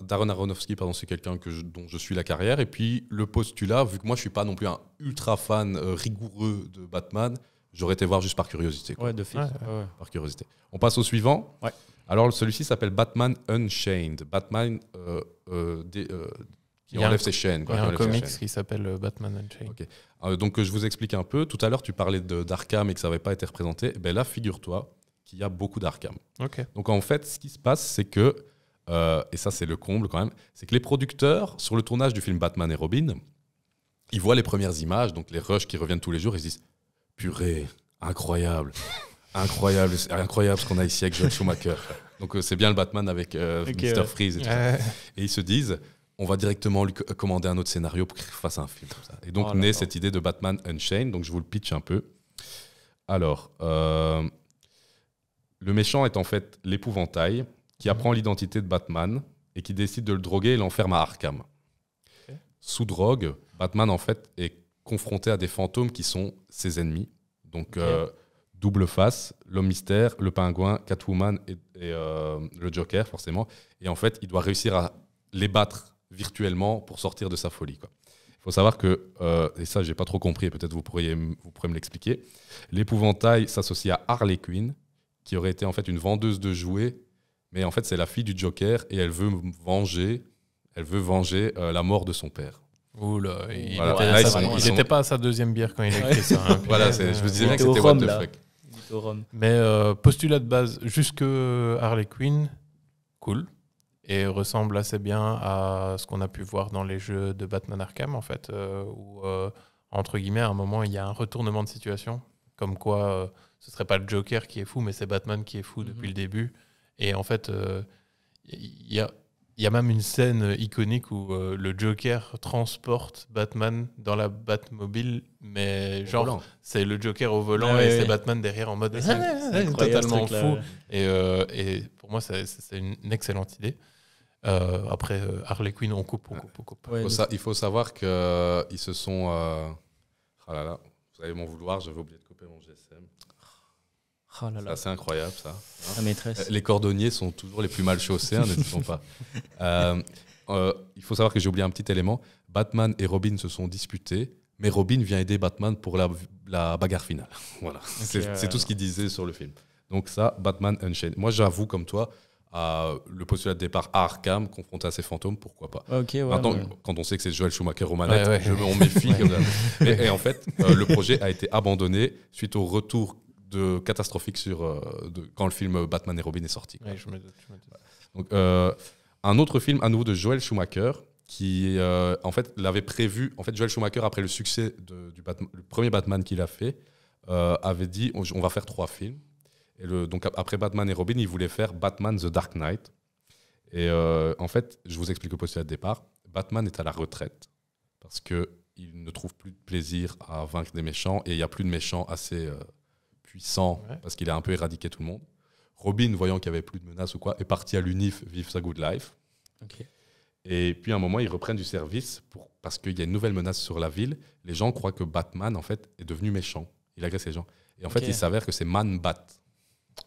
Darren Aronofsky, pardon, c'est quelqu'un que dont je suis la carrière. Et puis, le postulat, vu que moi, je suis pas non plus un ultra fan euh, rigoureux de Batman, j'aurais été voir juste par curiosité. Ouais, de Par curiosité. On passe au suivant. Alors, celui-ci s'appelle Batman Unchained. Batman euh, qui enlève ses chaînes. il y a un comics qui s'appelle Batman Unchained. donc, je vous explique un peu. Tout à l'heure, tu parlais d'Arkham et que ça n'avait pas été représenté. Eh ben là, figure-toi il y a beaucoup d'Arkham. Donc en fait, ce qui se passe, c'est que, euh, et ça c'est le comble quand même, c'est que les producteurs, sur le tournage du film Batman et Robin, ils voient les premières images, donc les rushs qui reviennent tous les jours, ils se disent Purée, incroyable Incroyable, incroyable ce qu'on a ici avec Joel Schumacher. donc euh, c'est bien le Batman avec euh, Mr. Freeze et tout Et ils se disent on va directement lui commander un autre scénario pour qu'il fasse un film. Et donc oh naît cette idée de Batman Unchained. Donc je vous le pitch un peu. Alors, le méchant est en fait l'épouvantail qui mhm. apprend l'identité de Batman et qui décide de le droguer et l'enferme à Arkham. Sous drogue, Batman en fait est confronté à des fantômes qui sont ses ennemis. Donc euh, double face, l'homme mystère, le pingouin, Catwoman et, euh, le Joker forcément. Et en fait, il doit réussir à les battre virtuellement pour sortir de sa folie. Il faut savoir que, euh, et ça j'ai pas trop compris, peut-être vous pourriez vous pourrez me l'expliquer, l'épouvantail s'associe à Harley Quinn, qui aurait été en fait une vendeuse de jouets, mais en fait c'est la fille du Joker et elle veut venger, elle veut venger euh, la mort de son père. Oula, il n'était pas à sa deuxième bière quand il a écrit ça. Hein. voilà, je vous disais bien que c'était what the fuck. Mais euh, postulat de base, jusque Harley Quinn, cool. Et ressemble assez bien à ce qu'on a pu voir dans les jeux de Batman Arkham, en fait, euh, où, entre guillemets, à un moment, il y a un retournement de situation, comme quoi ce serait pas le Joker qui est fou, mais c'est Batman qui est fou depuis mhm. le début. Et en fait, il euh, y a a même une scène iconique où euh, le Joker transporte Batman dans la Batmobile, mais genre c'est le Joker au volant ah et c'est Batman derrière en mode ah, c'est ah, totalement fou. Euh, et, pour moi, c'est une excellente idée. après Harley Quinn, on coupe, on coupe, on coupe. il, faut savoir qu'ils se sont. Oh là là, vous allez m'en vouloir, j'avais oublié de couper mon GSM. Oh c'est incroyable ça. La maîtresse. Euh, les cordonniers sont toujours les plus mal chaussés, hein, ne disons pas. Euh, euh, il faut savoir que j'ai oublié un petit élément. Batman et Robin se sont disputés, mais Robin vient aider Batman pour la, la bagarre finale. voilà, c'est tout ce qu'il disait sur le film. Donc ça, Batman Unchained. Moi, j'avoue comme toi, le postulat de départ à Arkham confronté à ses fantômes, pourquoi pas Ok. Maintenant, quand on sait que c'est Joel Schumacher au je, on méfie. et, en fait, le projet a été abandonné suite au retour de catastrophique sur euh, quand le film Batman et Robin est sorti. Euh, un autre film à nouveau de Joel Schumacher qui euh, en fait l'avait prévu. En fait, Joel Schumacher après le succès du Batman, le premier Batman qu'il a fait, avait dit on, va faire trois films. Et le, donc après Batman et Robin, il voulait faire Batman The Dark Knight. Et en fait, je vous explique au postulat de départ. Batman est à la retraite parce que il ne trouve plus de plaisir à vaincre des méchants et il n'y a plus de méchants assez puissant parce qu'il a un peu éradiqué tout le monde. Robin, voyant qu'il n'y avait plus de menace ou quoi, est parti à l'UNIF vivre sa good life. Et puis à un moment, ils reprennent du service pour, parce qu'il y a une nouvelle menace sur la ville. Les gens croient que Batman, en fait, est devenu méchant. Il agresse les gens. Et en fait, il s'avère que c'est Man-Bat.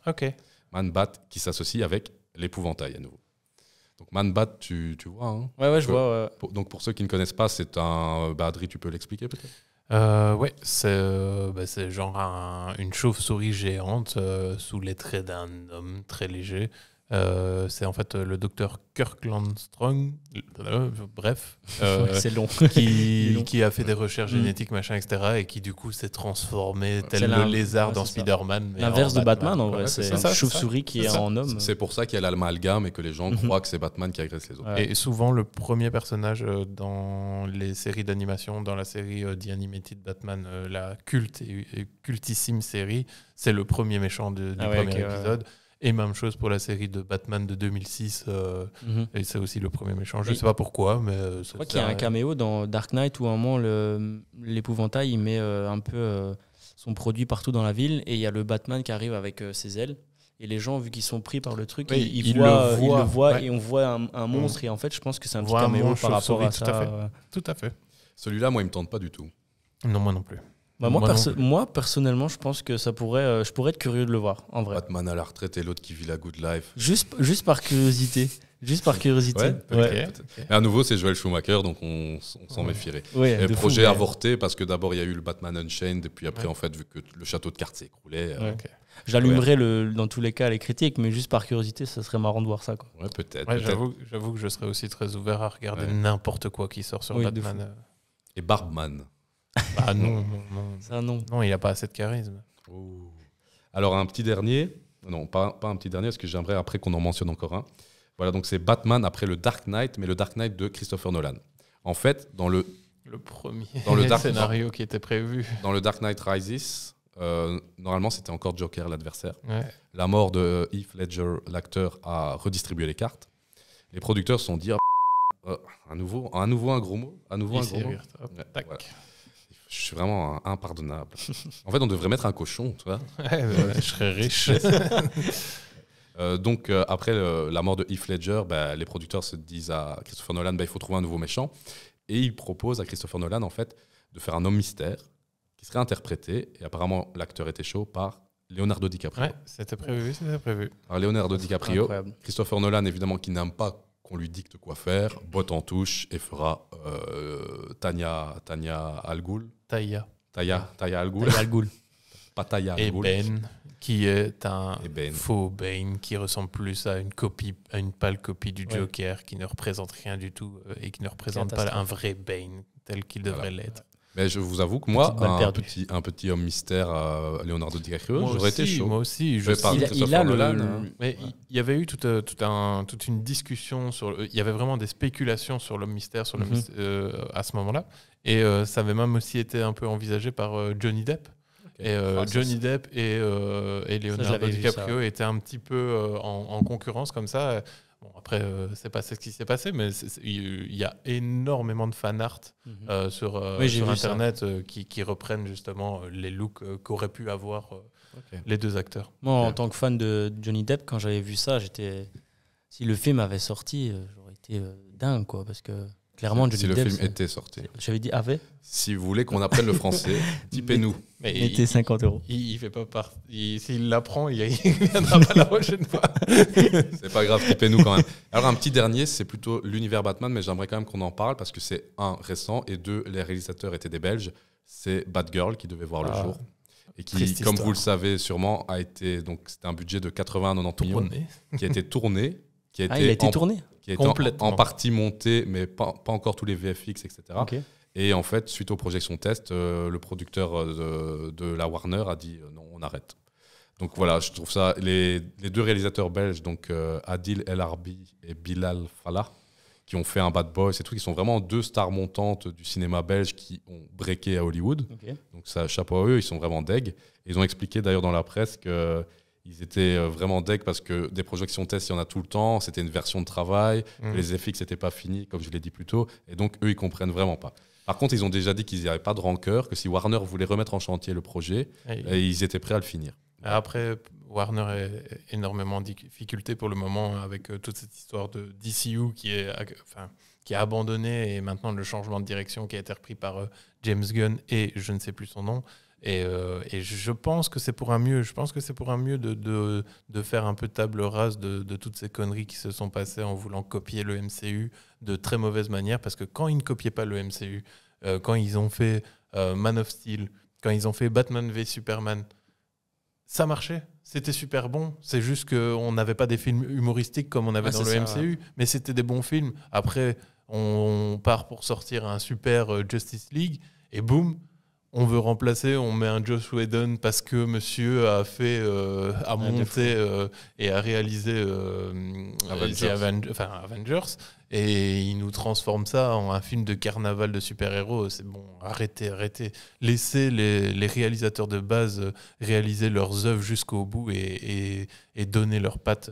Ok. Man-Bat qui s'associe avec l'épouvantail à nouveau. Donc Man-Bat, tu, hein. vois. ouais, ouais, je vois. donc pour ceux qui ne connaissent pas, c'est un. Badri, tu peux l'expliquer peut-être euh, ouais, c'est euh, bah, genre une chauve-souris géante euh, sous les traits d'un homme très léger euh, c'est en fait euh, le docteur Kirkland Strong euh, bref, c'est long. Qui, a fait des recherches mm. génétiques, machin, etc., et qui du coup s'est transformé tel le lézard dans Spider-Man. L'inverse de Batman, en vrai, c'est une chauve-souris qui est, en homme. C'est pour ça qu'il y a l'amalgame et que les gens mhm. croient que c'est Batman qui agresse les autres. Et souvent, le premier personnage dans les séries d'animation, dans la série The Animated Batman, la culte et, cultissime série, c'est le premier méchant du ah premier épisode. Et même chose pour la série de Batman de 2006. Euh, mhm. Et c'est aussi le premier méchant. Je ne sais pas pourquoi, mais. Euh, je crois qu'il y a un caméo dans Dark Knight où à un moment, l'épouvantail, il met euh, un peu son produit partout dans la ville. Et il y a le Batman qui arrive avec ses ailes. Et les gens, vu qu'ils sont pris par le truc, ils, voient, le voient, et on voit un, monstre. Et en fait, je pense que c'est un petit caméo par rapport à tout ça. À fait. Tout à fait. Celui-là, moi, il me tente pas du tout. Non, moi non plus. Bah, moi, moi, personnellement, je pense que ça pourrait, euh, je pourrais être curieux de le voir, en vrai. Batman à la retraite et l'autre qui vit la good life. Juste, juste par curiosité. Juste par curiosité. Ouais, à nouveau, c'est Joel Schumacher, donc on, s'en méfierait. projet avorté, parce que d'abord, il y a eu le Batman Unchained, et puis après, en fait, vu que le château de cartes s'écroulait. Euh, le dans tous les cas les critiques, mais juste par curiosité, ça serait marrant de voir ça. Quoi. Ouais, peut-être. J'avoue que je serais aussi très ouvert à regarder n'importe quoi qui sort sur Batman. Euh. Et Barbman. Ah non, non, non. C'est un non. Non, il a pas assez de charisme. Alors, un petit dernier. Non, pas, un petit dernier, parce que j'aimerais après qu'on en mentionne encore un. Voilà, donc c'est Batman après le Dark Knight, mais le Dark Knight de Christopher Nolan. En fait, dans le. Le premier dans le scénario qui était prévu. Dans le Dark Knight Rises, euh, normalement, c'était encore Joker, l'adversaire. La mort de Heath Ledger, l'acteur, a redistribué les cartes. Les producteurs se sont dit ah, euh, un à, nouveau, à nouveau un gros mot. À nouveau un gros mot. Je suis vraiment impardonnable. en fait, on devrait mettre un cochon, tu vois. je serais riche. Euh, donc euh, après la mort de Heath Ledger, bah, les producteurs se disent à Christopher Nolan, bah, il faut trouver un nouveau méchant. Et ils proposent à Christopher Nolan en fait de faire un homme mystère qui serait interprété, et apparemment l'acteur était chaud, par Leonardo DiCaprio. c'était prévu, c'était prévu. Alors Leonardo DiCaprio, Christopher Nolan évidemment qui n'aime pas qu'on lui dicte quoi faire, botte en touche et fera Tanya euh, Tania, Tania Algoul. Taya. Taya, Taya Algoul. Pas Taya Algoul. Et Ben, qui est un ben. faux Bane qui ressemble plus à une copie, à une pâle copie du Joker qui ne représente rien du tout euh, et qui ne représente pas un vrai Bane tel qu'il devrait l'être. Mais je vous avoue que moi, un petit, un petit, homme mystère à Leonardo DiCaprio, j'aurais été chaud. Moi aussi, je il, a le, Mais il y avait eu toute, euh, toute, un, toute une discussion sur. Euh, il y avait vraiment des spéculations sur l'homme mystère, sur le mhm. euh, à ce moment-là. Et ça avait même aussi été un peu envisagé par Johnny Depp. Et ah, Johnny Depp et, et Leonardo DiCaprio étaient un petit peu en, en, concurrence comme ça. Bon, après, euh, c'est pas ce qui s'est passé, mais il y a énormément de fan art mhm. euh, sur, euh, Internet qui, reprennent justement les looks qu'auraient pu avoir les deux acteurs. Moi, en tant que fan de Johnny Depp, quand j'avais vu ça, j'étais. Si le film avait sorti, j'aurais été dingue, quoi, parce que Clairement, si le film était sorti. J'avais dit avait. Si vous voulez qu'on apprenne le français, typez-nous. Mettez 50 euros. Il, fait pas part. S'il l'apprend, il, viendra pas la prochaine fois. c'est pas grave, typez-nous quand même. Alors, un petit dernier, c'est plutôt l'univers Batman, mais j'aimerais quand même qu'on en parle parce que c'est un récent et deux, les réalisateurs étaient des Belges. C'est Batgirl qui devait voir le ah. jour et qui, comme vous le savez sûrement, a été donc c'était un budget de 80 90 millions qui a été tourné qui ah, a été, en, tourné qui a en, partie monté, mais pas, pas, encore tous les VFX, etc. Et en fait, suite aux projections test, euh, le producteur euh, de, la Warner a dit euh, non, on arrête. Donc voilà, je trouve ça. Les, les deux réalisateurs belges, donc Adil El Arbi et Bilal Fala, qui ont fait un Bad boy. et tout, qui sont vraiment deux stars montantes du cinéma belge qui ont breaké à Hollywood. Donc ça, chapeau à eux, ils sont vraiment deg. Ils ont expliqué d'ailleurs dans la presse que ils étaient euh, vraiment deck parce que des projections test, il y en a tout le temps. C'était une version de travail. Mm. Les FX n'étaient pas finis, comme je l'ai dit plus tôt. Et donc, eux, ils comprennent vraiment pas. Par contre, ils ont déjà dit qu'ils n'avaient pas de rancœur, que si Warner voulait remettre en chantier le projet, ils étaient prêts à le finir. Après, Warner est énormément de difficulté pour le moment avec euh, toute cette histoire de DCU qui est, enfin, qui a abandonné et maintenant le changement de direction qui a été repris par euh, James Gunn et je ne sais plus son nom. Euh, et, je pense que c'est pour un mieux. Je pense que c'est pour un mieux de, de, de, faire un peu table rase de, de, toutes ces conneries qui se sont passées en voulant copier le MCU de très mauvaise manière. Parce que quand ils ne copiaient pas le MCU, euh, quand ils ont fait euh, Man of Steel, quand ils ont fait Batman v Superman, ça marchait. C'était super bon. C'est juste qu'on n'avait pas des films humoristiques comme on avait dans le MCU. Mais c'était des bons films. Après, on part pour sortir un super Justice League et boum on veut remplacer, on met un Josh Whedon parce que monsieur a fait, euh, a monté euh, et a réalisé euh, Avengers. et il nous transforme ça en un film de carnaval de super-héros. C'est bon, arrêtez, arrêtez. Laissez les, réalisateurs de base réaliser leurs œuvres jusqu'au bout et, et donner leurs pattes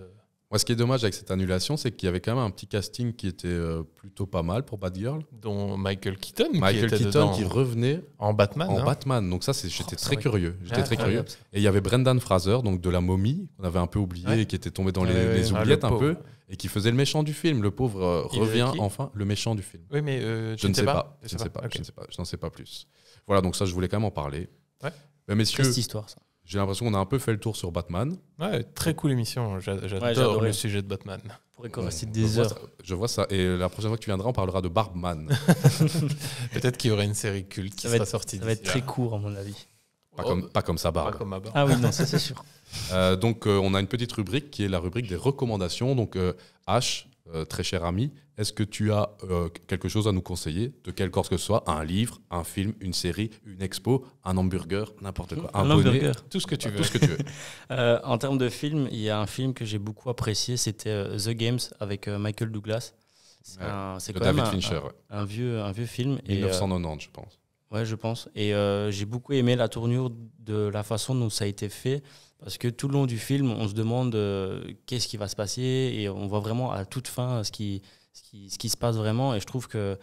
moi, ce qui est dommage avec cette annulation, c'est qu'il y avait quand même un petit casting qui était euh, plutôt pas mal pour Bad Girl. Dont Michael Keaton. qui était Keaton qui revenait en Batman. En hein. Batman. Donc ça, oh, j'étais ah, très curieux. J'étais très curieux. Et il y avait Brendan Fraser, donc de la momie, qu'on avait un peu oublié, et qui était tombé dans les, oubliettes ah, un peu, et qui faisait le méchant du film. Le pauvre euh, revient enfin, le méchant du film. Oui, mais euh, je, ne sais pas. Je, ne sais pas. Je sais pas. Je n'en sais pas plus. Voilà, donc ça, je voulais quand même en parler. Ouais. histoire, ça. J'ai l'impression qu'on a un peu fait le tour sur Batman. Ouais, très cool émission. J'adore le sujet de Batman. Pourrait qu'on des heures. je vois ça. Et la prochaine fois que tu viendras, on parlera de Barbman. Peut-être qu'il y aurait une série culte qui ça sera être, sortie. Ça va être très court, à mon avis. Pas, comme, pas ça, Barbe. Pas comme Ah oui, non, ça c'est sûr. Euh, donc, euh, on a une petite rubrique qui est la rubrique des recommandations. Donc, euh, H, très cher ami, est-ce que tu as euh, quelque chose à nous conseiller, de quel corps que ce soit Un livre, un film, une série, une expo, un hamburger, n'importe quoi. Un, tout ce que tu veux. que tu euh, en termes de film, il y a un film que j'ai beaucoup apprécié, c'était euh, The Games avec Michael Douglas. C'est quand même un, vieux, un vieux film. 1990, je pense. Ouais, je pense. Et j'ai beaucoup aimé la tournure de la façon dont ça a été fait. Parce que tout le long du film, on se demande qu'est-ce qui va se passer et on voit vraiment à toute fin ce qui, ce qui, se passe vraiment. Et je trouve que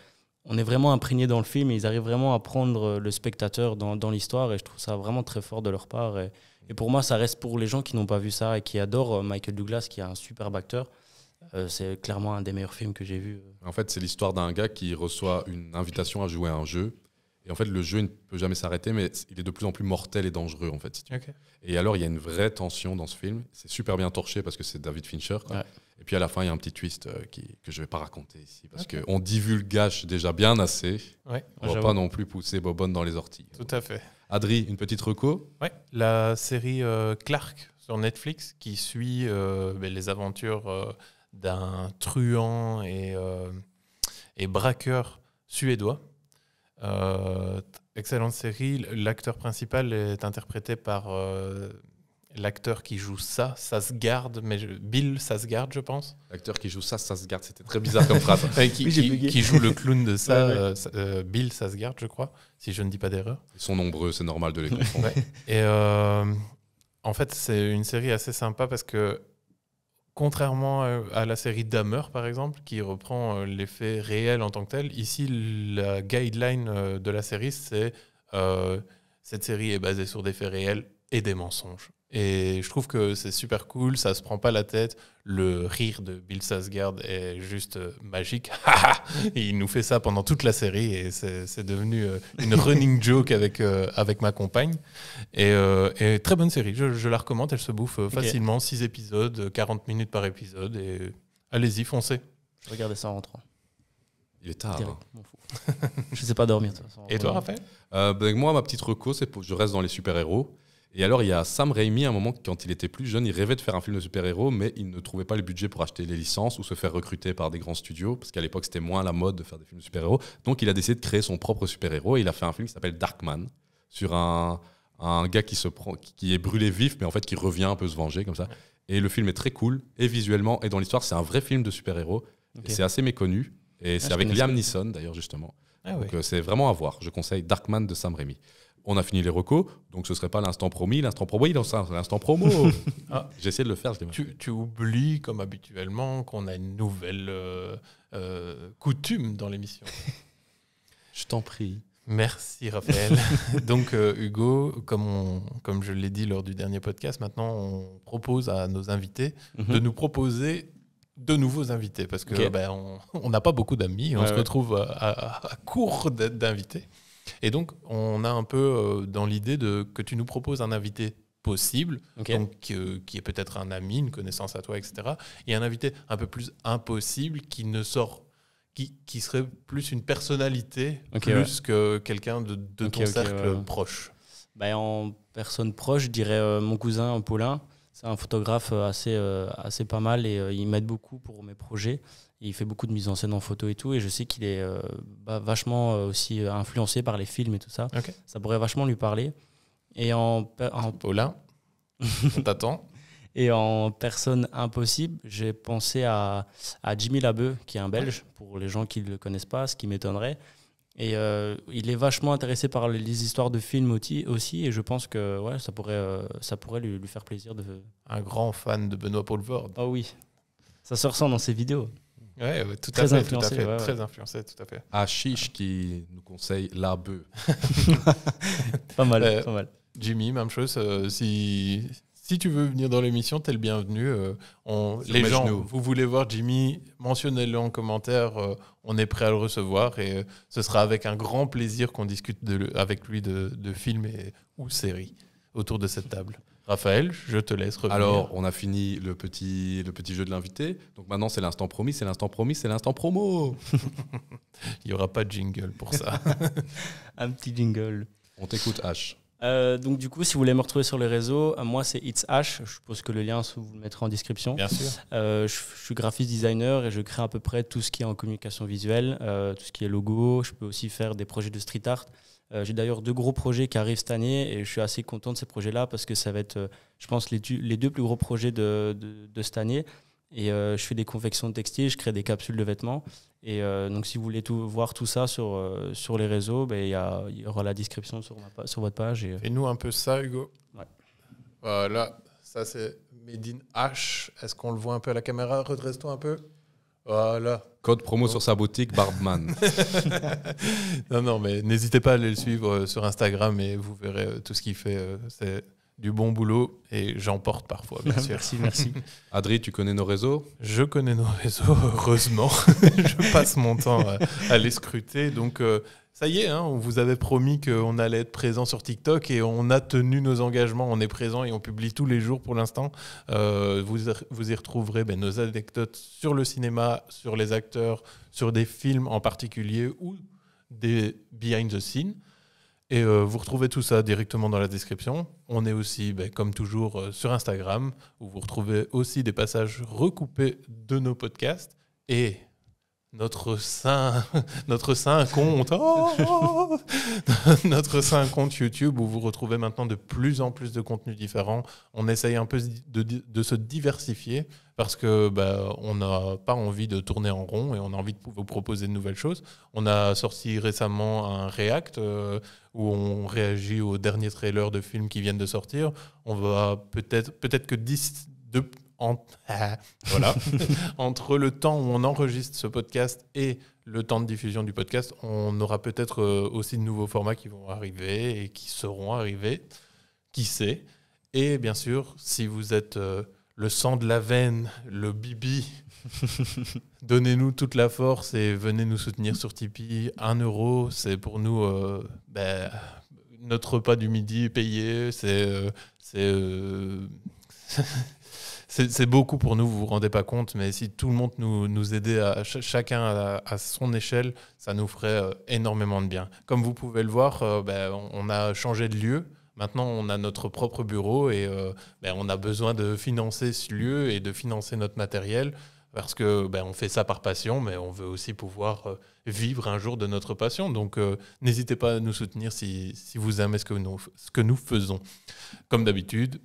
on est vraiment imprégné dans le film et ils arrivent vraiment à prendre le spectateur dans, l'histoire et je trouve ça vraiment très fort de leur part. Et, pour moi, ça reste pour les gens qui n'ont pas vu ça et qui adorent euh, Michael Douglas, qui est un superbe acteur. Euh, c'est clairement un des meilleurs films que j'ai vu. En fait, c'est l'histoire d'un gars qui reçoit une invitation à jouer à un jeu. Et en fait, le jeu ne peut jamais s'arrêter, mais il est de plus en plus mortel et dangereux, en fait. Et alors, il y a une vraie tension dans ce film. C'est super bien torché parce que c'est David Fincher. Quoi. Et puis à la fin, il y a un petit twist euh, que je ne vais pas raconter ici, parce qu'on divulgage déjà bien assez. on ne va pas non plus pousser Bobonne dans les orties. Tout à fait. Adri, une petite reco Oui, la série euh, Clark sur Netflix qui suit euh, ben, les aventures d'un truand et, et braqueur suédois. excellente série. L'acteur principal est interprété par L'acteur qui joue ça, ça se garde, mais Bill, ça se garde, je pense. L'acteur qui joue ça, ça se garde, c'était très bizarre comme phrase. qui, joue le clown de ça, euh, euh, Bill, ça se garde, je crois, si je ne dis pas d'erreur. Ils sont nombreux, c'est normal de les confondre. Et euh, en fait, c'est une série assez sympa parce que, contrairement à la série Dahmer, par exemple, qui reprend les faits réels en tant que tel, ici, la guideline de la série, c'est cette série est basée sur des faits réels et des mensonges. Et je trouve que c'est super cool, ça se prend pas la tête. Le rire de Bill Sasgard est juste euh, magique. il nous fait ça pendant toute la série et c'est devenu euh, une running joke avec, euh, avec ma compagne. Et, très bonne série, je, la recommande, elle se bouffe facilement. 6 épisodes, 40 minutes par épisode. Et allez-y, foncez. regardez ça en rentrant. Il est tard. Hein. je sais pas dormir. Et toi, Raphaël euh, ben, Moi, ma petite reco, c'est je reste dans les super-héros. Et alors, il y a Sam Raimi, à un moment, quand il était plus jeune, il rêvait de faire un film de super-héros, mais il ne trouvait pas le budget pour acheter les licences ou se faire recruter par des grands studios, parce qu'à l'époque, c'était moins la mode de faire des films de super-héros. Donc, il a décidé de créer son propre super-héros et il a fait un film qui s'appelle Darkman, sur un, gars qui, se prend, qui est brûlé vif, mais en fait, qui revient un peu se venger, comme ça. Et le film est très cool, et visuellement, et dans l'histoire, c'est un vrai film de super-héros. C'est assez méconnu, et ah, c'est avec Liam Neeson, d'ailleurs, justement. Ah Donc, euh, c'est vraiment à voir. Je conseille Darkman de Sam Raimi. On a fini les recos, donc ce ne serait pas l'instant promis, l'instant promo. Oui, l'instant promo. Ah. J'essaie de le faire. Je tu, oublies, comme habituellement, qu'on a une nouvelle euh, euh, coutume dans l'émission. je t'en prie. Merci Raphaël. donc euh, Hugo, comme, comme je l'ai dit lors du dernier podcast, maintenant on propose à nos invités de mhm. nous proposer de nouveaux invités parce que ben, on n'a pas beaucoup d'amis, on se retrouve à court d'invités. Et donc, on a un peu euh, dans l'idée de que tu nous proposes un invité possible, donc euh, qui est peut-être un ami, une connaissance à toi, etc. Et un invité un peu plus impossible qui ne sort, qui, qui serait plus une personnalité plus que quelqu'un de, ton cercle proche. Ben, en personne proche, je dirais euh, mon cousin Paulin. C'est un photographe assez, assez pas mal et il m'aide beaucoup pour mes projets il fait beaucoup de mise en scène en photo et tout. Et je sais qu'il est euh, bah, vachement euh, aussi euh, influencé par les films et tout ça. Ça pourrait vachement lui parler. Et en. en... Paulin, t'attends. Et en personne impossible, j'ai pensé à, à Jimmy Labeu, qui est un Belge, pour les gens qui ne le connaissent pas, ce qui m'étonnerait. Et il est vachement intéressé par les histoires de films aussi, et je pense que ouais, ça pourrait, ça pourrait lui, faire plaisir. de. Un grand fan de Benoît Paulvord. Ah oui, ça se ressent dans ses vidéos. Oui, très influencé, tout à fait. Ah, Chiche qui nous conseille la pas mal, euh, pas mal. Jimmy, même chose. Euh, si, si tu veux venir dans l'émission, t'es le bienvenu. Euh, les gens, vous voulez voir Jimmy, mentionnez-le en commentaire. on est prêt à le recevoir et ce sera avec un grand plaisir qu'on discute avec lui de, de films ou séries autour de cette table. Raphaël, je te laisse revenir. Alors, on a fini le petit, le petit jeu de l'invité. Donc maintenant, c'est l'instant promis, c'est l'instant promis, c'est l'instant promo. Il n'y aura pas de jingle pour ça. Un petit jingle. On t'écoute, H. Euh, donc du coup, si vous voulez me retrouver sur les réseaux, euh, moi c'est It's Ash. Je suppose que le lien vous le mettrez en description. Bien sûr. Euh, je, suis graphiste designer et je crée à peu près tout ce qui est en communication visuelle, tout ce qui est logo. Je peux aussi faire des projets de street art. Euh, j'ai d'ailleurs deux gros projets qui arrivent cette année et je suis assez content de ces projets-là parce que ça va être, euh, je pense, les, les, deux plus gros projets de, de, cette année. Et euh, je fais des confections de textiles, je crée des capsules de vêtements. Et donc, si vous voulez tout, voir tout ça sur, sur les réseaux, ben, il y, aura la description sur, sur votre page. Et, nous un peu ça, Hugo. Voilà, ça c'est Medine H. Est-ce qu'on le voit un peu à la caméra Redresse-toi un peu. Voilà. Code promo sur sa boutique, Barbman. non, non, mais n'hésitez pas à aller le suivre euh, sur Instagram et vous verrez euh, tout ce qu'il fait. Euh, c'est du bon boulot et j'emporte parfois, merci, merci. Adri, tu connais nos réseaux Je connais nos réseaux, heureusement. Je passe mon temps à, les scruter. Donc, ça y est, hein, on vous avait promis qu'on allait être présent sur TikTok et on a tenu nos engagements. On est présent et on publie tous les jours pour l'instant. Euh, vous, y retrouverez ben, nos anecdotes sur le cinéma, sur les acteurs, sur des films en particulier ou des behind the scenes. Et euh, vous retrouvez tout ça directement dans la description. On est aussi, ben, comme toujours, euh, sur Instagram, où vous retrouvez aussi des passages recoupés de nos podcasts. Et notre saint, notre saint compte, oh notre compte YouTube où vous retrouvez maintenant de plus en plus de contenus différents. On essaye un peu de, se diversifier parce que bah, on n'a pas envie de tourner en rond et on a envie de vous proposer de nouvelles choses. On a sorti récemment un React euh, où on réagit aux derniers trailers de films qui viennent de sortir. On va peut-être peut-être que 10 de, Ah, voilà. entre le temps où on enregistre ce podcast et le temps de diffusion du podcast, on aura peut-être euh, aussi de nouveaux formats qui vont arriver et qui seront arrivés. Qui sait Et bien sûr, si vous êtes euh, le sang de la veine, le bibi, donnez-nous toute la force et venez nous soutenir sur Tipeee. Un euro, c'est pour nous euh, ben, notre repas du midi payé. C'est. c'est c'est beaucoup pour nous, vous vous rendez pas compte, mais si tout le monde nous, aidait, à, chacun à, son échelle, ça nous ferait euh, énormément de bien. Comme vous pouvez le voir, euh, ben, on a changé de lieu. Maintenant, on a notre propre bureau et euh, ben, on a besoin de financer ce lieu et de financer notre matériel parce que ben, on fait ça par passion, mais on veut aussi pouvoir vivre un jour de notre passion. Donc n'hésitez pas à nous soutenir si, si, vous aimez ce que nous, ce que nous faisons. Comme d'habitude,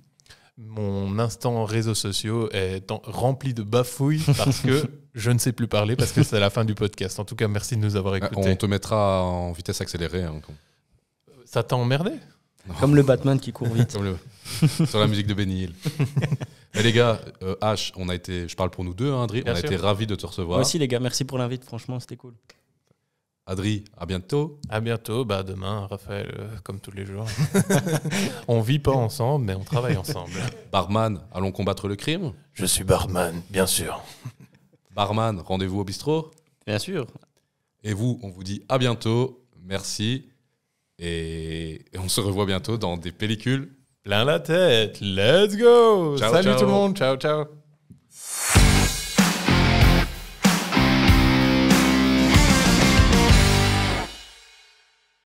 mon instant réseaux sociaux est rempli de bafouilles parce que je ne sais plus parler parce que c'est la fin du podcast. En tout cas, merci de nous avoir ah, écoutés. On te mettra en vitesse accélérée. Hein, euh, ça t'a emmerdé Comme le Batman qui court vite. Sur la musique de Benny Hill. Eh, les gars, euh, H, on a été, je parle pour nous deux, hein, André, on a été ravis de te recevoir. Moi aussi, les gars, merci pour l'invite. Franchement, c'était cool. Adri, à bientôt. À bientôt. Bah, demain, Raphaël, euh, comme tous les jours. on vit pas ensemble, mais on travaille ensemble. Barman, allons combattre le crime Je suis barman, bien sûr. Barman, rendez-vous au bistrot Bien sûr. Et vous, on vous dit à bientôt. Merci. Et, on se revoit bientôt dans des pellicules. Plein la tête. Let's go Salut tout le monde. Ciao, ciao.